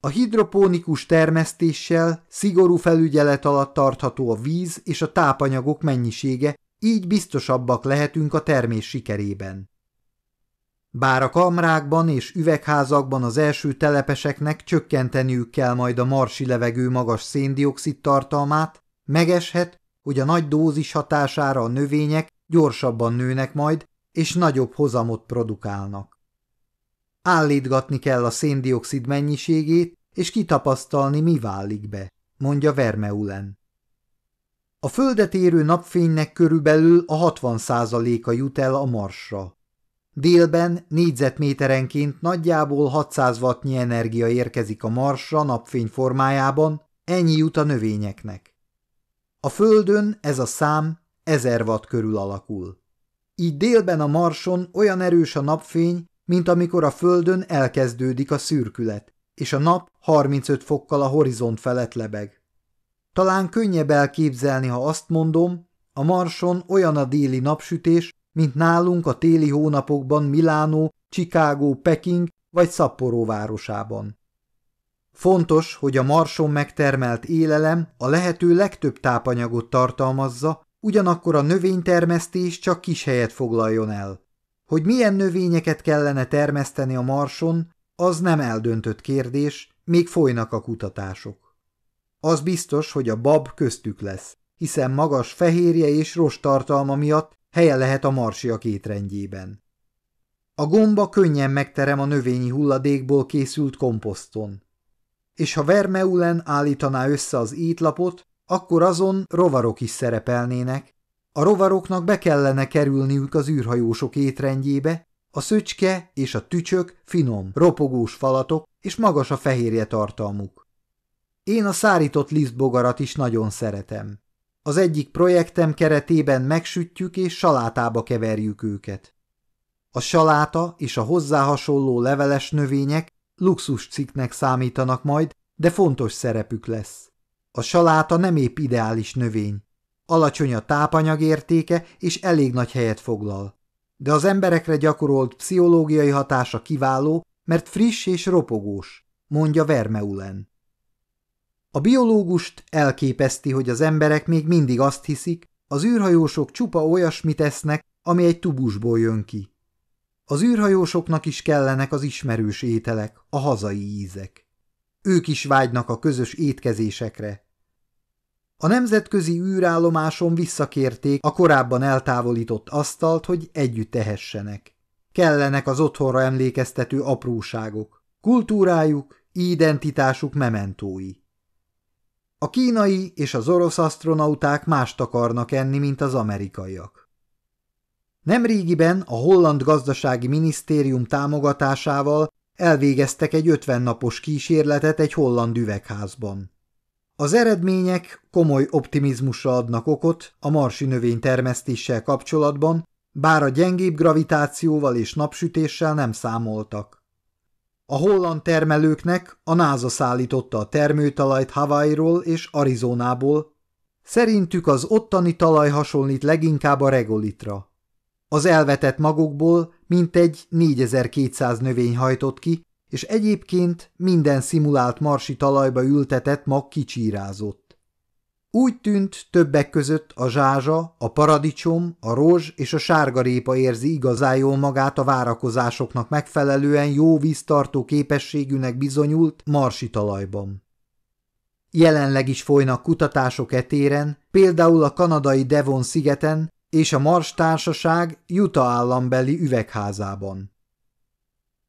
[SPEAKER 1] A hidropónikus termesztéssel szigorú felügyelet alatt tartható a víz és a tápanyagok mennyisége, így biztosabbak lehetünk a termés sikerében. Bár a kamrákban és üvegházakban az első telepeseknek csökkenteniük kell majd a marsi levegő magas széndiokszid tartalmát, megeshet, hogy a nagy dózis hatására a növények gyorsabban nőnek majd, és nagyobb hozamot produkálnak. Állítgatni kell a széndiokszid mennyiségét, és kitapasztalni, mi válik be, mondja Vermeulen. A földet érő napfénynek körülbelül a 60%-a jut el a marsra. Délben négyzetméterenként nagyjából 600 wattnyi energia érkezik a marsra napfény formájában, ennyi jut a növényeknek. A földön ez a szám ezer watt körül alakul. Így délben a marson olyan erős a napfény, mint amikor a földön elkezdődik a szürkület, és a nap 35 fokkal a horizont felett lebeg. Talán könnyebb elképzelni, ha azt mondom, a marson olyan a déli napsütés, mint nálunk a téli hónapokban Milánó, Chicago, Peking vagy Szaporó városában. Fontos, hogy a marson megtermelt élelem a lehető legtöbb tápanyagot tartalmazza, ugyanakkor a növénytermesztés csak kis helyet foglaljon el. Hogy milyen növényeket kellene termeszteni a marson, az nem eldöntött kérdés, még folynak a kutatások. Az biztos, hogy a bab köztük lesz, hiszen magas fehérje és rost tartalma miatt helye lehet a marsiak étrendjében. A gomba könnyen megterem a növényi hulladékból készült komposzton és ha Vermeulen állítaná össze az ítlapot, akkor azon rovarok is szerepelnének. A rovaroknak be kellene kerülniük az űrhajósok étrendjébe, a szöcske és a tücsök finom, ropogós falatok és magas a fehérje tartalmuk. Én a szárított lisztbogarat is nagyon szeretem. Az egyik projektem keretében megsütjük és salátába keverjük őket. A saláta és a hozzá hasonló leveles növények luxus cikknek számítanak majd, de fontos szerepük lesz. A saláta nem épp ideális növény. Alacsony a tápanyag értéke és elég nagy helyet foglal. De az emberekre gyakorolt pszichológiai hatása kiváló, mert friss és ropogós, mondja Vermeulen. A biológust elképeszti, hogy az emberek még mindig azt hiszik, az űrhajósok csupa olyasmit esznek, ami egy tubusból jön ki. Az űrhajósoknak is kellenek az ismerős ételek, a hazai ízek. Ők is vágynak a közös étkezésekre. A nemzetközi űrállomáson visszakérték a korábban eltávolított asztalt, hogy együtt tehessenek. Kellenek az otthonra emlékeztető apróságok, kultúrájuk, identitásuk mementói. A kínai és az orosz astronauták mást akarnak enni, mint az amerikaiak. Nemrégiben a holland gazdasági minisztérium támogatásával elvégeztek egy 50 napos kísérletet egy holland üvegházban. Az eredmények komoly optimizmusra adnak okot a marsi termesztéssel kapcsolatban, bár a gyengébb gravitációval és napsütéssel nem számoltak. A holland termelőknek a NASA szállította a termőtalajt Hawaii-ról és Arizonából, szerintük az ottani talaj hasonlít leginkább a regolitra. Az elvetett magokból mintegy 4200 növény hajtott ki, és egyébként minden szimulált marsi talajba ültetett mag kicsírázott. Úgy tűnt többek között a zsázsa, a paradicsom, a rózs és a sárgarépa érzi igazán jól magát a várakozásoknak megfelelően jó víztartó képességűnek bizonyult marsi talajban. Jelenleg is folynak kutatások etéren, például a kanadai Devon szigeten és a Mars Társaság Utah állambeli üvegházában.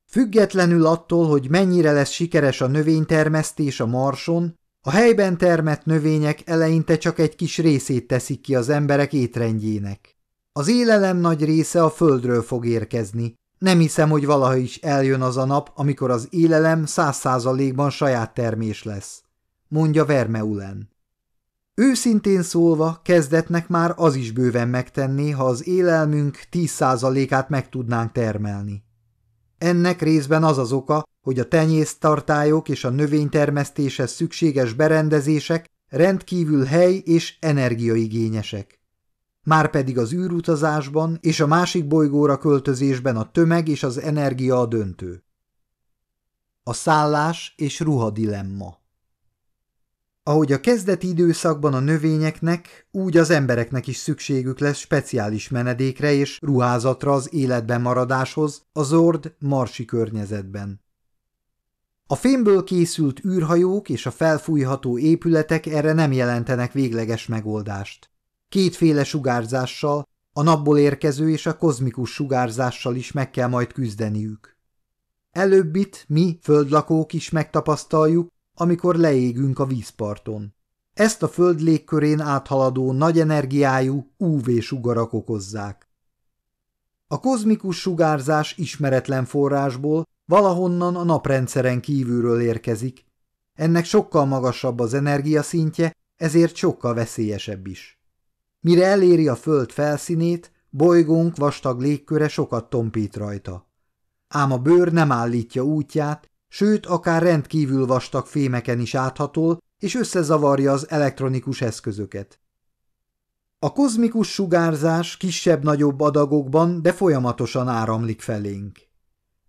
[SPEAKER 1] Függetlenül attól, hogy mennyire lesz sikeres a növénytermesztés a Marson, a helyben termett növények eleinte csak egy kis részét teszik ki az emberek étrendjének. Az élelem nagy része a földről fog érkezni. Nem hiszem, hogy valaha is eljön az a nap, amikor az élelem száz százalékban saját termés lesz, mondja Vermeulen. Őszintén szólva, kezdetnek már az is bőven megtenné, ha az élelmünk 10%-át meg tudnánk termelni. Ennek részben az az oka, hogy a tenyésztartályok és a növénytermesztéshez szükséges berendezések rendkívül hely- és energiaigényesek. Márpedig az űrutazásban és a másik bolygóra költözésben a tömeg és az energia a döntő. A szállás és ruha dilemma ahogy a kezdeti időszakban a növényeknek, úgy az embereknek is szükségük lesz speciális menedékre és ruházatra az életben maradáshoz a zord marsi környezetben. A fémből készült űrhajók és a felfújható épületek erre nem jelentenek végleges megoldást. Kétféle sugárzással, a napból érkező és a kozmikus sugárzással is meg kell majd küzdeniük. Előbbit mi, földlakók is megtapasztaljuk, amikor leégünk a vízparton. Ezt a föld légkörén áthaladó nagy energiájú UV-sugarak okozzák. A kozmikus sugárzás ismeretlen forrásból valahonnan a naprendszeren kívülről érkezik. Ennek sokkal magasabb az energiaszintje, ezért sokkal veszélyesebb is. Mire eléri a föld felszínét, bolygónk vastag légköre sokat tompít rajta. Ám a bőr nem állítja útját, sőt akár rendkívül vastag fémeken is áthatol, és összezavarja az elektronikus eszközöket. A kozmikus sugárzás kisebb-nagyobb adagokban, de folyamatosan áramlik felénk.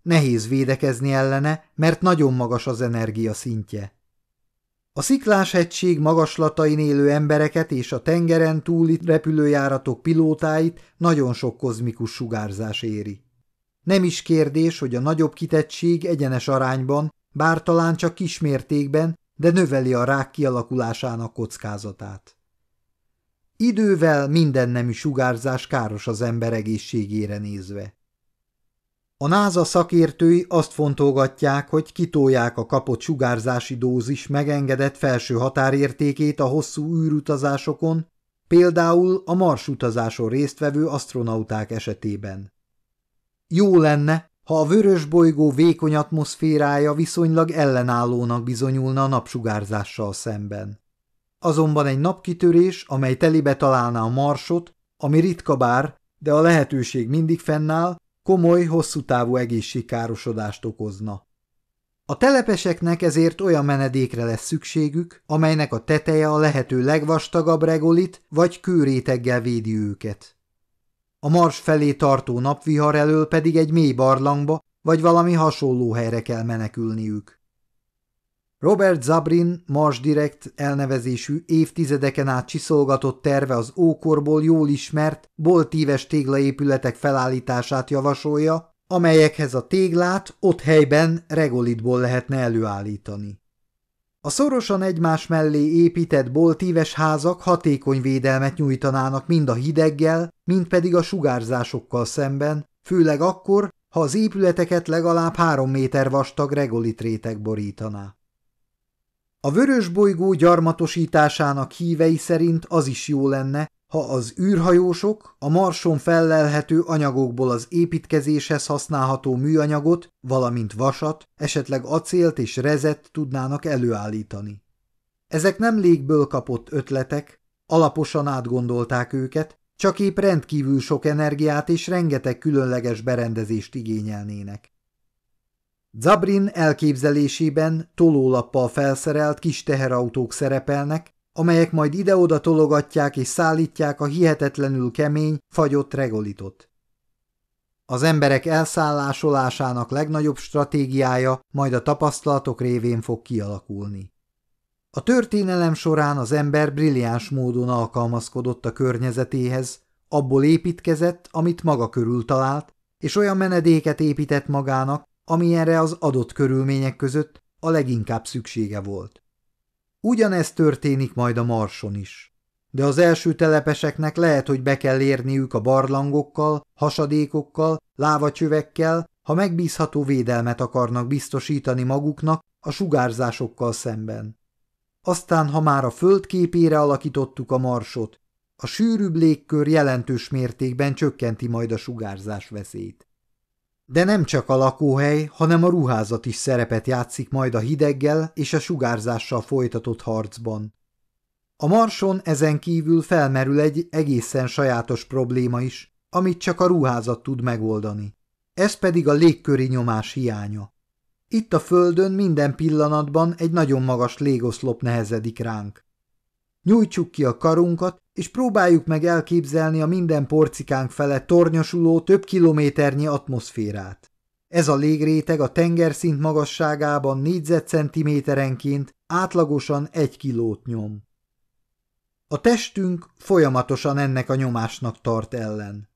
[SPEAKER 1] Nehéz védekezni ellene, mert nagyon magas az energia szintje. A szikláshegység magaslatain élő embereket és a tengeren túli repülőjáratok pilótáit nagyon sok kozmikus sugárzás éri. Nem is kérdés, hogy a nagyobb kitettség egyenes arányban, bár talán csak kismértékben, de növeli a rák kialakulásának kockázatát. Idővel minden nemű sugárzás káros az ember egészségére nézve. A NASA szakértői azt fontolgatják, hogy kitolják a kapott sugárzási dózis megengedett felső határértékét a hosszú űrutazásokon, például a marsutazáson résztvevő astronauták esetében. Jó lenne, ha a vörös bolygó vékony atmoszférája viszonylag ellenállónak bizonyulna a napsugárzással szemben. Azonban egy napkitörés, amely telibe találná a marsot, ami ritka bár, de a lehetőség mindig fennáll, komoly, hosszú távú egészségkárosodást okozna. A telepeseknek ezért olyan menedékre lesz szükségük, amelynek a teteje a lehető legvastagabb regolit vagy kőréteggel védi őket a mars felé tartó napvihar elől pedig egy mély barlangba vagy valami hasonló helyre kell menekülniük. Robert Zabrin Mars Direct elnevezésű évtizedeken át csiszolgatott terve az ókorból jól ismert, boltíves téglaépületek felállítását javasolja, amelyekhez a téglát ott helyben regolitból lehetne előállítani. A szorosan egymás mellé épített boltíves házak hatékony védelmet nyújtanának mind a hideggel, mind pedig a sugárzásokkal szemben, főleg akkor, ha az épületeket legalább három méter vastag regolitrétek borítaná. A vörös bolygó gyarmatosításának hívei szerint az is jó lenne, ha az űrhajósok a marson fellelhető anyagokból az építkezéshez használható műanyagot, valamint vasat, esetleg acélt és rezet tudnának előállítani. Ezek nem légből kapott ötletek, alaposan átgondolták őket, csak épp rendkívül sok energiát és rengeteg különleges berendezést igényelnének. Zabrin elképzelésében tolólappal felszerelt kis teherautók szerepelnek, amelyek majd ide-oda tologatják és szállítják a hihetetlenül kemény, fagyott regolitot. Az emberek elszállásolásának legnagyobb stratégiája majd a tapasztalatok révén fog kialakulni. A történelem során az ember brilliáns módon alkalmazkodott a környezetéhez, abból építkezett, amit maga körül talált, és olyan menedéket épített magának, amilyenre az adott körülmények között a leginkább szüksége volt. Ugyanezt történik majd a Marson is. De az első telepeseknek lehet, hogy be kell érniük a barlangokkal, hasadékokkal, lávacsövekkel, ha megbízható védelmet akarnak biztosítani maguknak a sugárzásokkal szemben. Aztán, ha már a föld képére alakítottuk a marsot, a sűrűbb légkör jelentős mértékben csökkenti majd a sugárzás veszélyt. De nem csak a lakóhely, hanem a ruházat is szerepet játszik majd a hideggel és a sugárzással folytatott harcban. A marson ezen kívül felmerül egy egészen sajátos probléma is, amit csak a ruházat tud megoldani. Ez pedig a légköri nyomás hiánya. Itt a földön minden pillanatban egy nagyon magas légoszlop nehezedik ránk. Nyújtsuk ki a karunkat, és próbáljuk meg elképzelni a minden porcikánk fele tornyosuló több kilométernyi atmoszférát. Ez a légréteg a tengerszint magasságában négyzetcentiméterenként átlagosan egy kilót nyom. A testünk folyamatosan ennek a nyomásnak tart ellen.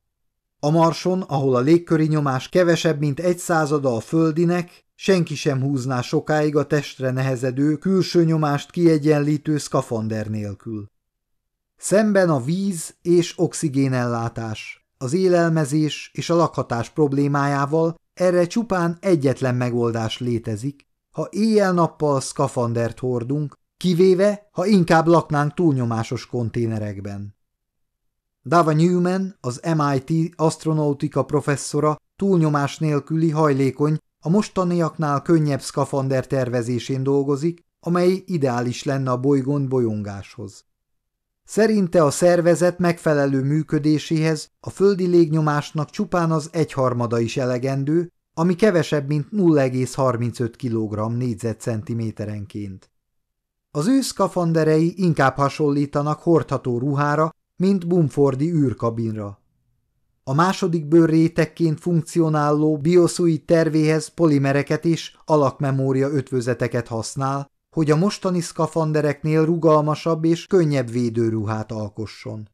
[SPEAKER 1] A marson, ahol a légköri nyomás kevesebb, mint egy százada a földinek, senki sem húzná sokáig a testre nehezedő, külső nyomást kiegyenlítő szkafander nélkül. Szemben a víz és oxigénellátás, az élelmezés és a lakhatás problémájával erre csupán egyetlen megoldás létezik, ha éjjel-nappal szkafandert hordunk, kivéve, ha inkább laknánk túlnyomásos konténerekben. Dava Newman, az MIT astronautika professzora túlnyomás nélküli hajlékony, a mostaniaknál könnyebb szkafander tervezésén dolgozik, amely ideális lenne a bolygón bolyongáshoz. Szerinte a szervezet megfelelő működéséhez a földi légnyomásnak csupán az egyharmada is elegendő, ami kevesebb, mint 0,35 kg négyzetcentiméterenként. Az ő szkafanderei inkább hasonlítanak hordható ruhára, mint Bumfordi űrkabinra. A második bőrrétekként funkcionáló bioszui tervéhez polimereket és alakmemória ötvözeteket használ, hogy a mostani szkafandereknél rugalmasabb és könnyebb védőruhát alkosson.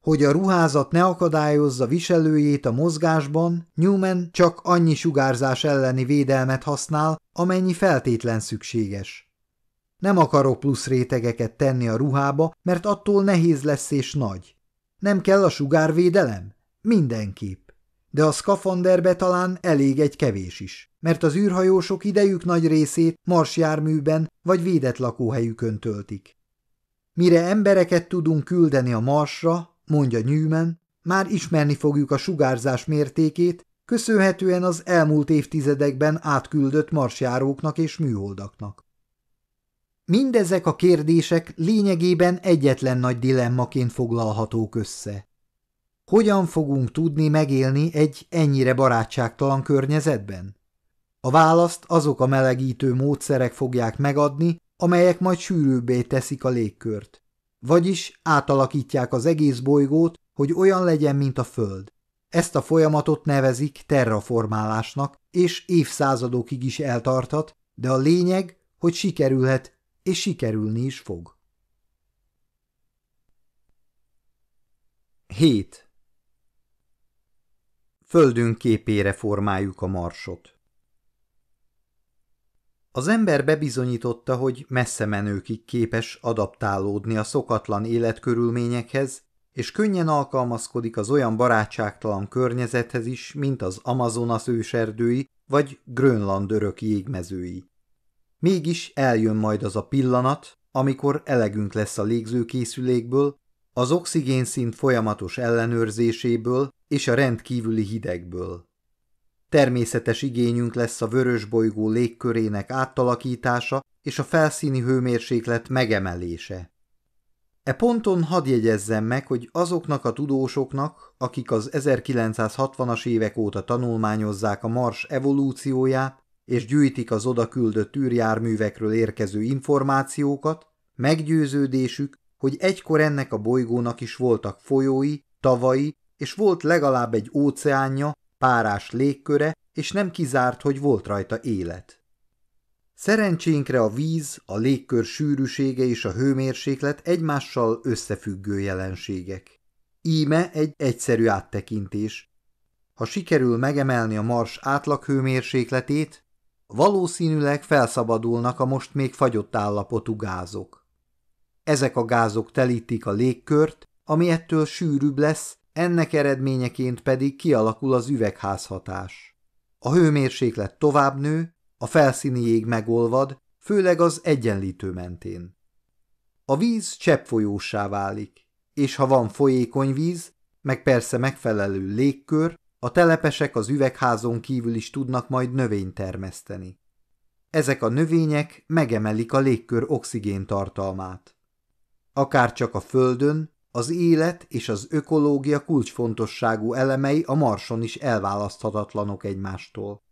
[SPEAKER 1] Hogy a ruházat ne akadályozza viselőjét a mozgásban, Newman csak annyi sugárzás elleni védelmet használ, amennyi feltétlen szükséges. Nem akarok plusz rétegeket tenni a ruhába, mert attól nehéz lesz és nagy. Nem kell a sugárvédelem? Mindenképp. De a szkafanderbe talán elég egy kevés is, mert az űrhajósok idejük nagy részét marsjárműben vagy védett lakóhelyükön töltik. Mire embereket tudunk küldeni a marsra, mondja Newman, már ismerni fogjuk a sugárzás mértékét, köszönhetően az elmúlt évtizedekben átküldött marsjáróknak és műholdaknak. Mindezek a kérdések lényegében egyetlen nagy dilemmaként foglalhatók össze. Hogyan fogunk tudni megélni egy ennyire barátságtalan környezetben? A választ azok a melegítő módszerek fogják megadni, amelyek majd sűrűbbé teszik a légkört. Vagyis átalakítják az egész bolygót, hogy olyan legyen, mint a Föld. Ezt a folyamatot nevezik terraformálásnak, és évszázadokig is eltarthat, de a lényeg, hogy sikerülhet és sikerülni is fog. 7. Földünk képére formáljuk a marsot. Az ember bebizonyította, hogy messze menőkig képes adaptálódni a szokatlan életkörülményekhez, és könnyen alkalmazkodik az olyan barátságtalan környezethez is, mint az Amazonas őserdői vagy Grönland örök jégmezői. Mégis eljön majd az a pillanat, amikor elegünk lesz a légzőkészülékből, az oxigénszint folyamatos ellenőrzéséből és a rendkívüli hidegből. Természetes igényünk lesz a vörös bolygó légkörének átalakítása és a felszíni hőmérséklet megemelése. E ponton hadd jegyezzem meg, hogy azoknak a tudósoknak, akik az 1960-as évek óta tanulmányozzák a Mars evolúcióját, és gyűjtik az odaküldött űrjárművekről érkező információkat, meggyőződésük, hogy egykor ennek a bolygónak is voltak folyói, tavai, és volt legalább egy óceánja, párás légköre, és nem kizárt, hogy volt rajta élet. Szerencsénkre a víz, a légkör sűrűsége és a hőmérséklet egymással összefüggő jelenségek. Íme egy egyszerű áttekintés. Ha sikerül megemelni a mars átlaghőmérsékletét, Valószínűleg felszabadulnak a most még fagyott állapotú gázok. Ezek a gázok telítik a légkört, ami ettől sűrűbb lesz, ennek eredményeként pedig kialakul az üvegházhatás. A hőmérséklet tovább nő, a felszíni jég megolvad, főleg az egyenlítő mentén. A víz cseppfolyósá válik, és ha van folyékony víz, meg persze megfelelő légkör, a telepesek az üvegházon kívül is tudnak majd növényt termeszteni. Ezek a növények megemelik a légkör oxigén tartalmát. Akár csak a Földön, az élet és az ökológia kulcsfontosságú elemei a Marson is elválaszthatatlanok egymástól.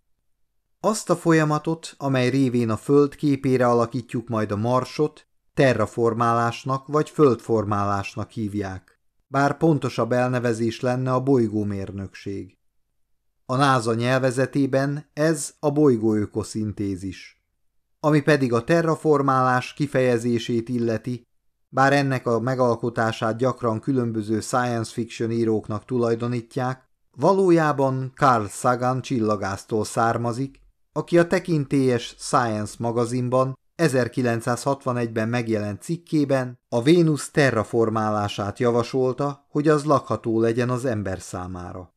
[SPEAKER 1] Azt a folyamatot, amely révén a Föld képére alakítjuk majd a Marsot, terraformálásnak vagy földformálásnak hívják, bár pontosabb elnevezés lenne a bolygómérnökség. A NASA nyelvezetében ez a bolygóökoszintézis, ami pedig a terraformálás kifejezését illeti, bár ennek a megalkotását gyakran különböző science fiction íróknak tulajdonítják, valójában Carl Sagan csillagásztól származik, aki a tekintélyes Science magazinban 1961-ben megjelent cikkében a Vénusz terraformálását javasolta, hogy az lakható legyen az ember számára.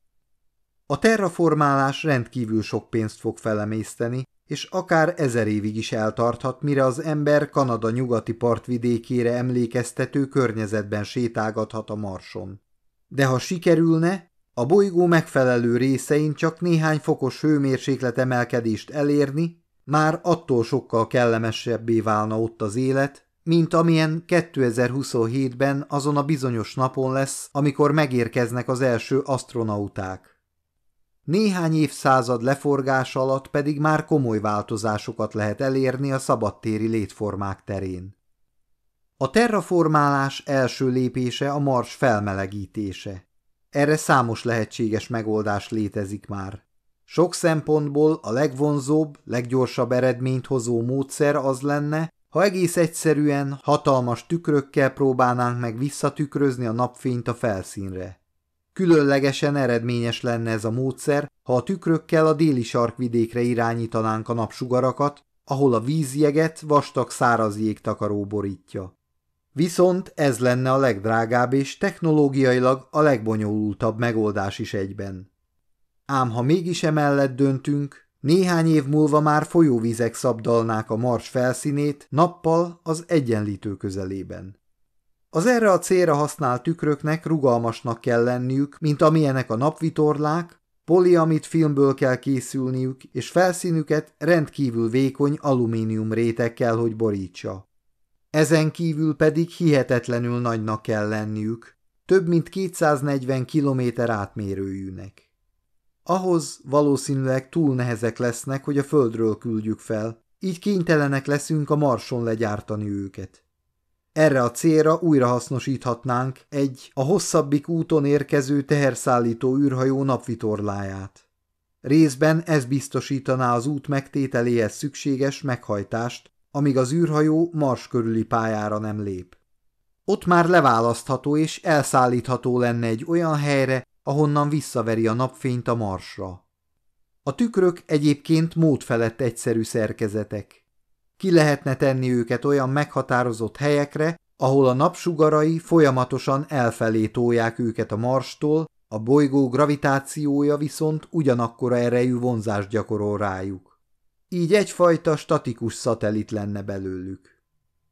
[SPEAKER 1] A terraformálás rendkívül sok pénzt fog felemészteni, és akár ezer évig is eltarthat, mire az ember Kanada nyugati partvidékére emlékeztető környezetben sétálgathat a marson. De ha sikerülne, a bolygó megfelelő részein csak néhány fokos hőmérséklet emelkedést elérni, már attól sokkal kellemesebbé válna ott az élet, mint amilyen 2027-ben azon a bizonyos napon lesz, amikor megérkeznek az első astronauták. Néhány évszázad leforgás alatt pedig már komoly változásokat lehet elérni a szabadtéri létformák terén. A terraformálás első lépése a mars felmelegítése. Erre számos lehetséges megoldás létezik már. Sok szempontból a legvonzóbb, leggyorsabb eredményt hozó módszer az lenne, ha egész egyszerűen hatalmas tükrökkel próbálnánk meg visszatükrözni a napfényt a felszínre. Különlegesen eredményes lenne ez a módszer, ha a tükrökkel a déli sarkvidékre irányítanánk a napsugarakat, ahol a vízjeget vastag száraz jégtakaró borítja. Viszont ez lenne a legdrágább és technológiailag a legbonyolultabb megoldás is egyben. Ám ha mégis emellett döntünk, néhány év múlva már folyóvizek szabdalnák a mars felszínét nappal az egyenlítő közelében. Az erre a célra használt tükröknek rugalmasnak kell lenniük, mint amilyenek a napvitorlák, poliamid filmből kell készülniük, és felszínüket rendkívül vékony alumínium réteg kell, hogy borítsa. Ezen kívül pedig hihetetlenül nagynak kell lenniük, több mint 240 km átmérőjűnek. Ahhoz valószínűleg túl nehezek lesznek, hogy a földről küldjük fel, így kénytelenek leszünk a marson legyártani őket. Erre a célra újrahasznosíthatnánk egy a hosszabbik úton érkező teherszállító űrhajó napvitorláját. Részben ez biztosítaná az út megtételéhez szükséges meghajtást, amíg az űrhajó mars körüli pályára nem lép. Ott már leválasztható és elszállítható lenne egy olyan helyre, ahonnan visszaveri a napfényt a marsra. A tükrök egyébként mód felett egyszerű szerkezetek. Ki lehetne tenni őket olyan meghatározott helyekre, ahol a napsugarai folyamatosan elfelé tolják őket a marstól, a bolygó gravitációja viszont ugyanakkora erejű vonzást gyakorol rájuk. Így egyfajta statikus szatellit lenne belőlük.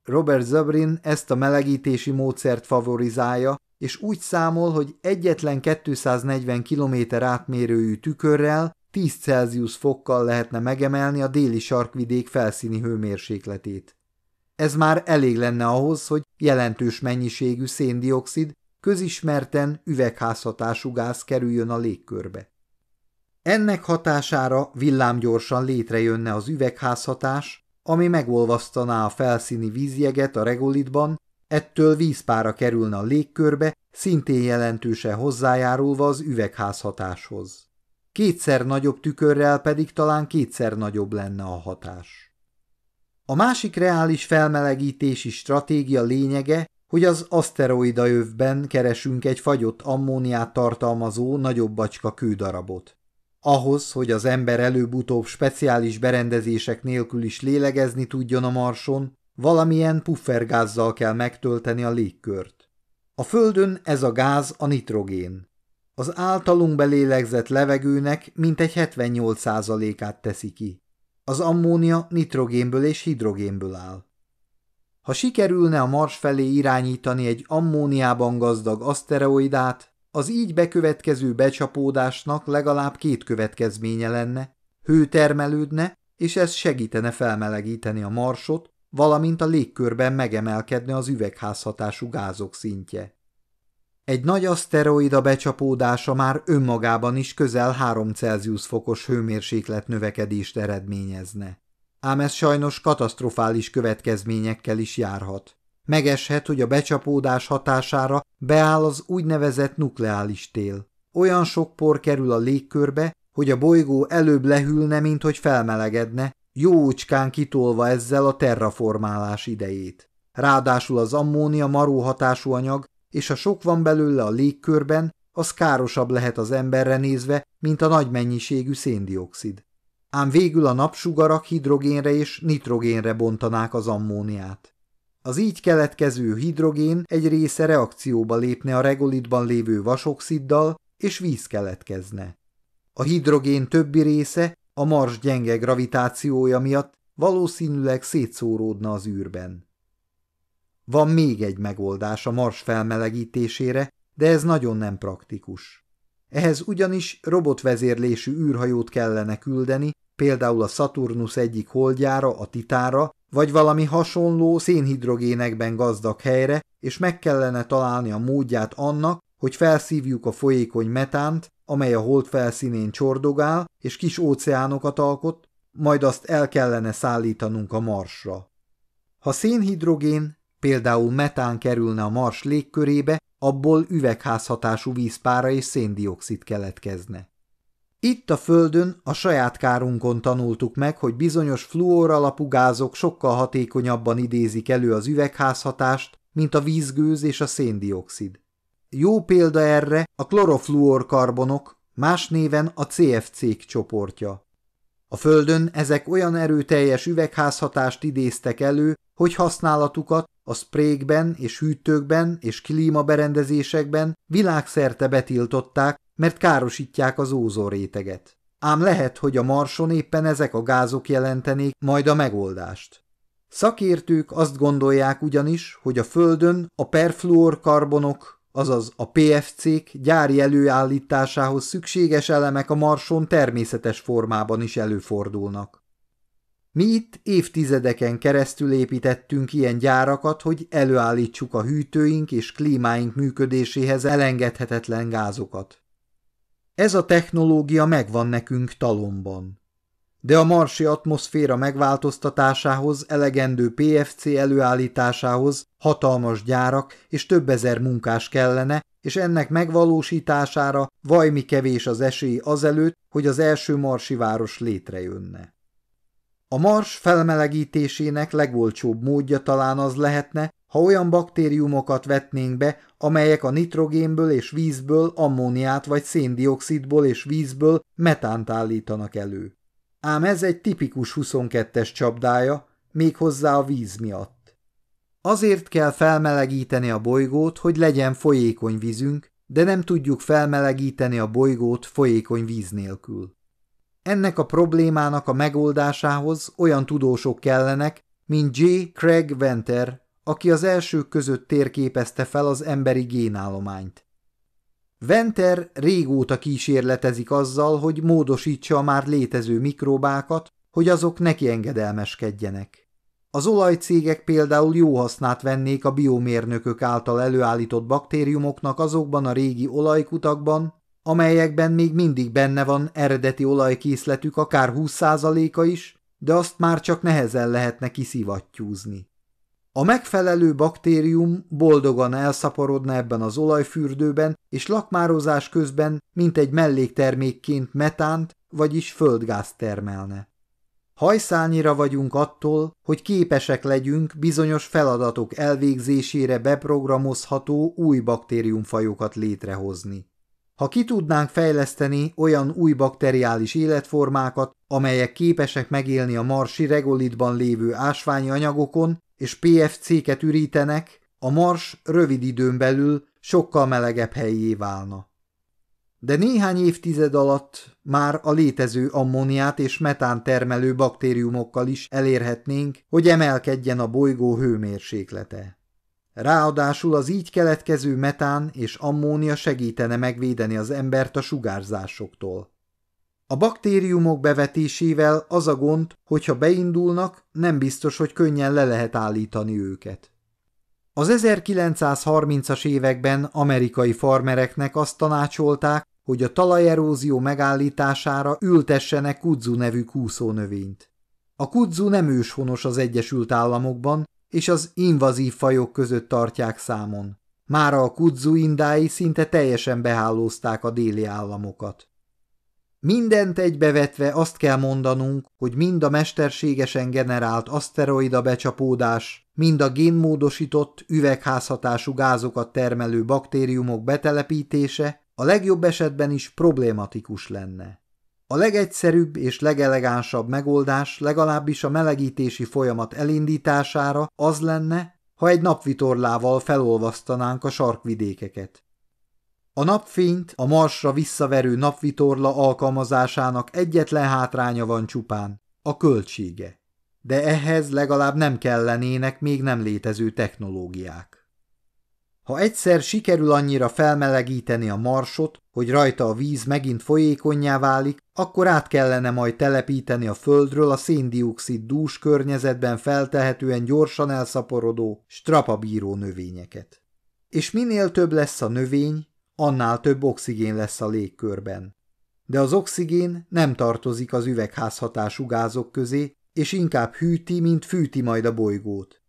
[SPEAKER 1] Robert Zabrin ezt a melegítési módszert favorizálja, és úgy számol, hogy egyetlen 240 km átmérőjű tükörrel 10 Celsius fokkal lehetne megemelni a déli sarkvidék felszíni hőmérsékletét. Ez már elég lenne ahhoz, hogy jelentős mennyiségű széndiokszid közismerten üvegházhatású gáz kerüljön a légkörbe. Ennek hatására villámgyorsan létrejönne az üvegházhatás, ami megolvasztaná a felszíni vízjeget a regolitban, ettől vízpára kerülne a légkörbe, szintén jelentősen hozzájárulva az üvegházhatáshoz kétszer nagyobb tükörrel pedig talán kétszer nagyobb lenne a hatás. A másik reális felmelegítési stratégia lényege, hogy az aszteroida övben keresünk egy fagyott ammóniát tartalmazó nagyobb bacska kődarabot. Ahhoz, hogy az ember előbb-utóbb speciális berendezések nélkül is lélegezni tudjon a marson, valamilyen puffergázzal kell megtölteni a légkört. A földön ez a gáz a nitrogén. Az általunk belélegzett levegőnek mintegy 78%-át teszi ki. Az ammónia nitrogénből és hidrogénből áll. Ha sikerülne a Mars felé irányítani egy ammóniában gazdag aszteroidát, az így bekövetkező becsapódásnak legalább két következménye lenne, hő termelődne, és ez segítene felmelegíteni a Marsot, valamint a légkörben megemelkedne az üvegházhatású gázok szintje. Egy nagy aszteroida becsapódása már önmagában is közel 3 Celsius fokos hőmérséklet növekedést eredményezne. Ám ez sajnos katasztrofális következményekkel is járhat. Megeshet, hogy a becsapódás hatására beáll az úgynevezett nukleális tél. Olyan sok por kerül a légkörbe, hogy a bolygó előbb lehűlne, mint hogy felmelegedne, jó úcskán kitolva ezzel a terraformálás idejét. Ráadásul az ammónia maró hatású anyag és ha sok van belőle a légkörben, az károsabb lehet az emberre nézve, mint a nagy mennyiségű széndiokszid. Ám végül a napsugarak hidrogénre és nitrogénre bontanák az ammóniát. Az így keletkező hidrogén egy része reakcióba lépne a regolitban lévő vasoxiddal, és víz keletkezne. A hidrogén többi része a mars gyenge gravitációja miatt valószínűleg szétszóródna az űrben. Van még egy megoldás a mars felmelegítésére, de ez nagyon nem praktikus. Ehhez ugyanis robotvezérlésű űrhajót kellene küldeni, például a Saturnus egyik holdjára, a Titára, vagy valami hasonló szénhidrogénekben gazdag helyre, és meg kellene találni a módját annak, hogy felszívjuk a folyékony metánt, amely a hold felszínén csordogál, és kis óceánokat alkot, majd azt el kellene szállítanunk a marsra. Ha szénhidrogén, Például metán kerülne a mars légkörébe, abból üvegházhatású vízpára és széndiokszid keletkezne. Itt a Földön a saját kárunkon tanultuk meg, hogy bizonyos fluor alapú gázok sokkal hatékonyabban idézik elő az üvegházhatást, mint a vízgőz és a széndiokszid. Jó példa erre a klorofluorkarbonok, más néven a CFC-k csoportja. A Földön ezek olyan erőteljes üvegházhatást idéztek elő, hogy használatukat a sprékben és hűtőkben és klímaberendezésekben világszerte betiltották, mert károsítják az ózóréteget. Ám lehet, hogy a marson éppen ezek a gázok jelentenék majd a megoldást. Szakértők azt gondolják ugyanis, hogy a Földön a perfluorkarbonok, azaz a PFC-k gyári előállításához szükséges elemek a marson természetes formában is előfordulnak. Mi itt évtizedeken keresztül építettünk ilyen gyárakat, hogy előállítsuk a hűtőink és klímáink működéséhez elengedhetetlen gázokat. Ez a technológia megvan nekünk talomban. De a marsi atmoszféra megváltoztatásához, elegendő PFC előállításához hatalmas gyárak és több ezer munkás kellene, és ennek megvalósítására vajmi kevés az esély azelőtt, hogy az első marsi város létrejönne. A mars felmelegítésének legolcsóbb módja talán az lehetne, ha olyan baktériumokat vetnénk be, amelyek a nitrogénből és vízből ammóniát vagy széndiokszidból és vízből metánt állítanak elő. Ám ez egy tipikus 22-es csapdája, méghozzá a víz miatt. Azért kell felmelegíteni a bolygót, hogy legyen folyékony vízünk, de nem tudjuk felmelegíteni a bolygót folyékony víz nélkül. Ennek a problémának a megoldásához olyan tudósok kellenek, mint J. Craig Venter, aki az elsők között térképezte fel az emberi génállományt. Venter régóta kísérletezik azzal, hogy módosítsa a már létező mikrobákat, hogy azok neki engedelmeskedjenek. Az olajcégek például jó hasznát vennék a biomérnökök által előállított baktériumoknak azokban a régi olajkutakban, amelyekben még mindig benne van eredeti olajkészletük akár 20%-a is, de azt már csak nehezen lehetne kiszivattyúzni. A megfelelő baktérium boldogan elszaporodna ebben az olajfürdőben, és lakmározás közben mint egy melléktermékként metánt, vagyis földgázt termelne. Hajszálnyira vagyunk attól, hogy képesek legyünk bizonyos feladatok elvégzésére beprogramozható új baktériumfajokat létrehozni. Ha ki tudnánk fejleszteni olyan új bakteriális életformákat, amelyek képesek megélni a marsi regolitban lévő ásványi anyagokon, és PFC-ket ürítenek, a mars rövid időn belül sokkal melegebb helyé válna. De néhány évtized alatt már a létező ammóniát és metán termelő baktériumokkal is elérhetnénk, hogy emelkedjen a bolygó hőmérséklete. Ráadásul az így keletkező metán és ammónia segítene megvédeni az embert a sugárzásoktól. A baktériumok bevetésével az a gond, hogyha beindulnak, nem biztos, hogy könnyen le lehet állítani őket. Az 1930-as években amerikai farmereknek azt tanácsolták, hogy a talajerózió megállítására ültessenek kudzu nevű kúszónövényt. A kudzu nem őshonos az Egyesült Államokban, és az invazív fajok között tartják számon. Mára a kudzu indái szinte teljesen behálózták a déli államokat. Mindent egybevetve azt kell mondanunk, hogy mind a mesterségesen generált aszteroida becsapódás, mind a génmódosított, üvegházhatású gázokat termelő baktériumok betelepítése a legjobb esetben is problématikus lenne. A legegyszerűbb és legelegánsabb megoldás legalábbis a melegítési folyamat elindítására az lenne, ha egy napvitorlával felolvasztanánk a sarkvidékeket. A napfényt a marsra visszaverő napvitorla alkalmazásának egyetlen hátránya van csupán, a költsége. De ehhez legalább nem kellenének még nem létező technológiák. Ha egyszer sikerül annyira felmelegíteni a marsot, hogy rajta a víz megint folyékonyá válik, akkor át kellene majd telepíteni a földről a széndiokszid dús környezetben feltehetően gyorsan elszaporodó, strapabíró növényeket. És minél több lesz a növény, annál több oxigén lesz a légkörben. De az oxigén nem tartozik az üvegházhatású gázok közé, és inkább hűti, mint fűti majd a bolygót.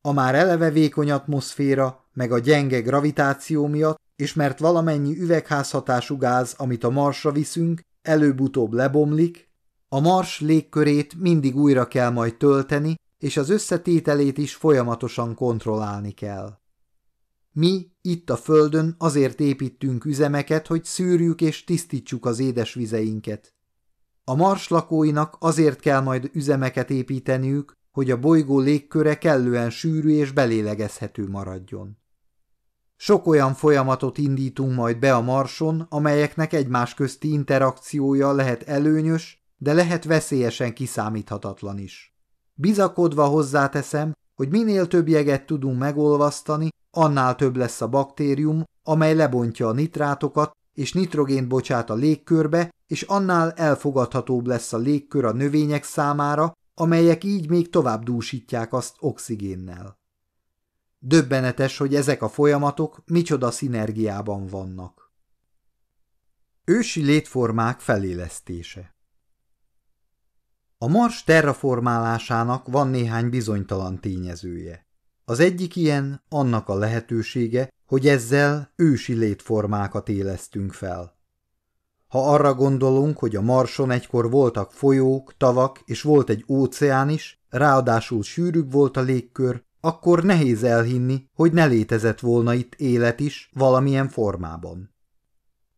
[SPEAKER 1] A már eleve vékony atmoszféra meg a gyenge gravitáció miatt, és mert valamennyi üvegházhatású gáz, amit a Marsra viszünk, előbb-utóbb lebomlik, a Mars légkörét mindig újra kell majd tölteni, és az összetételét is folyamatosan kontrollálni kell. Mi itt a Földön azért építünk üzemeket, hogy szűrjük és tisztítsuk az édesvizeinket. A Mars lakóinak azért kell majd üzemeket építeniük, hogy a bolygó légköre kellően sűrű és belélegezhető maradjon. Sok olyan folyamatot indítunk majd be a Marson, amelyeknek egymás közti interakciója lehet előnyös, de lehet veszélyesen kiszámíthatatlan is. Bizakodva hozzáteszem, hogy minél több jeget tudunk megolvasztani, annál több lesz a baktérium, amely lebontja a nitrátokat és nitrogént bocsát a légkörbe, és annál elfogadhatóbb lesz a légkör a növények számára, amelyek így még tovább dúsítják azt oxigénnel. Döbbenetes, hogy ezek a folyamatok micsoda szinergiában vannak. Ősi létformák felélesztése A Mars terraformálásának van néhány bizonytalan tényezője. Az egyik ilyen annak a lehetősége, hogy ezzel ősi létformákat élesztünk fel. Ha arra gondolunk, hogy a Marson egykor voltak folyók, tavak és volt egy óceán is, ráadásul sűrűbb volt a légkör, akkor nehéz elhinni, hogy ne létezett volna itt élet is valamilyen formában.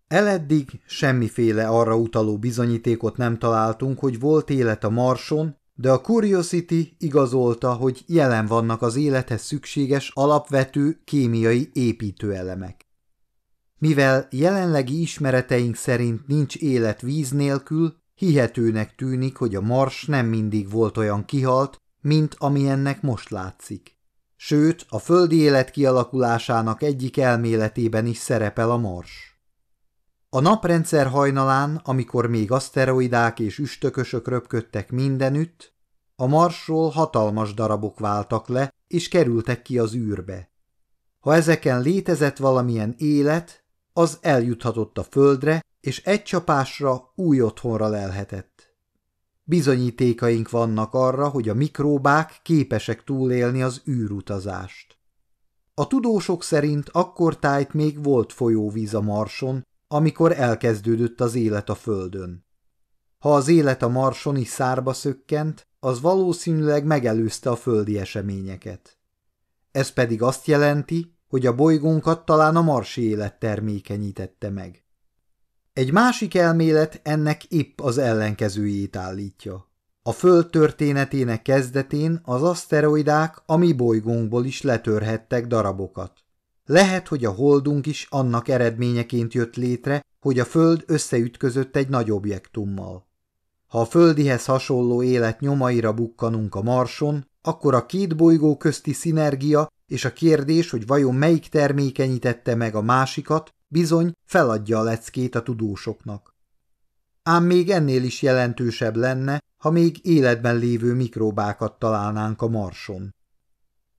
[SPEAKER 1] Eleddig semmiféle arra utaló bizonyítékot nem találtunk, hogy volt élet a Marson, de a Curiosity igazolta, hogy jelen vannak az élethez szükséges alapvető kémiai építőelemek. Mivel jelenlegi ismereteink szerint nincs élet víz nélkül, hihetőnek tűnik, hogy a Mars nem mindig volt olyan kihalt, mint amilyennek most látszik. Sőt, a földi élet kialakulásának egyik elméletében is szerepel a mars. A naprendszer hajnalán, amikor még aszteroidák és üstökösök röpködtek mindenütt, a marsról hatalmas darabok váltak le, és kerültek ki az űrbe. Ha ezeken létezett valamilyen élet, az eljuthatott a földre, és egy csapásra új otthonra lelhetett. Bizonyítékaink vannak arra, hogy a mikróbák képesek túlélni az űrutazást. A tudósok szerint akkor tájt még volt folyóvíz a Marson, amikor elkezdődött az élet a Földön. Ha az élet a Marson is szárba szökkent, az valószínűleg megelőzte a földi eseményeket. Ez pedig azt jelenti, hogy a bolygónkat talán a marsi élet termékenyítette meg. Egy másik elmélet ennek épp az ellenkezőjét állítja. A Föld történetének kezdetén az aszteroidák a mi bolygónkból is letörhettek darabokat. Lehet, hogy a holdunk is annak eredményeként jött létre, hogy a Föld összeütközött egy nagy objektummal. Ha a földihez hasonló élet nyomaira bukkanunk a Marson, akkor a két bolygó közti szinergia és a kérdés, hogy vajon melyik termékenyítette meg a másikat, bizony feladja a leckét a tudósoknak. Ám még ennél is jelentősebb lenne, ha még életben lévő mikróbákat találnánk a marson.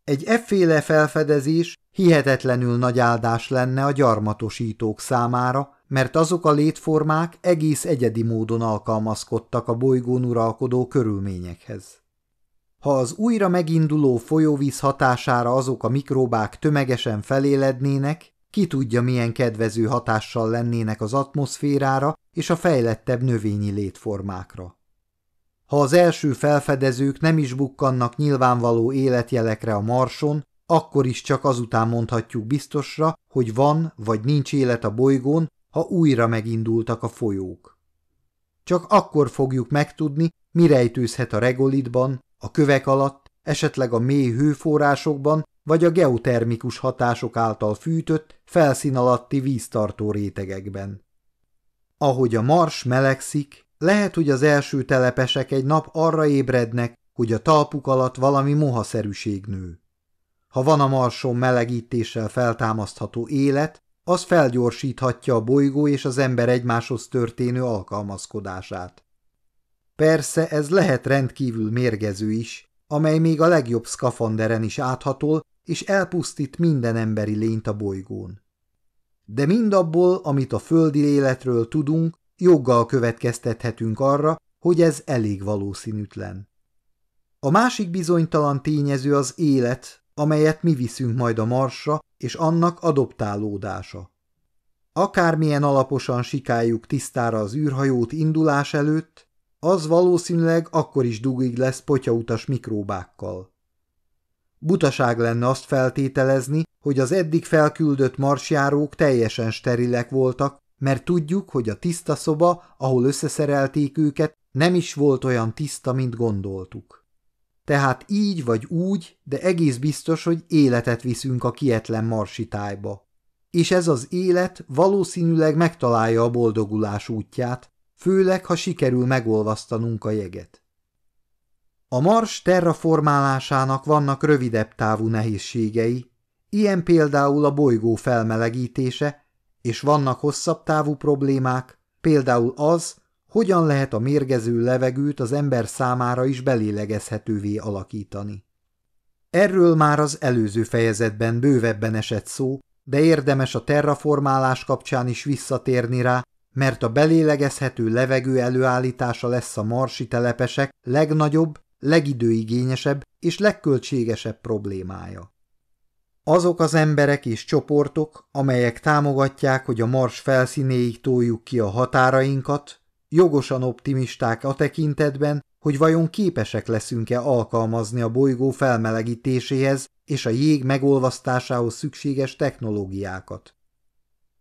[SPEAKER 1] Egy efféle felfedezés hihetetlenül nagy áldás lenne a gyarmatosítók számára, mert azok a létformák egész egyedi módon alkalmazkodtak a bolygón uralkodó körülményekhez. Ha az újra meginduló folyóvíz hatására azok a mikróbák tömegesen felélednének, ki tudja, milyen kedvező hatással lennének az atmoszférára és a fejlettebb növényi létformákra. Ha az első felfedezők nem is bukkannak nyilvánvaló életjelekre a marson, akkor is csak azután mondhatjuk biztosra, hogy van vagy nincs élet a bolygón, ha újra megindultak a folyók. Csak akkor fogjuk megtudni, mi rejtőzhet a regolitban, a kövek alatt, esetleg a mély hőforrásokban, vagy a geotermikus hatások által fűtött, felszín alatti víztartó rétegekben. Ahogy a mars melegszik, lehet, hogy az első telepesek egy nap arra ébrednek, hogy a talpuk alatt valami mohaszerűség nő. Ha van a marson melegítéssel feltámasztható élet, az felgyorsíthatja a bolygó és az ember egymáshoz történő alkalmazkodását. Persze ez lehet rendkívül mérgező is, amely még a legjobb szkafanderen is áthatol, és elpusztít minden emberi lényt a bolygón. De mindabból, amit a földi életről tudunk, joggal következtethetünk arra, hogy ez elég valószínűtlen. A másik bizonytalan tényező az élet, amelyet mi viszünk majd a marsra, és annak adoptálódása. Akármilyen alaposan sikáljuk tisztára az űrhajót indulás előtt, az valószínűleg akkor is dugig lesz potyautas mikróbákkal. Butaság lenne azt feltételezni, hogy az eddig felküldött marsjárók teljesen sterilek voltak, mert tudjuk, hogy a tiszta szoba, ahol összeszerelték őket, nem is volt olyan tiszta, mint gondoltuk. Tehát így vagy úgy, de egész biztos, hogy életet viszünk a kietlen marsitájba. És ez az élet valószínűleg megtalálja a boldogulás útját, főleg, ha sikerül megolvasztanunk a jeget. A Mars terraformálásának vannak rövidebb távú nehézségei, ilyen például a bolygó felmelegítése, és vannak hosszabb távú problémák, például az, hogyan lehet a mérgező levegőt az ember számára is belélegezhetővé alakítani. Erről már az előző fejezetben bővebben esett szó, de érdemes a terraformálás kapcsán is visszatérni rá, mert a belélegezhető levegő előállítása lesz a marsi telepesek legnagyobb legidőigényesebb és legköltségesebb problémája. Azok az emberek és csoportok, amelyek támogatják, hogy a mars felszínéig toljuk ki a határainkat, jogosan optimisták a tekintetben, hogy vajon képesek leszünk-e alkalmazni a bolygó felmelegítéséhez és a jég megolvasztásához szükséges technológiákat.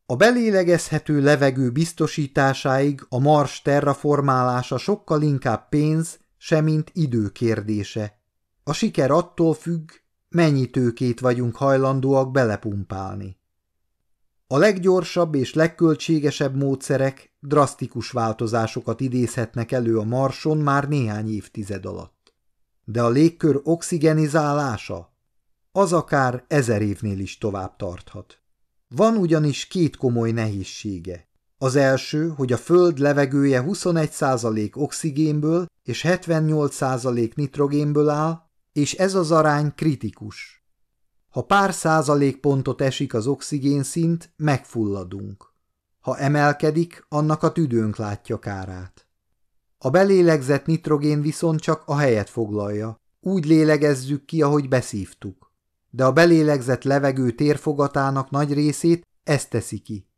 [SPEAKER 1] A belélegezhető levegő biztosításáig a mars terraformálása sokkal inkább pénz semmint idő kérdése. A siker attól függ, mennyi tőkét vagyunk hajlandóak belepumpálni. A leggyorsabb és legköltségesebb módszerek drasztikus változásokat idézhetnek elő a Marson már néhány évtized alatt. De a légkör oxigenizálása az akár ezer évnél is tovább tarthat. Van ugyanis két komoly nehézsége. Az első, hogy a Föld levegője 21% oxigénből és 78% nitrogénből áll, és ez az arány kritikus. Ha pár százalék pontot esik az oxigén szint, megfulladunk. Ha emelkedik, annak a tüdőnk látja kárát. A belélegzett nitrogén viszont csak a helyet foglalja, úgy lélegezzük ki, ahogy beszívtuk. De a belélegzett levegő térfogatának nagy részét ez teszi ki.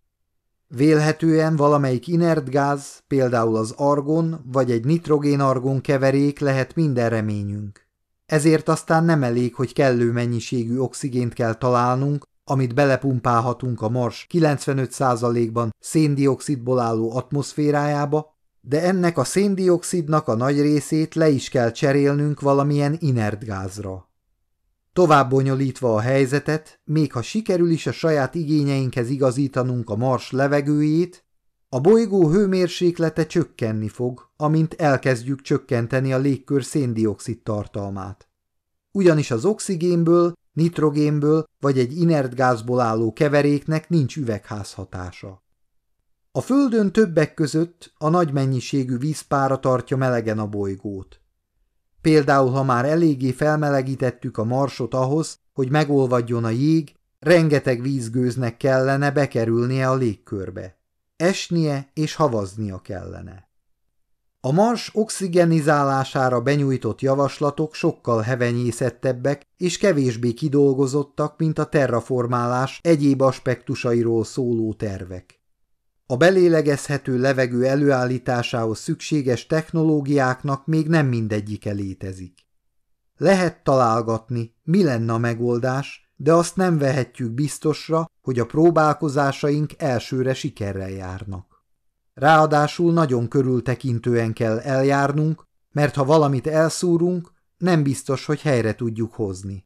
[SPEAKER 1] Vélhetően valamelyik inert gáz, például az argon vagy egy nitrogén-argon keverék lehet minden reményünk. Ezért aztán nem elég, hogy kellő mennyiségű oxigént kell találnunk, amit belepumpálhatunk a Mars 95%-ban széndiokszidból álló atmoszférájába, de ennek a széndiokszidnak a nagy részét le is kell cserélnünk valamilyen inert gázra. Tovább bonyolítva a helyzetet, még ha sikerül is a saját igényeinkhez igazítanunk a mars levegőjét, a bolygó hőmérséklete csökkenni fog, amint elkezdjük csökkenteni a légkör széndiokszid tartalmát. Ugyanis az oxigénből, nitrogénből vagy egy inert gázból álló keveréknek nincs üvegházhatása. A Földön többek között a nagy mennyiségű vízpára tartja melegen a bolygót. Például, ha már eléggé felmelegítettük a marsot ahhoz, hogy megolvadjon a jég, rengeteg vízgőznek kellene bekerülnie a légkörbe. Esnie és havaznia kellene. A mars oxigenizálására benyújtott javaslatok sokkal hevenyészettebbek és kevésbé kidolgozottak, mint a terraformálás egyéb aspektusairól szóló tervek. A belélegezhető levegő előállításához szükséges technológiáknak még nem mindegyike létezik. Lehet találgatni, mi lenne a megoldás, de azt nem vehetjük biztosra, hogy a próbálkozásaink elsőre sikerrel járnak. Ráadásul nagyon körültekintően kell eljárnunk, mert ha valamit elszúrunk, nem biztos, hogy helyre tudjuk hozni.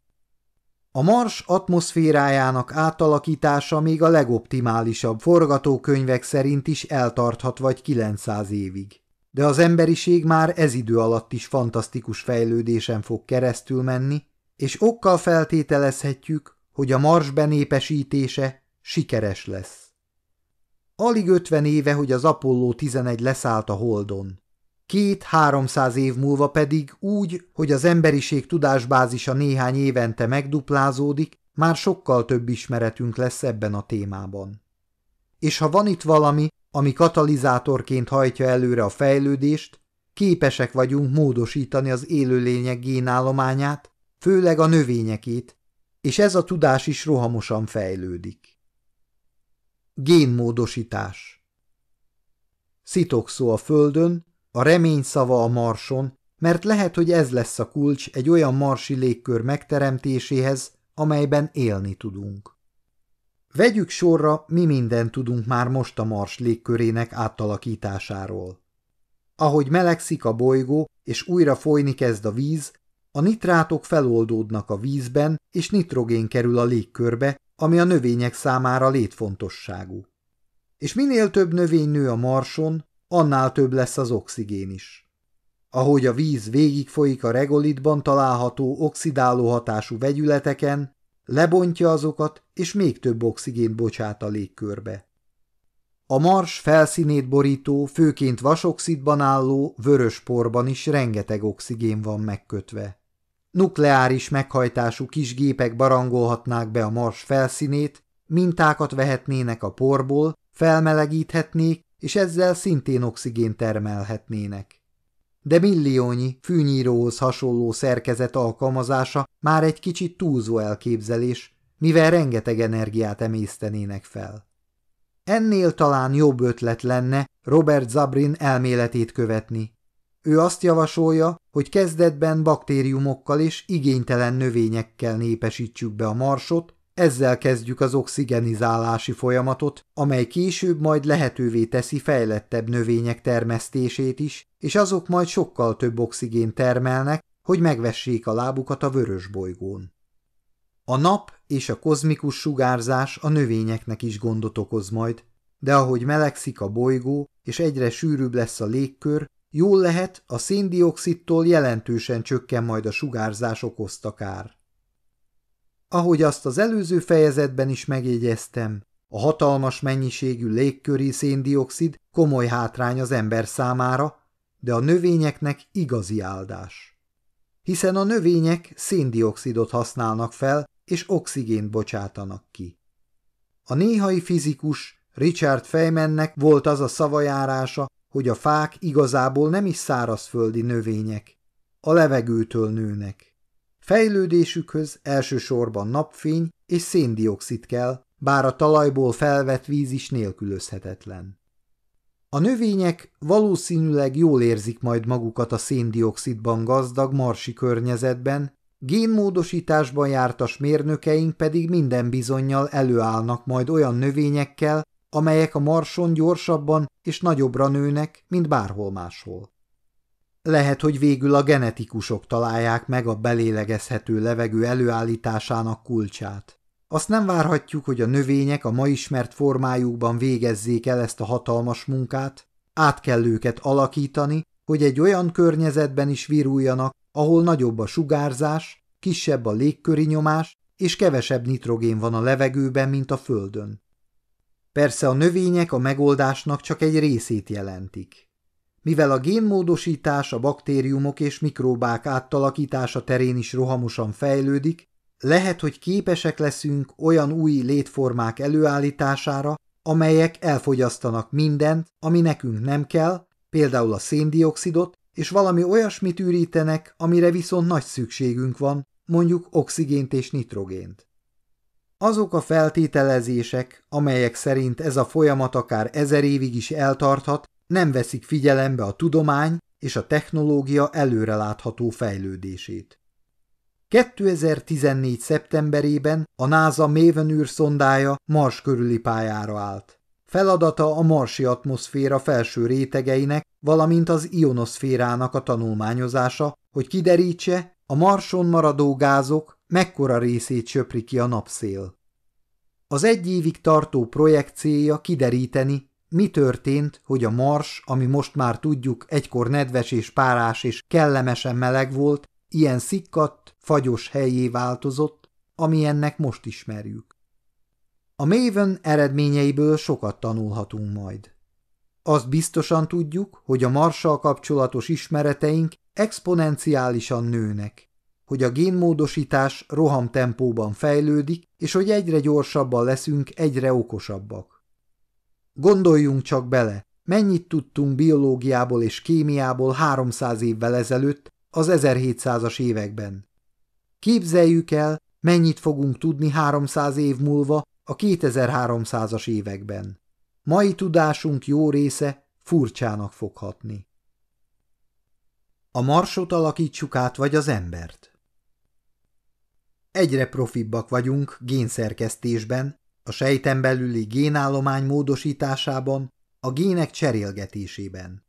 [SPEAKER 1] A Mars atmoszférájának átalakítása még a legoptimálisabb forgatókönyvek szerint is eltarthat vagy 900 évig. De az emberiség már ez idő alatt is fantasztikus fejlődésen fog keresztül menni, és okkal feltételezhetjük, hogy a Mars benépesítése sikeres lesz. Alig 50 éve, hogy az Apollo 11 leszállt a Holdon. Két-háromszáz év múlva pedig úgy, hogy az emberiség tudásbázisa néhány évente megduplázódik, már sokkal több ismeretünk lesz ebben a témában. És ha van itt valami, ami katalizátorként hajtja előre a fejlődést, képesek vagyunk módosítani az élőlények génállományát, főleg a növényekét, és ez a tudás is rohamosan fejlődik. Génmódosítás Szitokszó a földön, a remény szava a marson, mert lehet, hogy ez lesz a kulcs egy olyan marsi légkör megteremtéséhez, amelyben élni tudunk. Vegyük sorra, mi mindent tudunk már most a mars légkörének átalakításáról. Ahogy melegszik a bolygó, és újra folyni kezd a víz, a nitrátok feloldódnak a vízben, és nitrogén kerül a légkörbe, ami a növények számára létfontosságú. És minél több növény nő a marson, annál több lesz az oxigén is. Ahogy a víz végigfolyik a regolitban található oxidáló hatású vegyületeken, lebontja azokat, és még több oxigént bocsát a légkörbe. A mars felszínét borító, főként vasoxidban álló vörös porban is rengeteg oxigén van megkötve. Nukleáris meghajtású kis gépek barangolhatnák be a mars felszínét, mintákat vehetnének a porból, felmelegíthetnék, és ezzel szintén oxigén termelhetnének. De milliónyi, fűnyíróhoz hasonló szerkezet alkalmazása már egy kicsit túlzó elképzelés, mivel rengeteg energiát emésztenének fel. Ennél talán jobb ötlet lenne Robert Zabrin elméletét követni. Ő azt javasolja, hogy kezdetben baktériumokkal és igénytelen növényekkel népesítsük be a marsot, ezzel kezdjük az oxigenizálási folyamatot, amely később majd lehetővé teszi fejlettebb növények termesztését is, és azok majd sokkal több oxigént termelnek, hogy megvessék a lábukat a vörös bolygón. A nap és a kozmikus sugárzás a növényeknek is gondot okoz majd, de ahogy melegszik a bolygó, és egyre sűrűbb lesz a légkör, jól lehet, a széndioxidtól jelentősen csökken majd a sugárzás okozta kár. Ahogy azt az előző fejezetben is megjegyeztem, a hatalmas mennyiségű légköri széndiokszid komoly hátrány az ember számára, de a növényeknek igazi áldás. Hiszen a növények széndiokszidot használnak fel, és oxigént bocsátanak ki. A néhai fizikus Richard Feynmannek volt az a szavajárása, hogy a fák igazából nem is szárazföldi növények, a levegőtől nőnek. Fejlődésükhöz elsősorban napfény és széndiokszid kell, bár a talajból felvett víz is nélkülözhetetlen. A növények valószínűleg jól érzik majd magukat a széndiokszidban gazdag marsi környezetben, génmódosításban jártas mérnökeink pedig minden bizonyal előállnak majd olyan növényekkel, amelyek a marson gyorsabban és nagyobbra nőnek, mint bárhol máshol. Lehet, hogy végül a genetikusok találják meg a belélegezhető levegő előállításának kulcsát. Azt nem várhatjuk, hogy a növények a ma ismert formájukban végezzék el ezt a hatalmas munkát, át kell őket alakítani, hogy egy olyan környezetben is viruljanak, ahol nagyobb a sugárzás, kisebb a légköri nyomás, és kevesebb nitrogén van a levegőben, mint a földön. Persze a növények a megoldásnak csak egy részét jelentik. Mivel a génmódosítás a baktériumok és mikróbák átalakítása terén is rohamosan fejlődik, lehet, hogy képesek leszünk olyan új létformák előállítására, amelyek elfogyasztanak mindent, ami nekünk nem kell, például a széndiokszidot, és valami olyasmit ürítenek, amire viszont nagy szükségünk van, mondjuk oxigént és nitrogént. Azok a feltételezések, amelyek szerint ez a folyamat akár ezer évig is eltarthat, nem veszik figyelembe a tudomány és a technológia előrelátható fejlődését. 2014. szeptemberében a NASA Maven űrszondája Mars körüli pályára állt. Feladata a marsi atmoszféra felső rétegeinek, valamint az ionoszférának a tanulmányozása, hogy kiderítse, a marson maradó gázok mekkora részét söpri ki a napszél. Az egy évig tartó projekt célja kideríteni, mi történt, hogy a mars, ami most már tudjuk, egykor nedves és párás és kellemesen meleg volt, ilyen szikkadt, fagyos helyé változott, ami ennek most ismerjük. A Maven eredményeiből sokat tanulhatunk majd. Azt biztosan tudjuk, hogy a marssal kapcsolatos ismereteink exponenciálisan nőnek, hogy a génmódosítás rohamtempóban fejlődik, és hogy egyre gyorsabban leszünk, egyre okosabbak. Gondoljunk csak bele, mennyit tudtunk biológiából és kémiából 300 évvel ezelőtt, az 1700-as években. Képzeljük el, mennyit fogunk tudni 300 év múlva a 2300-as években. Mai tudásunk jó része furcsának foghatni. A marsot alakítsuk át, vagy az embert? Egyre profibbak vagyunk génszerkesztésben, a sejten belüli génállomány módosításában, a gének cserélgetésében.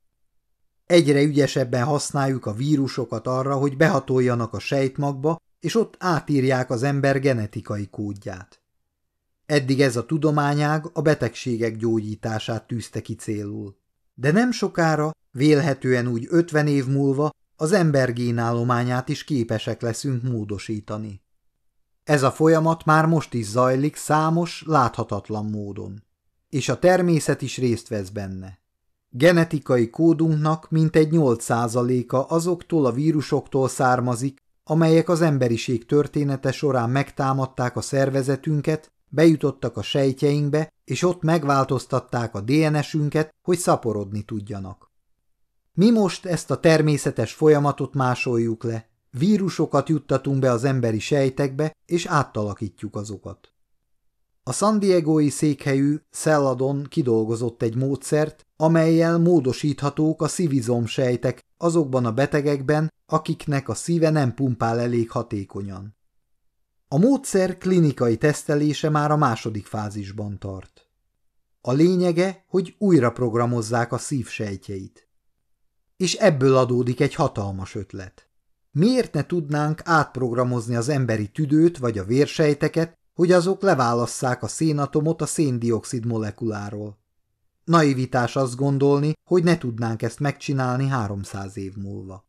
[SPEAKER 1] Egyre ügyesebben használjuk a vírusokat arra, hogy behatoljanak a sejtmagba, és ott átírják az ember genetikai kódját. Eddig ez a tudományág a betegségek gyógyítását tűzte ki célul. De nem sokára, vélhetően úgy 50 év múlva az ember génállományát is képesek leszünk módosítani. Ez a folyamat már most is zajlik számos, láthatatlan módon. És a természet is részt vesz benne. Genetikai kódunknak mintegy 8%-a azoktól a vírusoktól származik, amelyek az emberiség története során megtámadták a szervezetünket, bejutottak a sejtjeinkbe, és ott megváltoztatták a DNS-ünket, hogy szaporodni tudjanak. Mi most ezt a természetes folyamatot másoljuk le, Vírusokat juttatunk be az emberi sejtekbe, és áttalakítjuk azokat. A San Diegoi székhelyű Szelladon kidolgozott egy módszert, amelyel módosíthatók a szivizom sejtek azokban a betegekben, akiknek a szíve nem pumpál elég hatékonyan. A módszer klinikai tesztelése már a második fázisban tart. A lényege, hogy újra programozzák a szívsejtjeit. És ebből adódik egy hatalmas ötlet. Miért ne tudnánk átprogramozni az emberi tüdőt vagy a vérsejteket, hogy azok leválasszák a szénatomot a széndiokszid molekuláról? Naivitás azt gondolni, hogy ne tudnánk ezt megcsinálni 300 év múlva.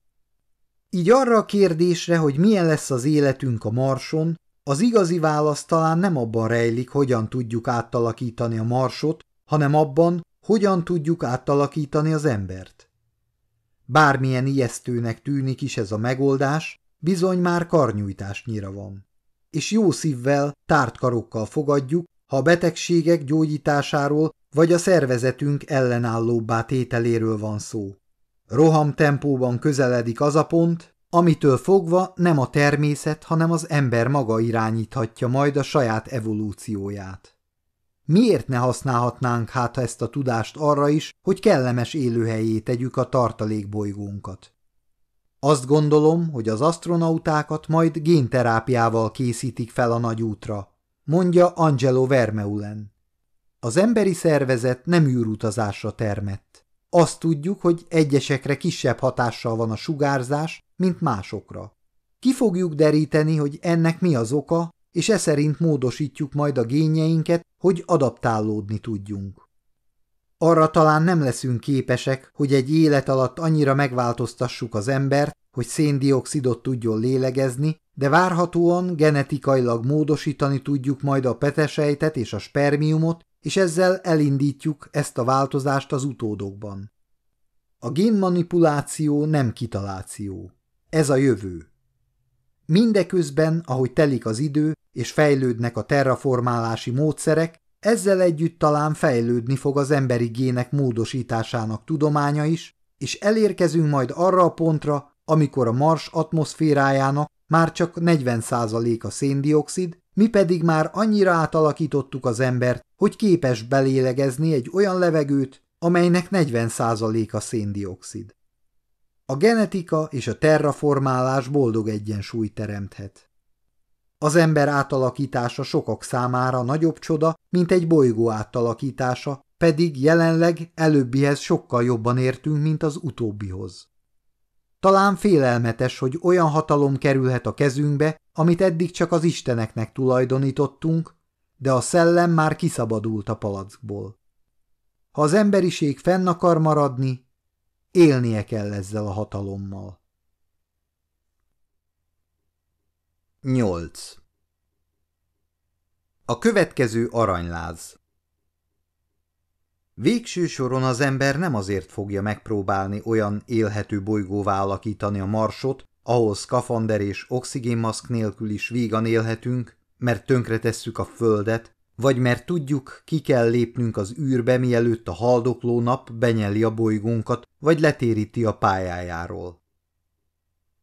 [SPEAKER 1] Így arra a kérdésre, hogy milyen lesz az életünk a Marson, az igazi válasz talán nem abban rejlik, hogyan tudjuk átalakítani a Marsot, hanem abban, hogyan tudjuk átalakítani az embert. Bármilyen ijesztőnek tűnik is ez a megoldás, bizony már karnyújtásnyira van. És jó szívvel, tárt karokkal fogadjuk, ha a betegségek gyógyításáról vagy a szervezetünk ellenállóbbá tételéről van szó. Roham tempóban közeledik az a pont, amitől fogva nem a természet, hanem az ember maga irányíthatja majd a saját evolúcióját. Miért ne használhatnánk hát ezt a tudást arra is, hogy kellemes élőhelyé tegyük a tartalékbolygónkat? Azt gondolom, hogy az astronautákat majd génterápiával készítik fel a nagy útra, mondja Angelo Vermeulen. Az emberi szervezet nem űrutazásra termett. Azt tudjuk, hogy egyesekre kisebb hatással van a sugárzás, mint másokra. Ki fogjuk deríteni, hogy ennek mi az oka, és e szerint módosítjuk majd a génjeinket, hogy adaptálódni tudjunk. Arra talán nem leszünk képesek, hogy egy élet alatt annyira megváltoztassuk az embert, hogy széndiokszidot tudjon lélegezni, de várhatóan genetikailag módosítani tudjuk majd a petesejtet és a spermiumot, és ezzel elindítjuk ezt a változást az utódokban. A génmanipuláció nem kitaláció. Ez a jövő. Mindeközben, ahogy telik az idő, és fejlődnek a terraformálási módszerek, ezzel együtt talán fejlődni fog az emberi gének módosításának tudománya is, és elérkezünk majd arra a pontra, amikor a Mars atmoszférájának már csak 40% a széndiokszid, mi pedig már annyira átalakítottuk az embert, hogy képes belélegezni egy olyan levegőt, amelynek 40% a széndiokszid. A genetika és a terraformálás boldog egyensúlyt teremthet. Az ember átalakítása sokak számára nagyobb csoda, mint egy bolygó átalakítása, pedig jelenleg előbbihez sokkal jobban értünk, mint az utóbbihoz. Talán félelmetes, hogy olyan hatalom kerülhet a kezünkbe, amit eddig csak az isteneknek tulajdonítottunk, de a szellem már kiszabadult a palackból. Ha az emberiség fenn akar maradni, élnie kell ezzel a hatalommal. 8. A következő aranyláz Végső soron az ember nem azért fogja megpróbálni olyan élhető bolygóvá alakítani a marsot, ahol szkafander és oxigénmaszk nélkül is vígan élhetünk, mert tönkretesszük a földet, vagy mert tudjuk, ki kell lépnünk az űrbe, mielőtt a haldokló nap benyeli a bolygónkat, vagy letéríti a pályájáról.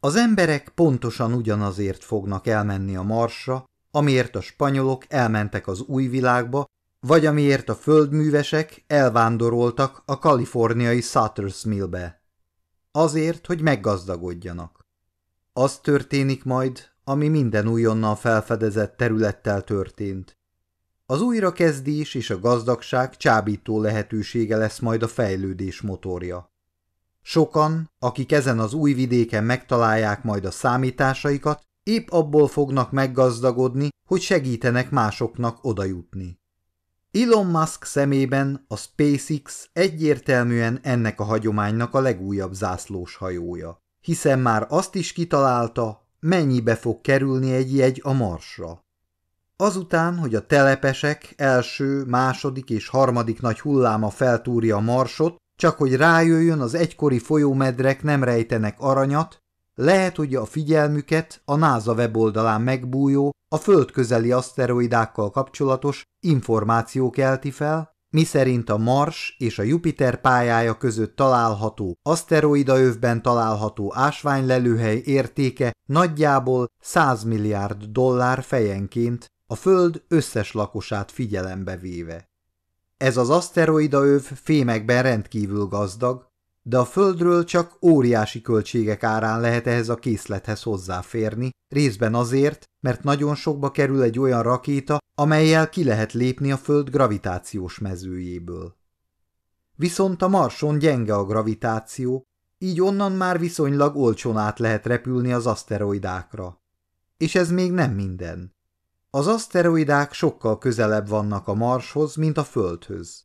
[SPEAKER 1] Az emberek pontosan ugyanazért fognak elmenni a marsra, amiért a spanyolok elmentek az új világba, vagy amiért a földművesek elvándoroltak a kaliforniai Sutter's Millbe. Azért, hogy meggazdagodjanak. Az történik majd, ami minden újonnan felfedezett területtel történt. Az újrakezdés és a gazdagság csábító lehetősége lesz majd a fejlődés motorja. Sokan, akik ezen az új vidéken megtalálják majd a számításaikat, épp abból fognak meggazdagodni, hogy segítenek másoknak odajutni. Elon Musk szemében a SpaceX egyértelműen ennek a hagyománynak a legújabb zászlós hajója, hiszen már azt is kitalálta, mennyibe fog kerülni egy jegy a Marsra. Azután, hogy a telepesek első, második és harmadik nagy hulláma feltúrja a Marsot, csak hogy rájöjjön, az egykori folyómedrek nem rejtenek aranyat, lehet, hogy a figyelmüket a NASA weboldalán megbújó, a földközeli aszteroidákkal kapcsolatos információ kelti fel, miszerint a Mars és a Jupiter pályája között található aszteroidaövben található ásványlelőhely értéke nagyjából 100 milliárd dollár fejenként, a Föld összes lakosát figyelembe véve. Ez az öv fémekben rendkívül gazdag, de a földről csak óriási költségek árán lehet ehhez a készlethez hozzáférni, részben azért, mert nagyon sokba kerül egy olyan rakéta, amelyel ki lehet lépni a föld gravitációs mezőjéből. Viszont a Marson gyenge a gravitáció, így onnan már viszonylag olcsón át lehet repülni az aszteroidákra. És ez még nem minden. Az aszteroidák sokkal közelebb vannak a Marshoz, mint a Földhöz.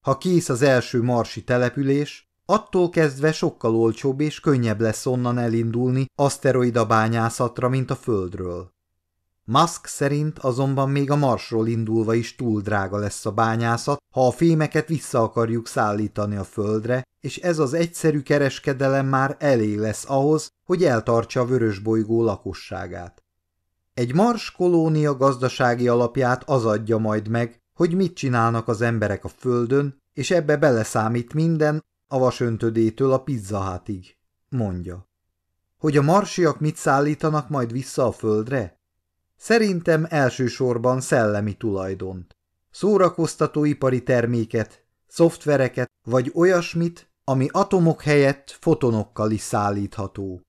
[SPEAKER 1] Ha kész az első marsi település, attól kezdve sokkal olcsóbb és könnyebb lesz onnan elindulni aszteroida bányászatra, mint a Földről. Musk szerint azonban még a Marsról indulva is túl drága lesz a bányászat, ha a fémeket vissza akarjuk szállítani a Földre, és ez az egyszerű kereskedelem már elég lesz ahhoz, hogy eltartsa a vörösbolygó lakosságát. Egy mars kolónia gazdasági alapját az adja majd meg, hogy mit csinálnak az emberek a földön, és ebbe beleszámít minden, a vasöntödétől a pizzahátig, mondja. Hogy a marsiak mit szállítanak majd vissza a földre? Szerintem elsősorban szellemi tulajdont, ipari terméket, szoftvereket vagy olyasmit, ami atomok helyett fotonokkal is szállítható.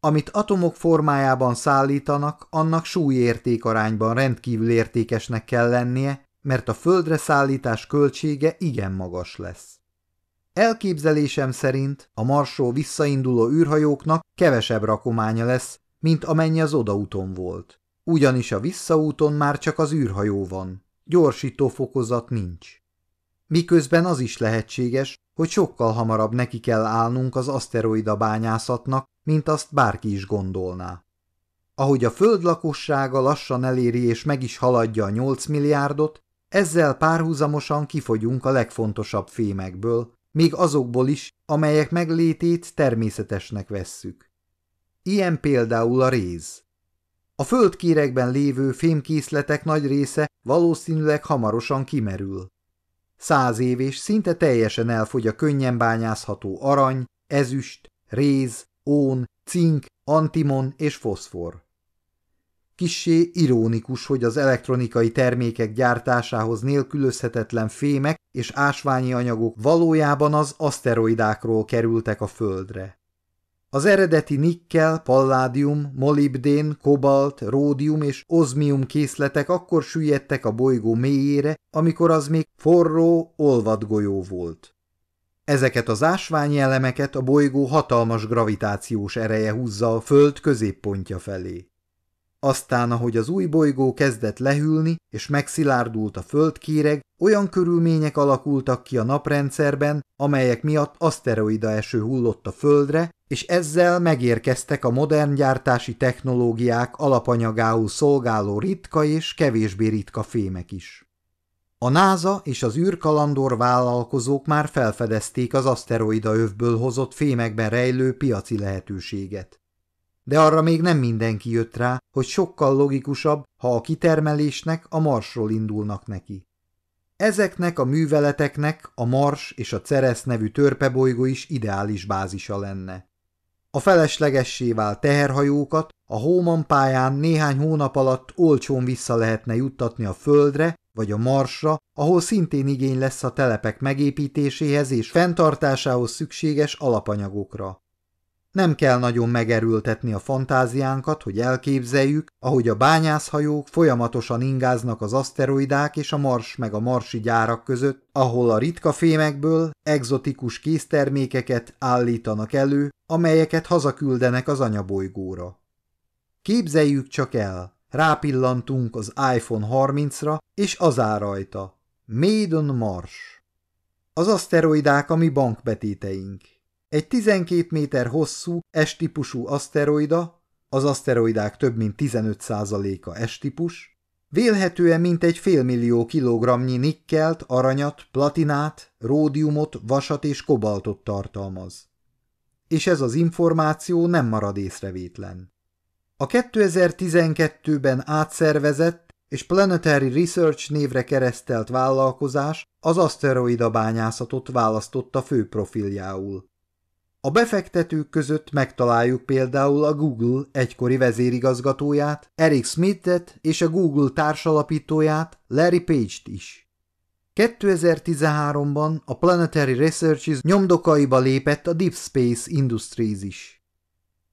[SPEAKER 1] Amit atomok formájában szállítanak, annak súlyértékarányban rendkívül értékesnek kell lennie, mert a földre szállítás költsége igen magas lesz. Elképzelésem szerint a marsról visszainduló űrhajóknak kevesebb rakománya lesz, mint amennyi az odaúton volt. Ugyanis a visszaúton már csak az űrhajó van, gyorsító fokozat nincs. Miközben az is lehetséges, hogy sokkal hamarabb neki kell állnunk az aszteroida bányászatnak, mint azt bárki is gondolná. Ahogy a föld lakossága lassan eléri és meg is haladja a 8 milliárdot, ezzel párhuzamosan kifogyunk a legfontosabb fémekből, még azokból is, amelyek meglétét természetesnek vesszük. Ilyen például a réz. A földkérekben lévő fémkészletek nagy része valószínűleg hamarosan kimerül. Száz év és szinte teljesen elfogy a könnyen bányászható arany, ezüst, réz, ón, cink, antimon és foszfor. Kissé irónikus, hogy az elektronikai termékek gyártásához nélkülözhetetlen fémek és ásványi anyagok valójában az aszteroidákról kerültek a Földre. Az eredeti nikkel, palládium, molibdén, kobalt, ródium és ozmium készletek akkor süllyedtek a bolygó mélyére, amikor az még forró, olvadgolyó volt. Ezeket az ásványi elemeket a bolygó hatalmas gravitációs ereje húzza a Föld középpontja felé. Aztán, ahogy az új bolygó kezdett lehűlni és megszilárdult a földkéreg, olyan körülmények alakultak ki a naprendszerben, amelyek miatt aszteroida eső hullott a földre, és ezzel megérkeztek a modern gyártási technológiák alapanyagául szolgáló ritka és kevésbé ritka fémek is. A NASA és az űrkalandor vállalkozók már felfedezték az aszteroida övből hozott fémekben rejlő piaci lehetőséget. De arra még nem mindenki jött rá, hogy sokkal logikusabb, ha a kitermelésnek a Marsról indulnak neki. Ezeknek a műveleteknek a Mars és a Ceres nevű törpebolygó is ideális bázisa lenne. A feleslegessé vált teherhajókat a Hóman pályán néhány hónap alatt olcsón vissza lehetne juttatni a földre vagy a Marsra, ahol szintén igény lesz a telepek megépítéséhez és fenntartásához szükséges alapanyagokra. Nem kell nagyon megerültetni a fantáziánkat, hogy elképzeljük, ahogy a bányászhajók folyamatosan ingáznak az aszteroidák és a mars meg a marsi gyárak között, ahol a ritka fémekből egzotikus késztermékeket állítanak elő, amelyeket hazaküldenek az anyabolygóra. Képzeljük csak el, Rápillantunk az iPhone 30-ra, és az áll rajta. Made on Mars. Az aszteroidák a mi bankbetéteink. Egy 12 méter hosszú S-típusú aszteroida, az aszteroidák több mint 15%-a S-típus, Vélhetően mintegy félmillió kilogramnyi nikkelt, aranyat, platinát, ródiumot, vasat és kobaltot tartalmaz. És ez az információ nem marad észrevétlen. A 2012-ben átszervezett és Planetary Research névre keresztelt vállalkozás az aszteroida bányászatot választotta fő profiljául. A befektetők között megtaláljuk például a Google egykori vezérigazgatóját, Eric Smithet és a Google társalapítóját, Larry Page-t is. 2013-ban a Planetary Researches nyomdokaiba lépett a Deep Space Industries is.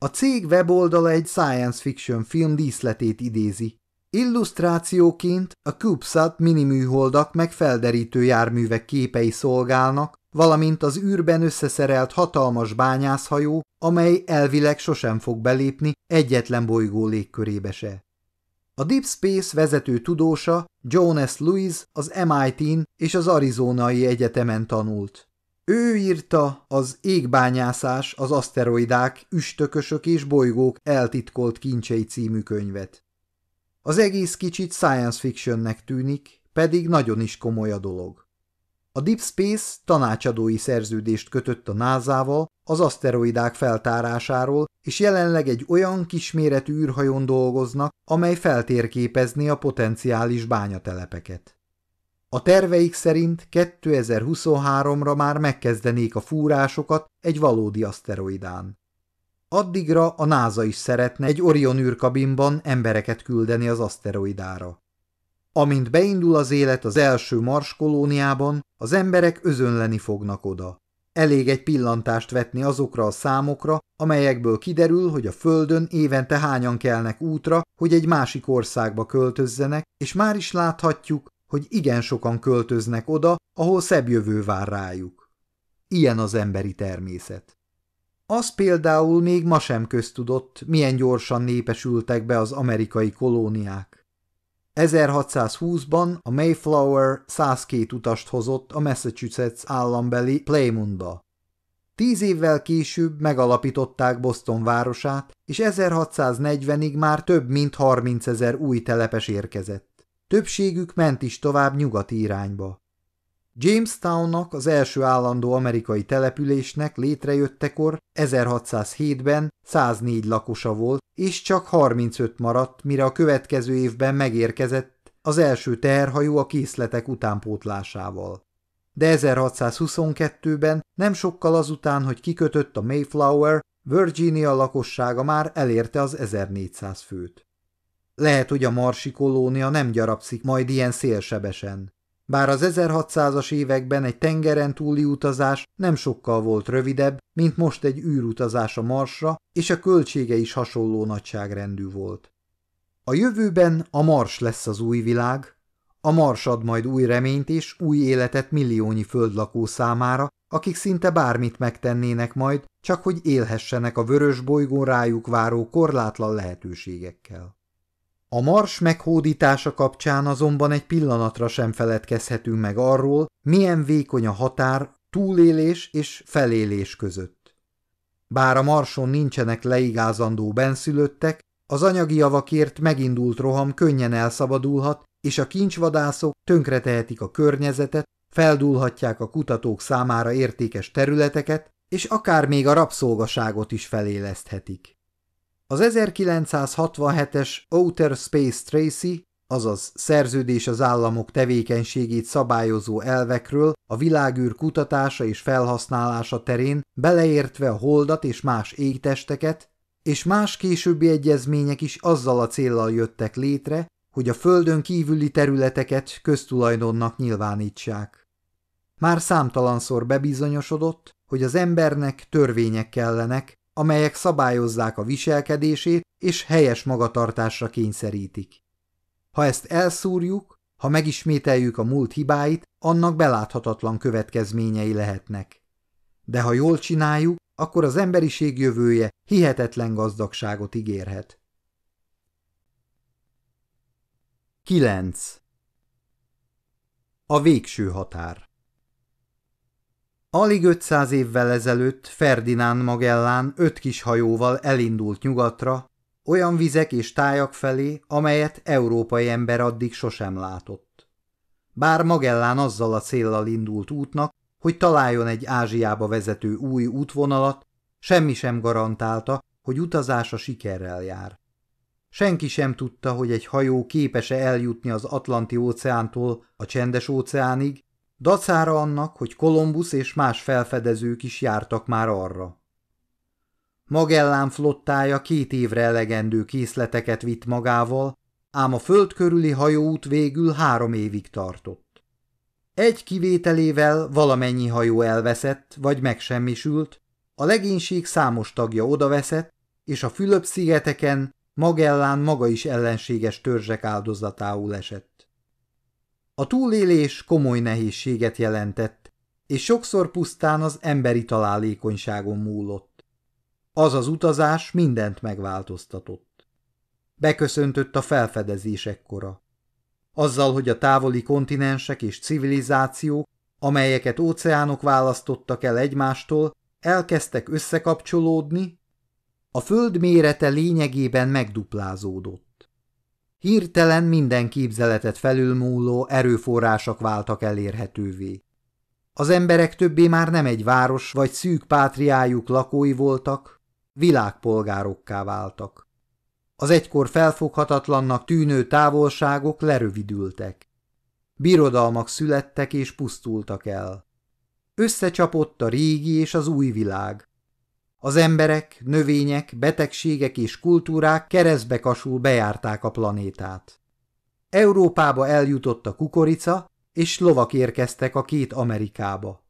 [SPEAKER 1] A cég weboldala egy science fiction film díszletét idézi. Illusztrációként a CubeSat miniműholdak meg felderítő járművek képei szolgálnak, valamint az űrben összeszerelt hatalmas bányászhajó, amely elvileg sosem fog belépni egyetlen bolygó légkörébe se. A Deep Space vezető tudósa Jonas Lewis az MIT-n és az Arizonai Egyetemen tanult. Ő írta az Égbányászás, az aszteroidák, üstökösök és bolygók eltitkolt kincsei című könyvet. Az egész kicsit science fictionnek tűnik, pedig nagyon is komoly a dolog. A Deep Space tanácsadói szerződést kötött a NASA-val az aszteroidák feltárásáról, és jelenleg egy olyan kisméretű űrhajón dolgoznak, amely feltérképezni a potenciális bányatelepeket. A terveik szerint 2023-ra már megkezdenék a fúrásokat egy valódi aszteroidán. Addigra a NASA is szeretne egy Orion űrkabinban embereket küldeni az aszteroidára. Amint beindul az élet az első Mars kolóniában, az emberek özönleni fognak oda. Elég egy pillantást vetni azokra a számokra, amelyekből kiderül, hogy a Földön évente hányan kelnek útra, hogy egy másik országba költözzenek, és már is láthatjuk, hogy igen sokan költöznek oda, ahol szebb jövő vár rájuk. Ilyen az emberi természet. Az például még ma sem köztudott, milyen gyorsan népesültek be az amerikai kolóniák. 1620-ban a Mayflower 102 utast hozott a Massachusetts állambeli Plymouthba. Tíz évvel később megalapították Boston városát, és 1640-ig már több mint 30 ezer új telepes érkezett. Többségük ment is tovább nyugati irányba. Jamestownnak, az első állandó amerikai településnek létrejöttekor 1607-ben 104 lakosa volt, és csak 35 maradt, mire a következő évben megérkezett az első teherhajó a készletek utánpótlásával. De 1622-ben, nem sokkal azután, hogy kikötött a Mayflower, Virginia lakossága már elérte az 1400 főt. Lehet, hogy a marsi kolónia nem gyarapszik majd ilyen szélsebesen. Bár az 1600-as években egy tengeren túli utazás nem sokkal volt rövidebb, mint most egy űrutazás a Marsra, és a költsége is hasonló nagyságrendű volt. A jövőben a Mars lesz az új világ, a Mars ad majd új reményt és új életet milliónyi földlakó számára, akik szinte bármit megtennének majd, csak hogy élhessenek a vörös bolygón rájuk váró korlátlan lehetőségekkel. A mars meghódítása kapcsán azonban egy pillanatra sem feledkezhetünk meg arról, milyen vékony a határ túlélés és felélés között. Bár a marson nincsenek leigázandó benszülöttek, az anyagi javakért megindult roham könnyen elszabadulhat, és a kincsvadászok tönkretehetik a környezetet, feldúlhatják a kutatók számára értékes területeket, és akár még a rabszolgaságot is feléleszthetik. Az 1967-es Outer Space Tracy, azaz szerződés az államok tevékenységét szabályozó elvekről a világűr kutatása és felhasználása terén, beleértve a holdat és más égtesteket, és más későbbi egyezmények is azzal a céllal jöttek létre, hogy a földön kívüli területeket köztulajdonnak nyilvánítsák. Már számtalanszor bebizonyosodott, hogy az embernek törvények kellenek, amelyek szabályozzák a viselkedését és helyes magatartásra kényszerítik. Ha ezt elszúrjuk, ha megismételjük a múlt hibáit, annak beláthatatlan következményei lehetnek. De ha jól csináljuk, akkor az emberiség jövője hihetetlen gazdagságot ígérhet. 9. A végső határ Alig 500 évvel ezelőtt Ferdinánd Magellán öt kis hajóval elindult nyugatra, olyan vizek és tájak felé, amelyet európai ember addig sosem látott. Bár Magellán azzal a céllal indult útnak, hogy találjon egy Ázsiába vezető új útvonalat, semmi sem garantálta, hogy utazása sikerrel jár. Senki sem tudta, hogy egy hajó képes-e eljutni az Atlanti óceántól a Csendes óceánig, Dacára annak, hogy Kolumbusz és más felfedezők is jártak már arra. Magellán flottája két évre elegendő készleteket vitt magával, ám a föld körüli hajóút végül három évig tartott. Egy kivételével valamennyi hajó elveszett vagy megsemmisült, a legénység számos tagja odaveszett, és a Fülöp-szigeteken Magellán maga is ellenséges törzsek áldozatául esett. A túlélés komoly nehézséget jelentett, és sokszor pusztán az emberi találékonyságon múlott. Az az utazás mindent megváltoztatott. Beköszöntött a felfedezések kora. Azzal, hogy a távoli kontinensek és civilizációk, amelyeket óceánok választottak el egymástól, elkezdtek összekapcsolódni, a föld mérete lényegében megduplázódott. Hirtelen minden képzeletet felülmúló erőforrások váltak elérhetővé. Az emberek többé már nem egy város vagy szűk pátriájuk lakói voltak, világpolgárokká váltak. Az egykor felfoghatatlannak tűnő távolságok lerövidültek. Birodalmak születtek és pusztultak el. Összecsapott a régi és az új világ, az emberek, növények, betegségek és kultúrák keresztbe kasul bejárták a planétát. Európába eljutott a kukorica, és lovak érkeztek a két Amerikába.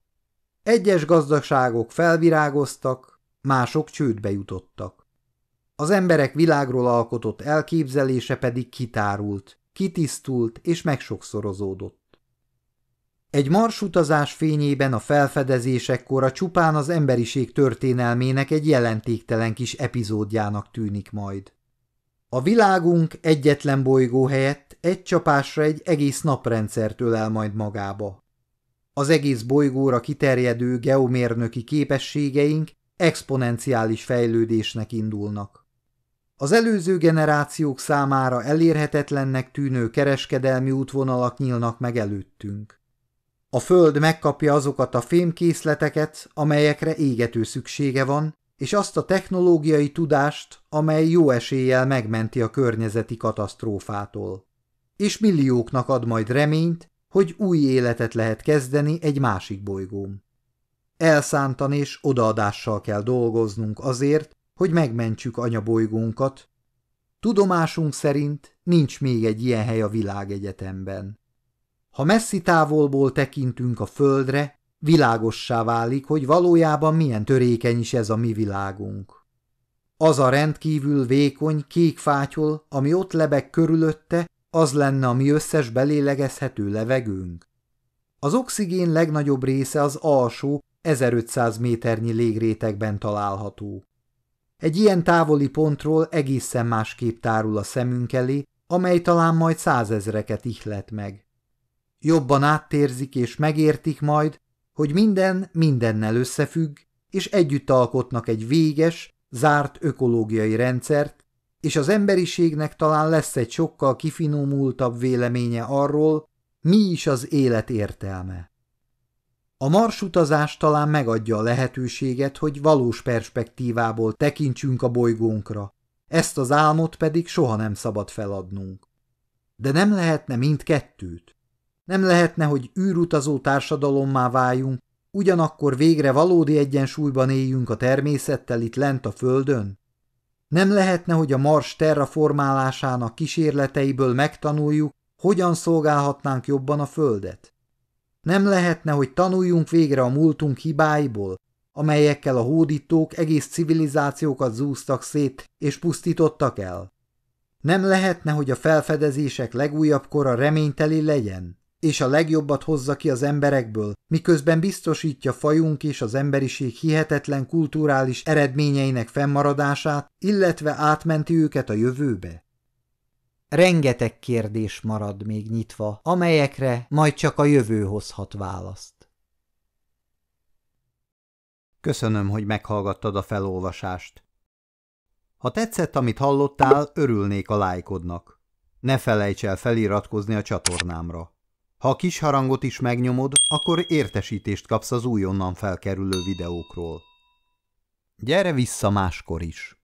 [SPEAKER 1] Egyes gazdaságok felvirágoztak, mások csődbe jutottak. Az emberek világról alkotott elképzelése pedig kitárult, kitisztult és megsokszorozódott. Egy marsutazás fényében a felfedezésekkor a csupán az emberiség történelmének egy jelentéktelen kis epizódjának tűnik majd. A világunk egyetlen bolygó helyett egy csapásra egy egész naprendszert ölel majd magába. Az egész bolygóra kiterjedő geomérnöki képességeink exponenciális fejlődésnek indulnak. Az előző generációk számára elérhetetlennek tűnő kereskedelmi útvonalak nyílnak meg előttünk. A Föld megkapja azokat a fémkészleteket, amelyekre égető szüksége van, és azt a technológiai tudást, amely jó eséllyel megmenti a környezeti katasztrófától. És millióknak ad majd reményt, hogy új életet lehet kezdeni egy másik bolygón. Elszántan és odaadással kell dolgoznunk azért, hogy megmentsük anyabolygónkat. Tudomásunk szerint nincs még egy ilyen hely a világegyetemben. Ha messzi távolból tekintünk a földre, világossá válik, hogy valójában milyen törékeny is ez a mi világunk. Az a rendkívül vékony, kék fátyol, ami ott lebeg körülötte, az lenne a mi összes belélegezhető levegőnk. Az oxigén legnagyobb része az alsó, 1500 méternyi légrétegben található. Egy ilyen távoli pontról egészen másképp tárul a szemünk elé, amely talán majd százezreket ihlet meg. Jobban áttérzik és megértik majd, hogy minden mindennel összefügg, és együtt alkotnak egy véges, zárt ökológiai rendszert, és az emberiségnek talán lesz egy sokkal kifinomultabb véleménye arról, mi is az élet értelme. A marsutazás talán megadja a lehetőséget, hogy valós perspektívából tekintsünk a bolygónkra, ezt az álmot pedig soha nem szabad feladnunk. De nem lehetne mindkettőt? Nem lehetne, hogy űrutazó társadalommá váljunk, ugyanakkor végre valódi egyensúlyban éljünk a természettel itt lent a földön? Nem lehetne, hogy a mars terraformálásának kísérleteiből megtanuljuk, hogyan szolgálhatnánk jobban a földet? Nem lehetne, hogy tanuljunk végre a múltunk hibáiból, amelyekkel a hódítók egész civilizációkat zúztak szét és pusztítottak el? Nem lehetne, hogy a felfedezések legújabb kora reményteli legyen? és a legjobbat hozza ki az emberekből, miközben biztosítja fajunk és az emberiség hihetetlen kulturális eredményeinek fennmaradását, illetve átmenti őket a jövőbe? Rengeteg kérdés marad még nyitva, amelyekre majd csak a jövő hozhat választ. Köszönöm, hogy meghallgattad a felolvasást. Ha tetszett, amit hallottál, örülnék a lájkodnak. Ne felejts el feliratkozni a csatornámra. Ha a kis harangot is megnyomod, akkor értesítést kapsz az újonnan felkerülő videókról. Gyere vissza máskor is!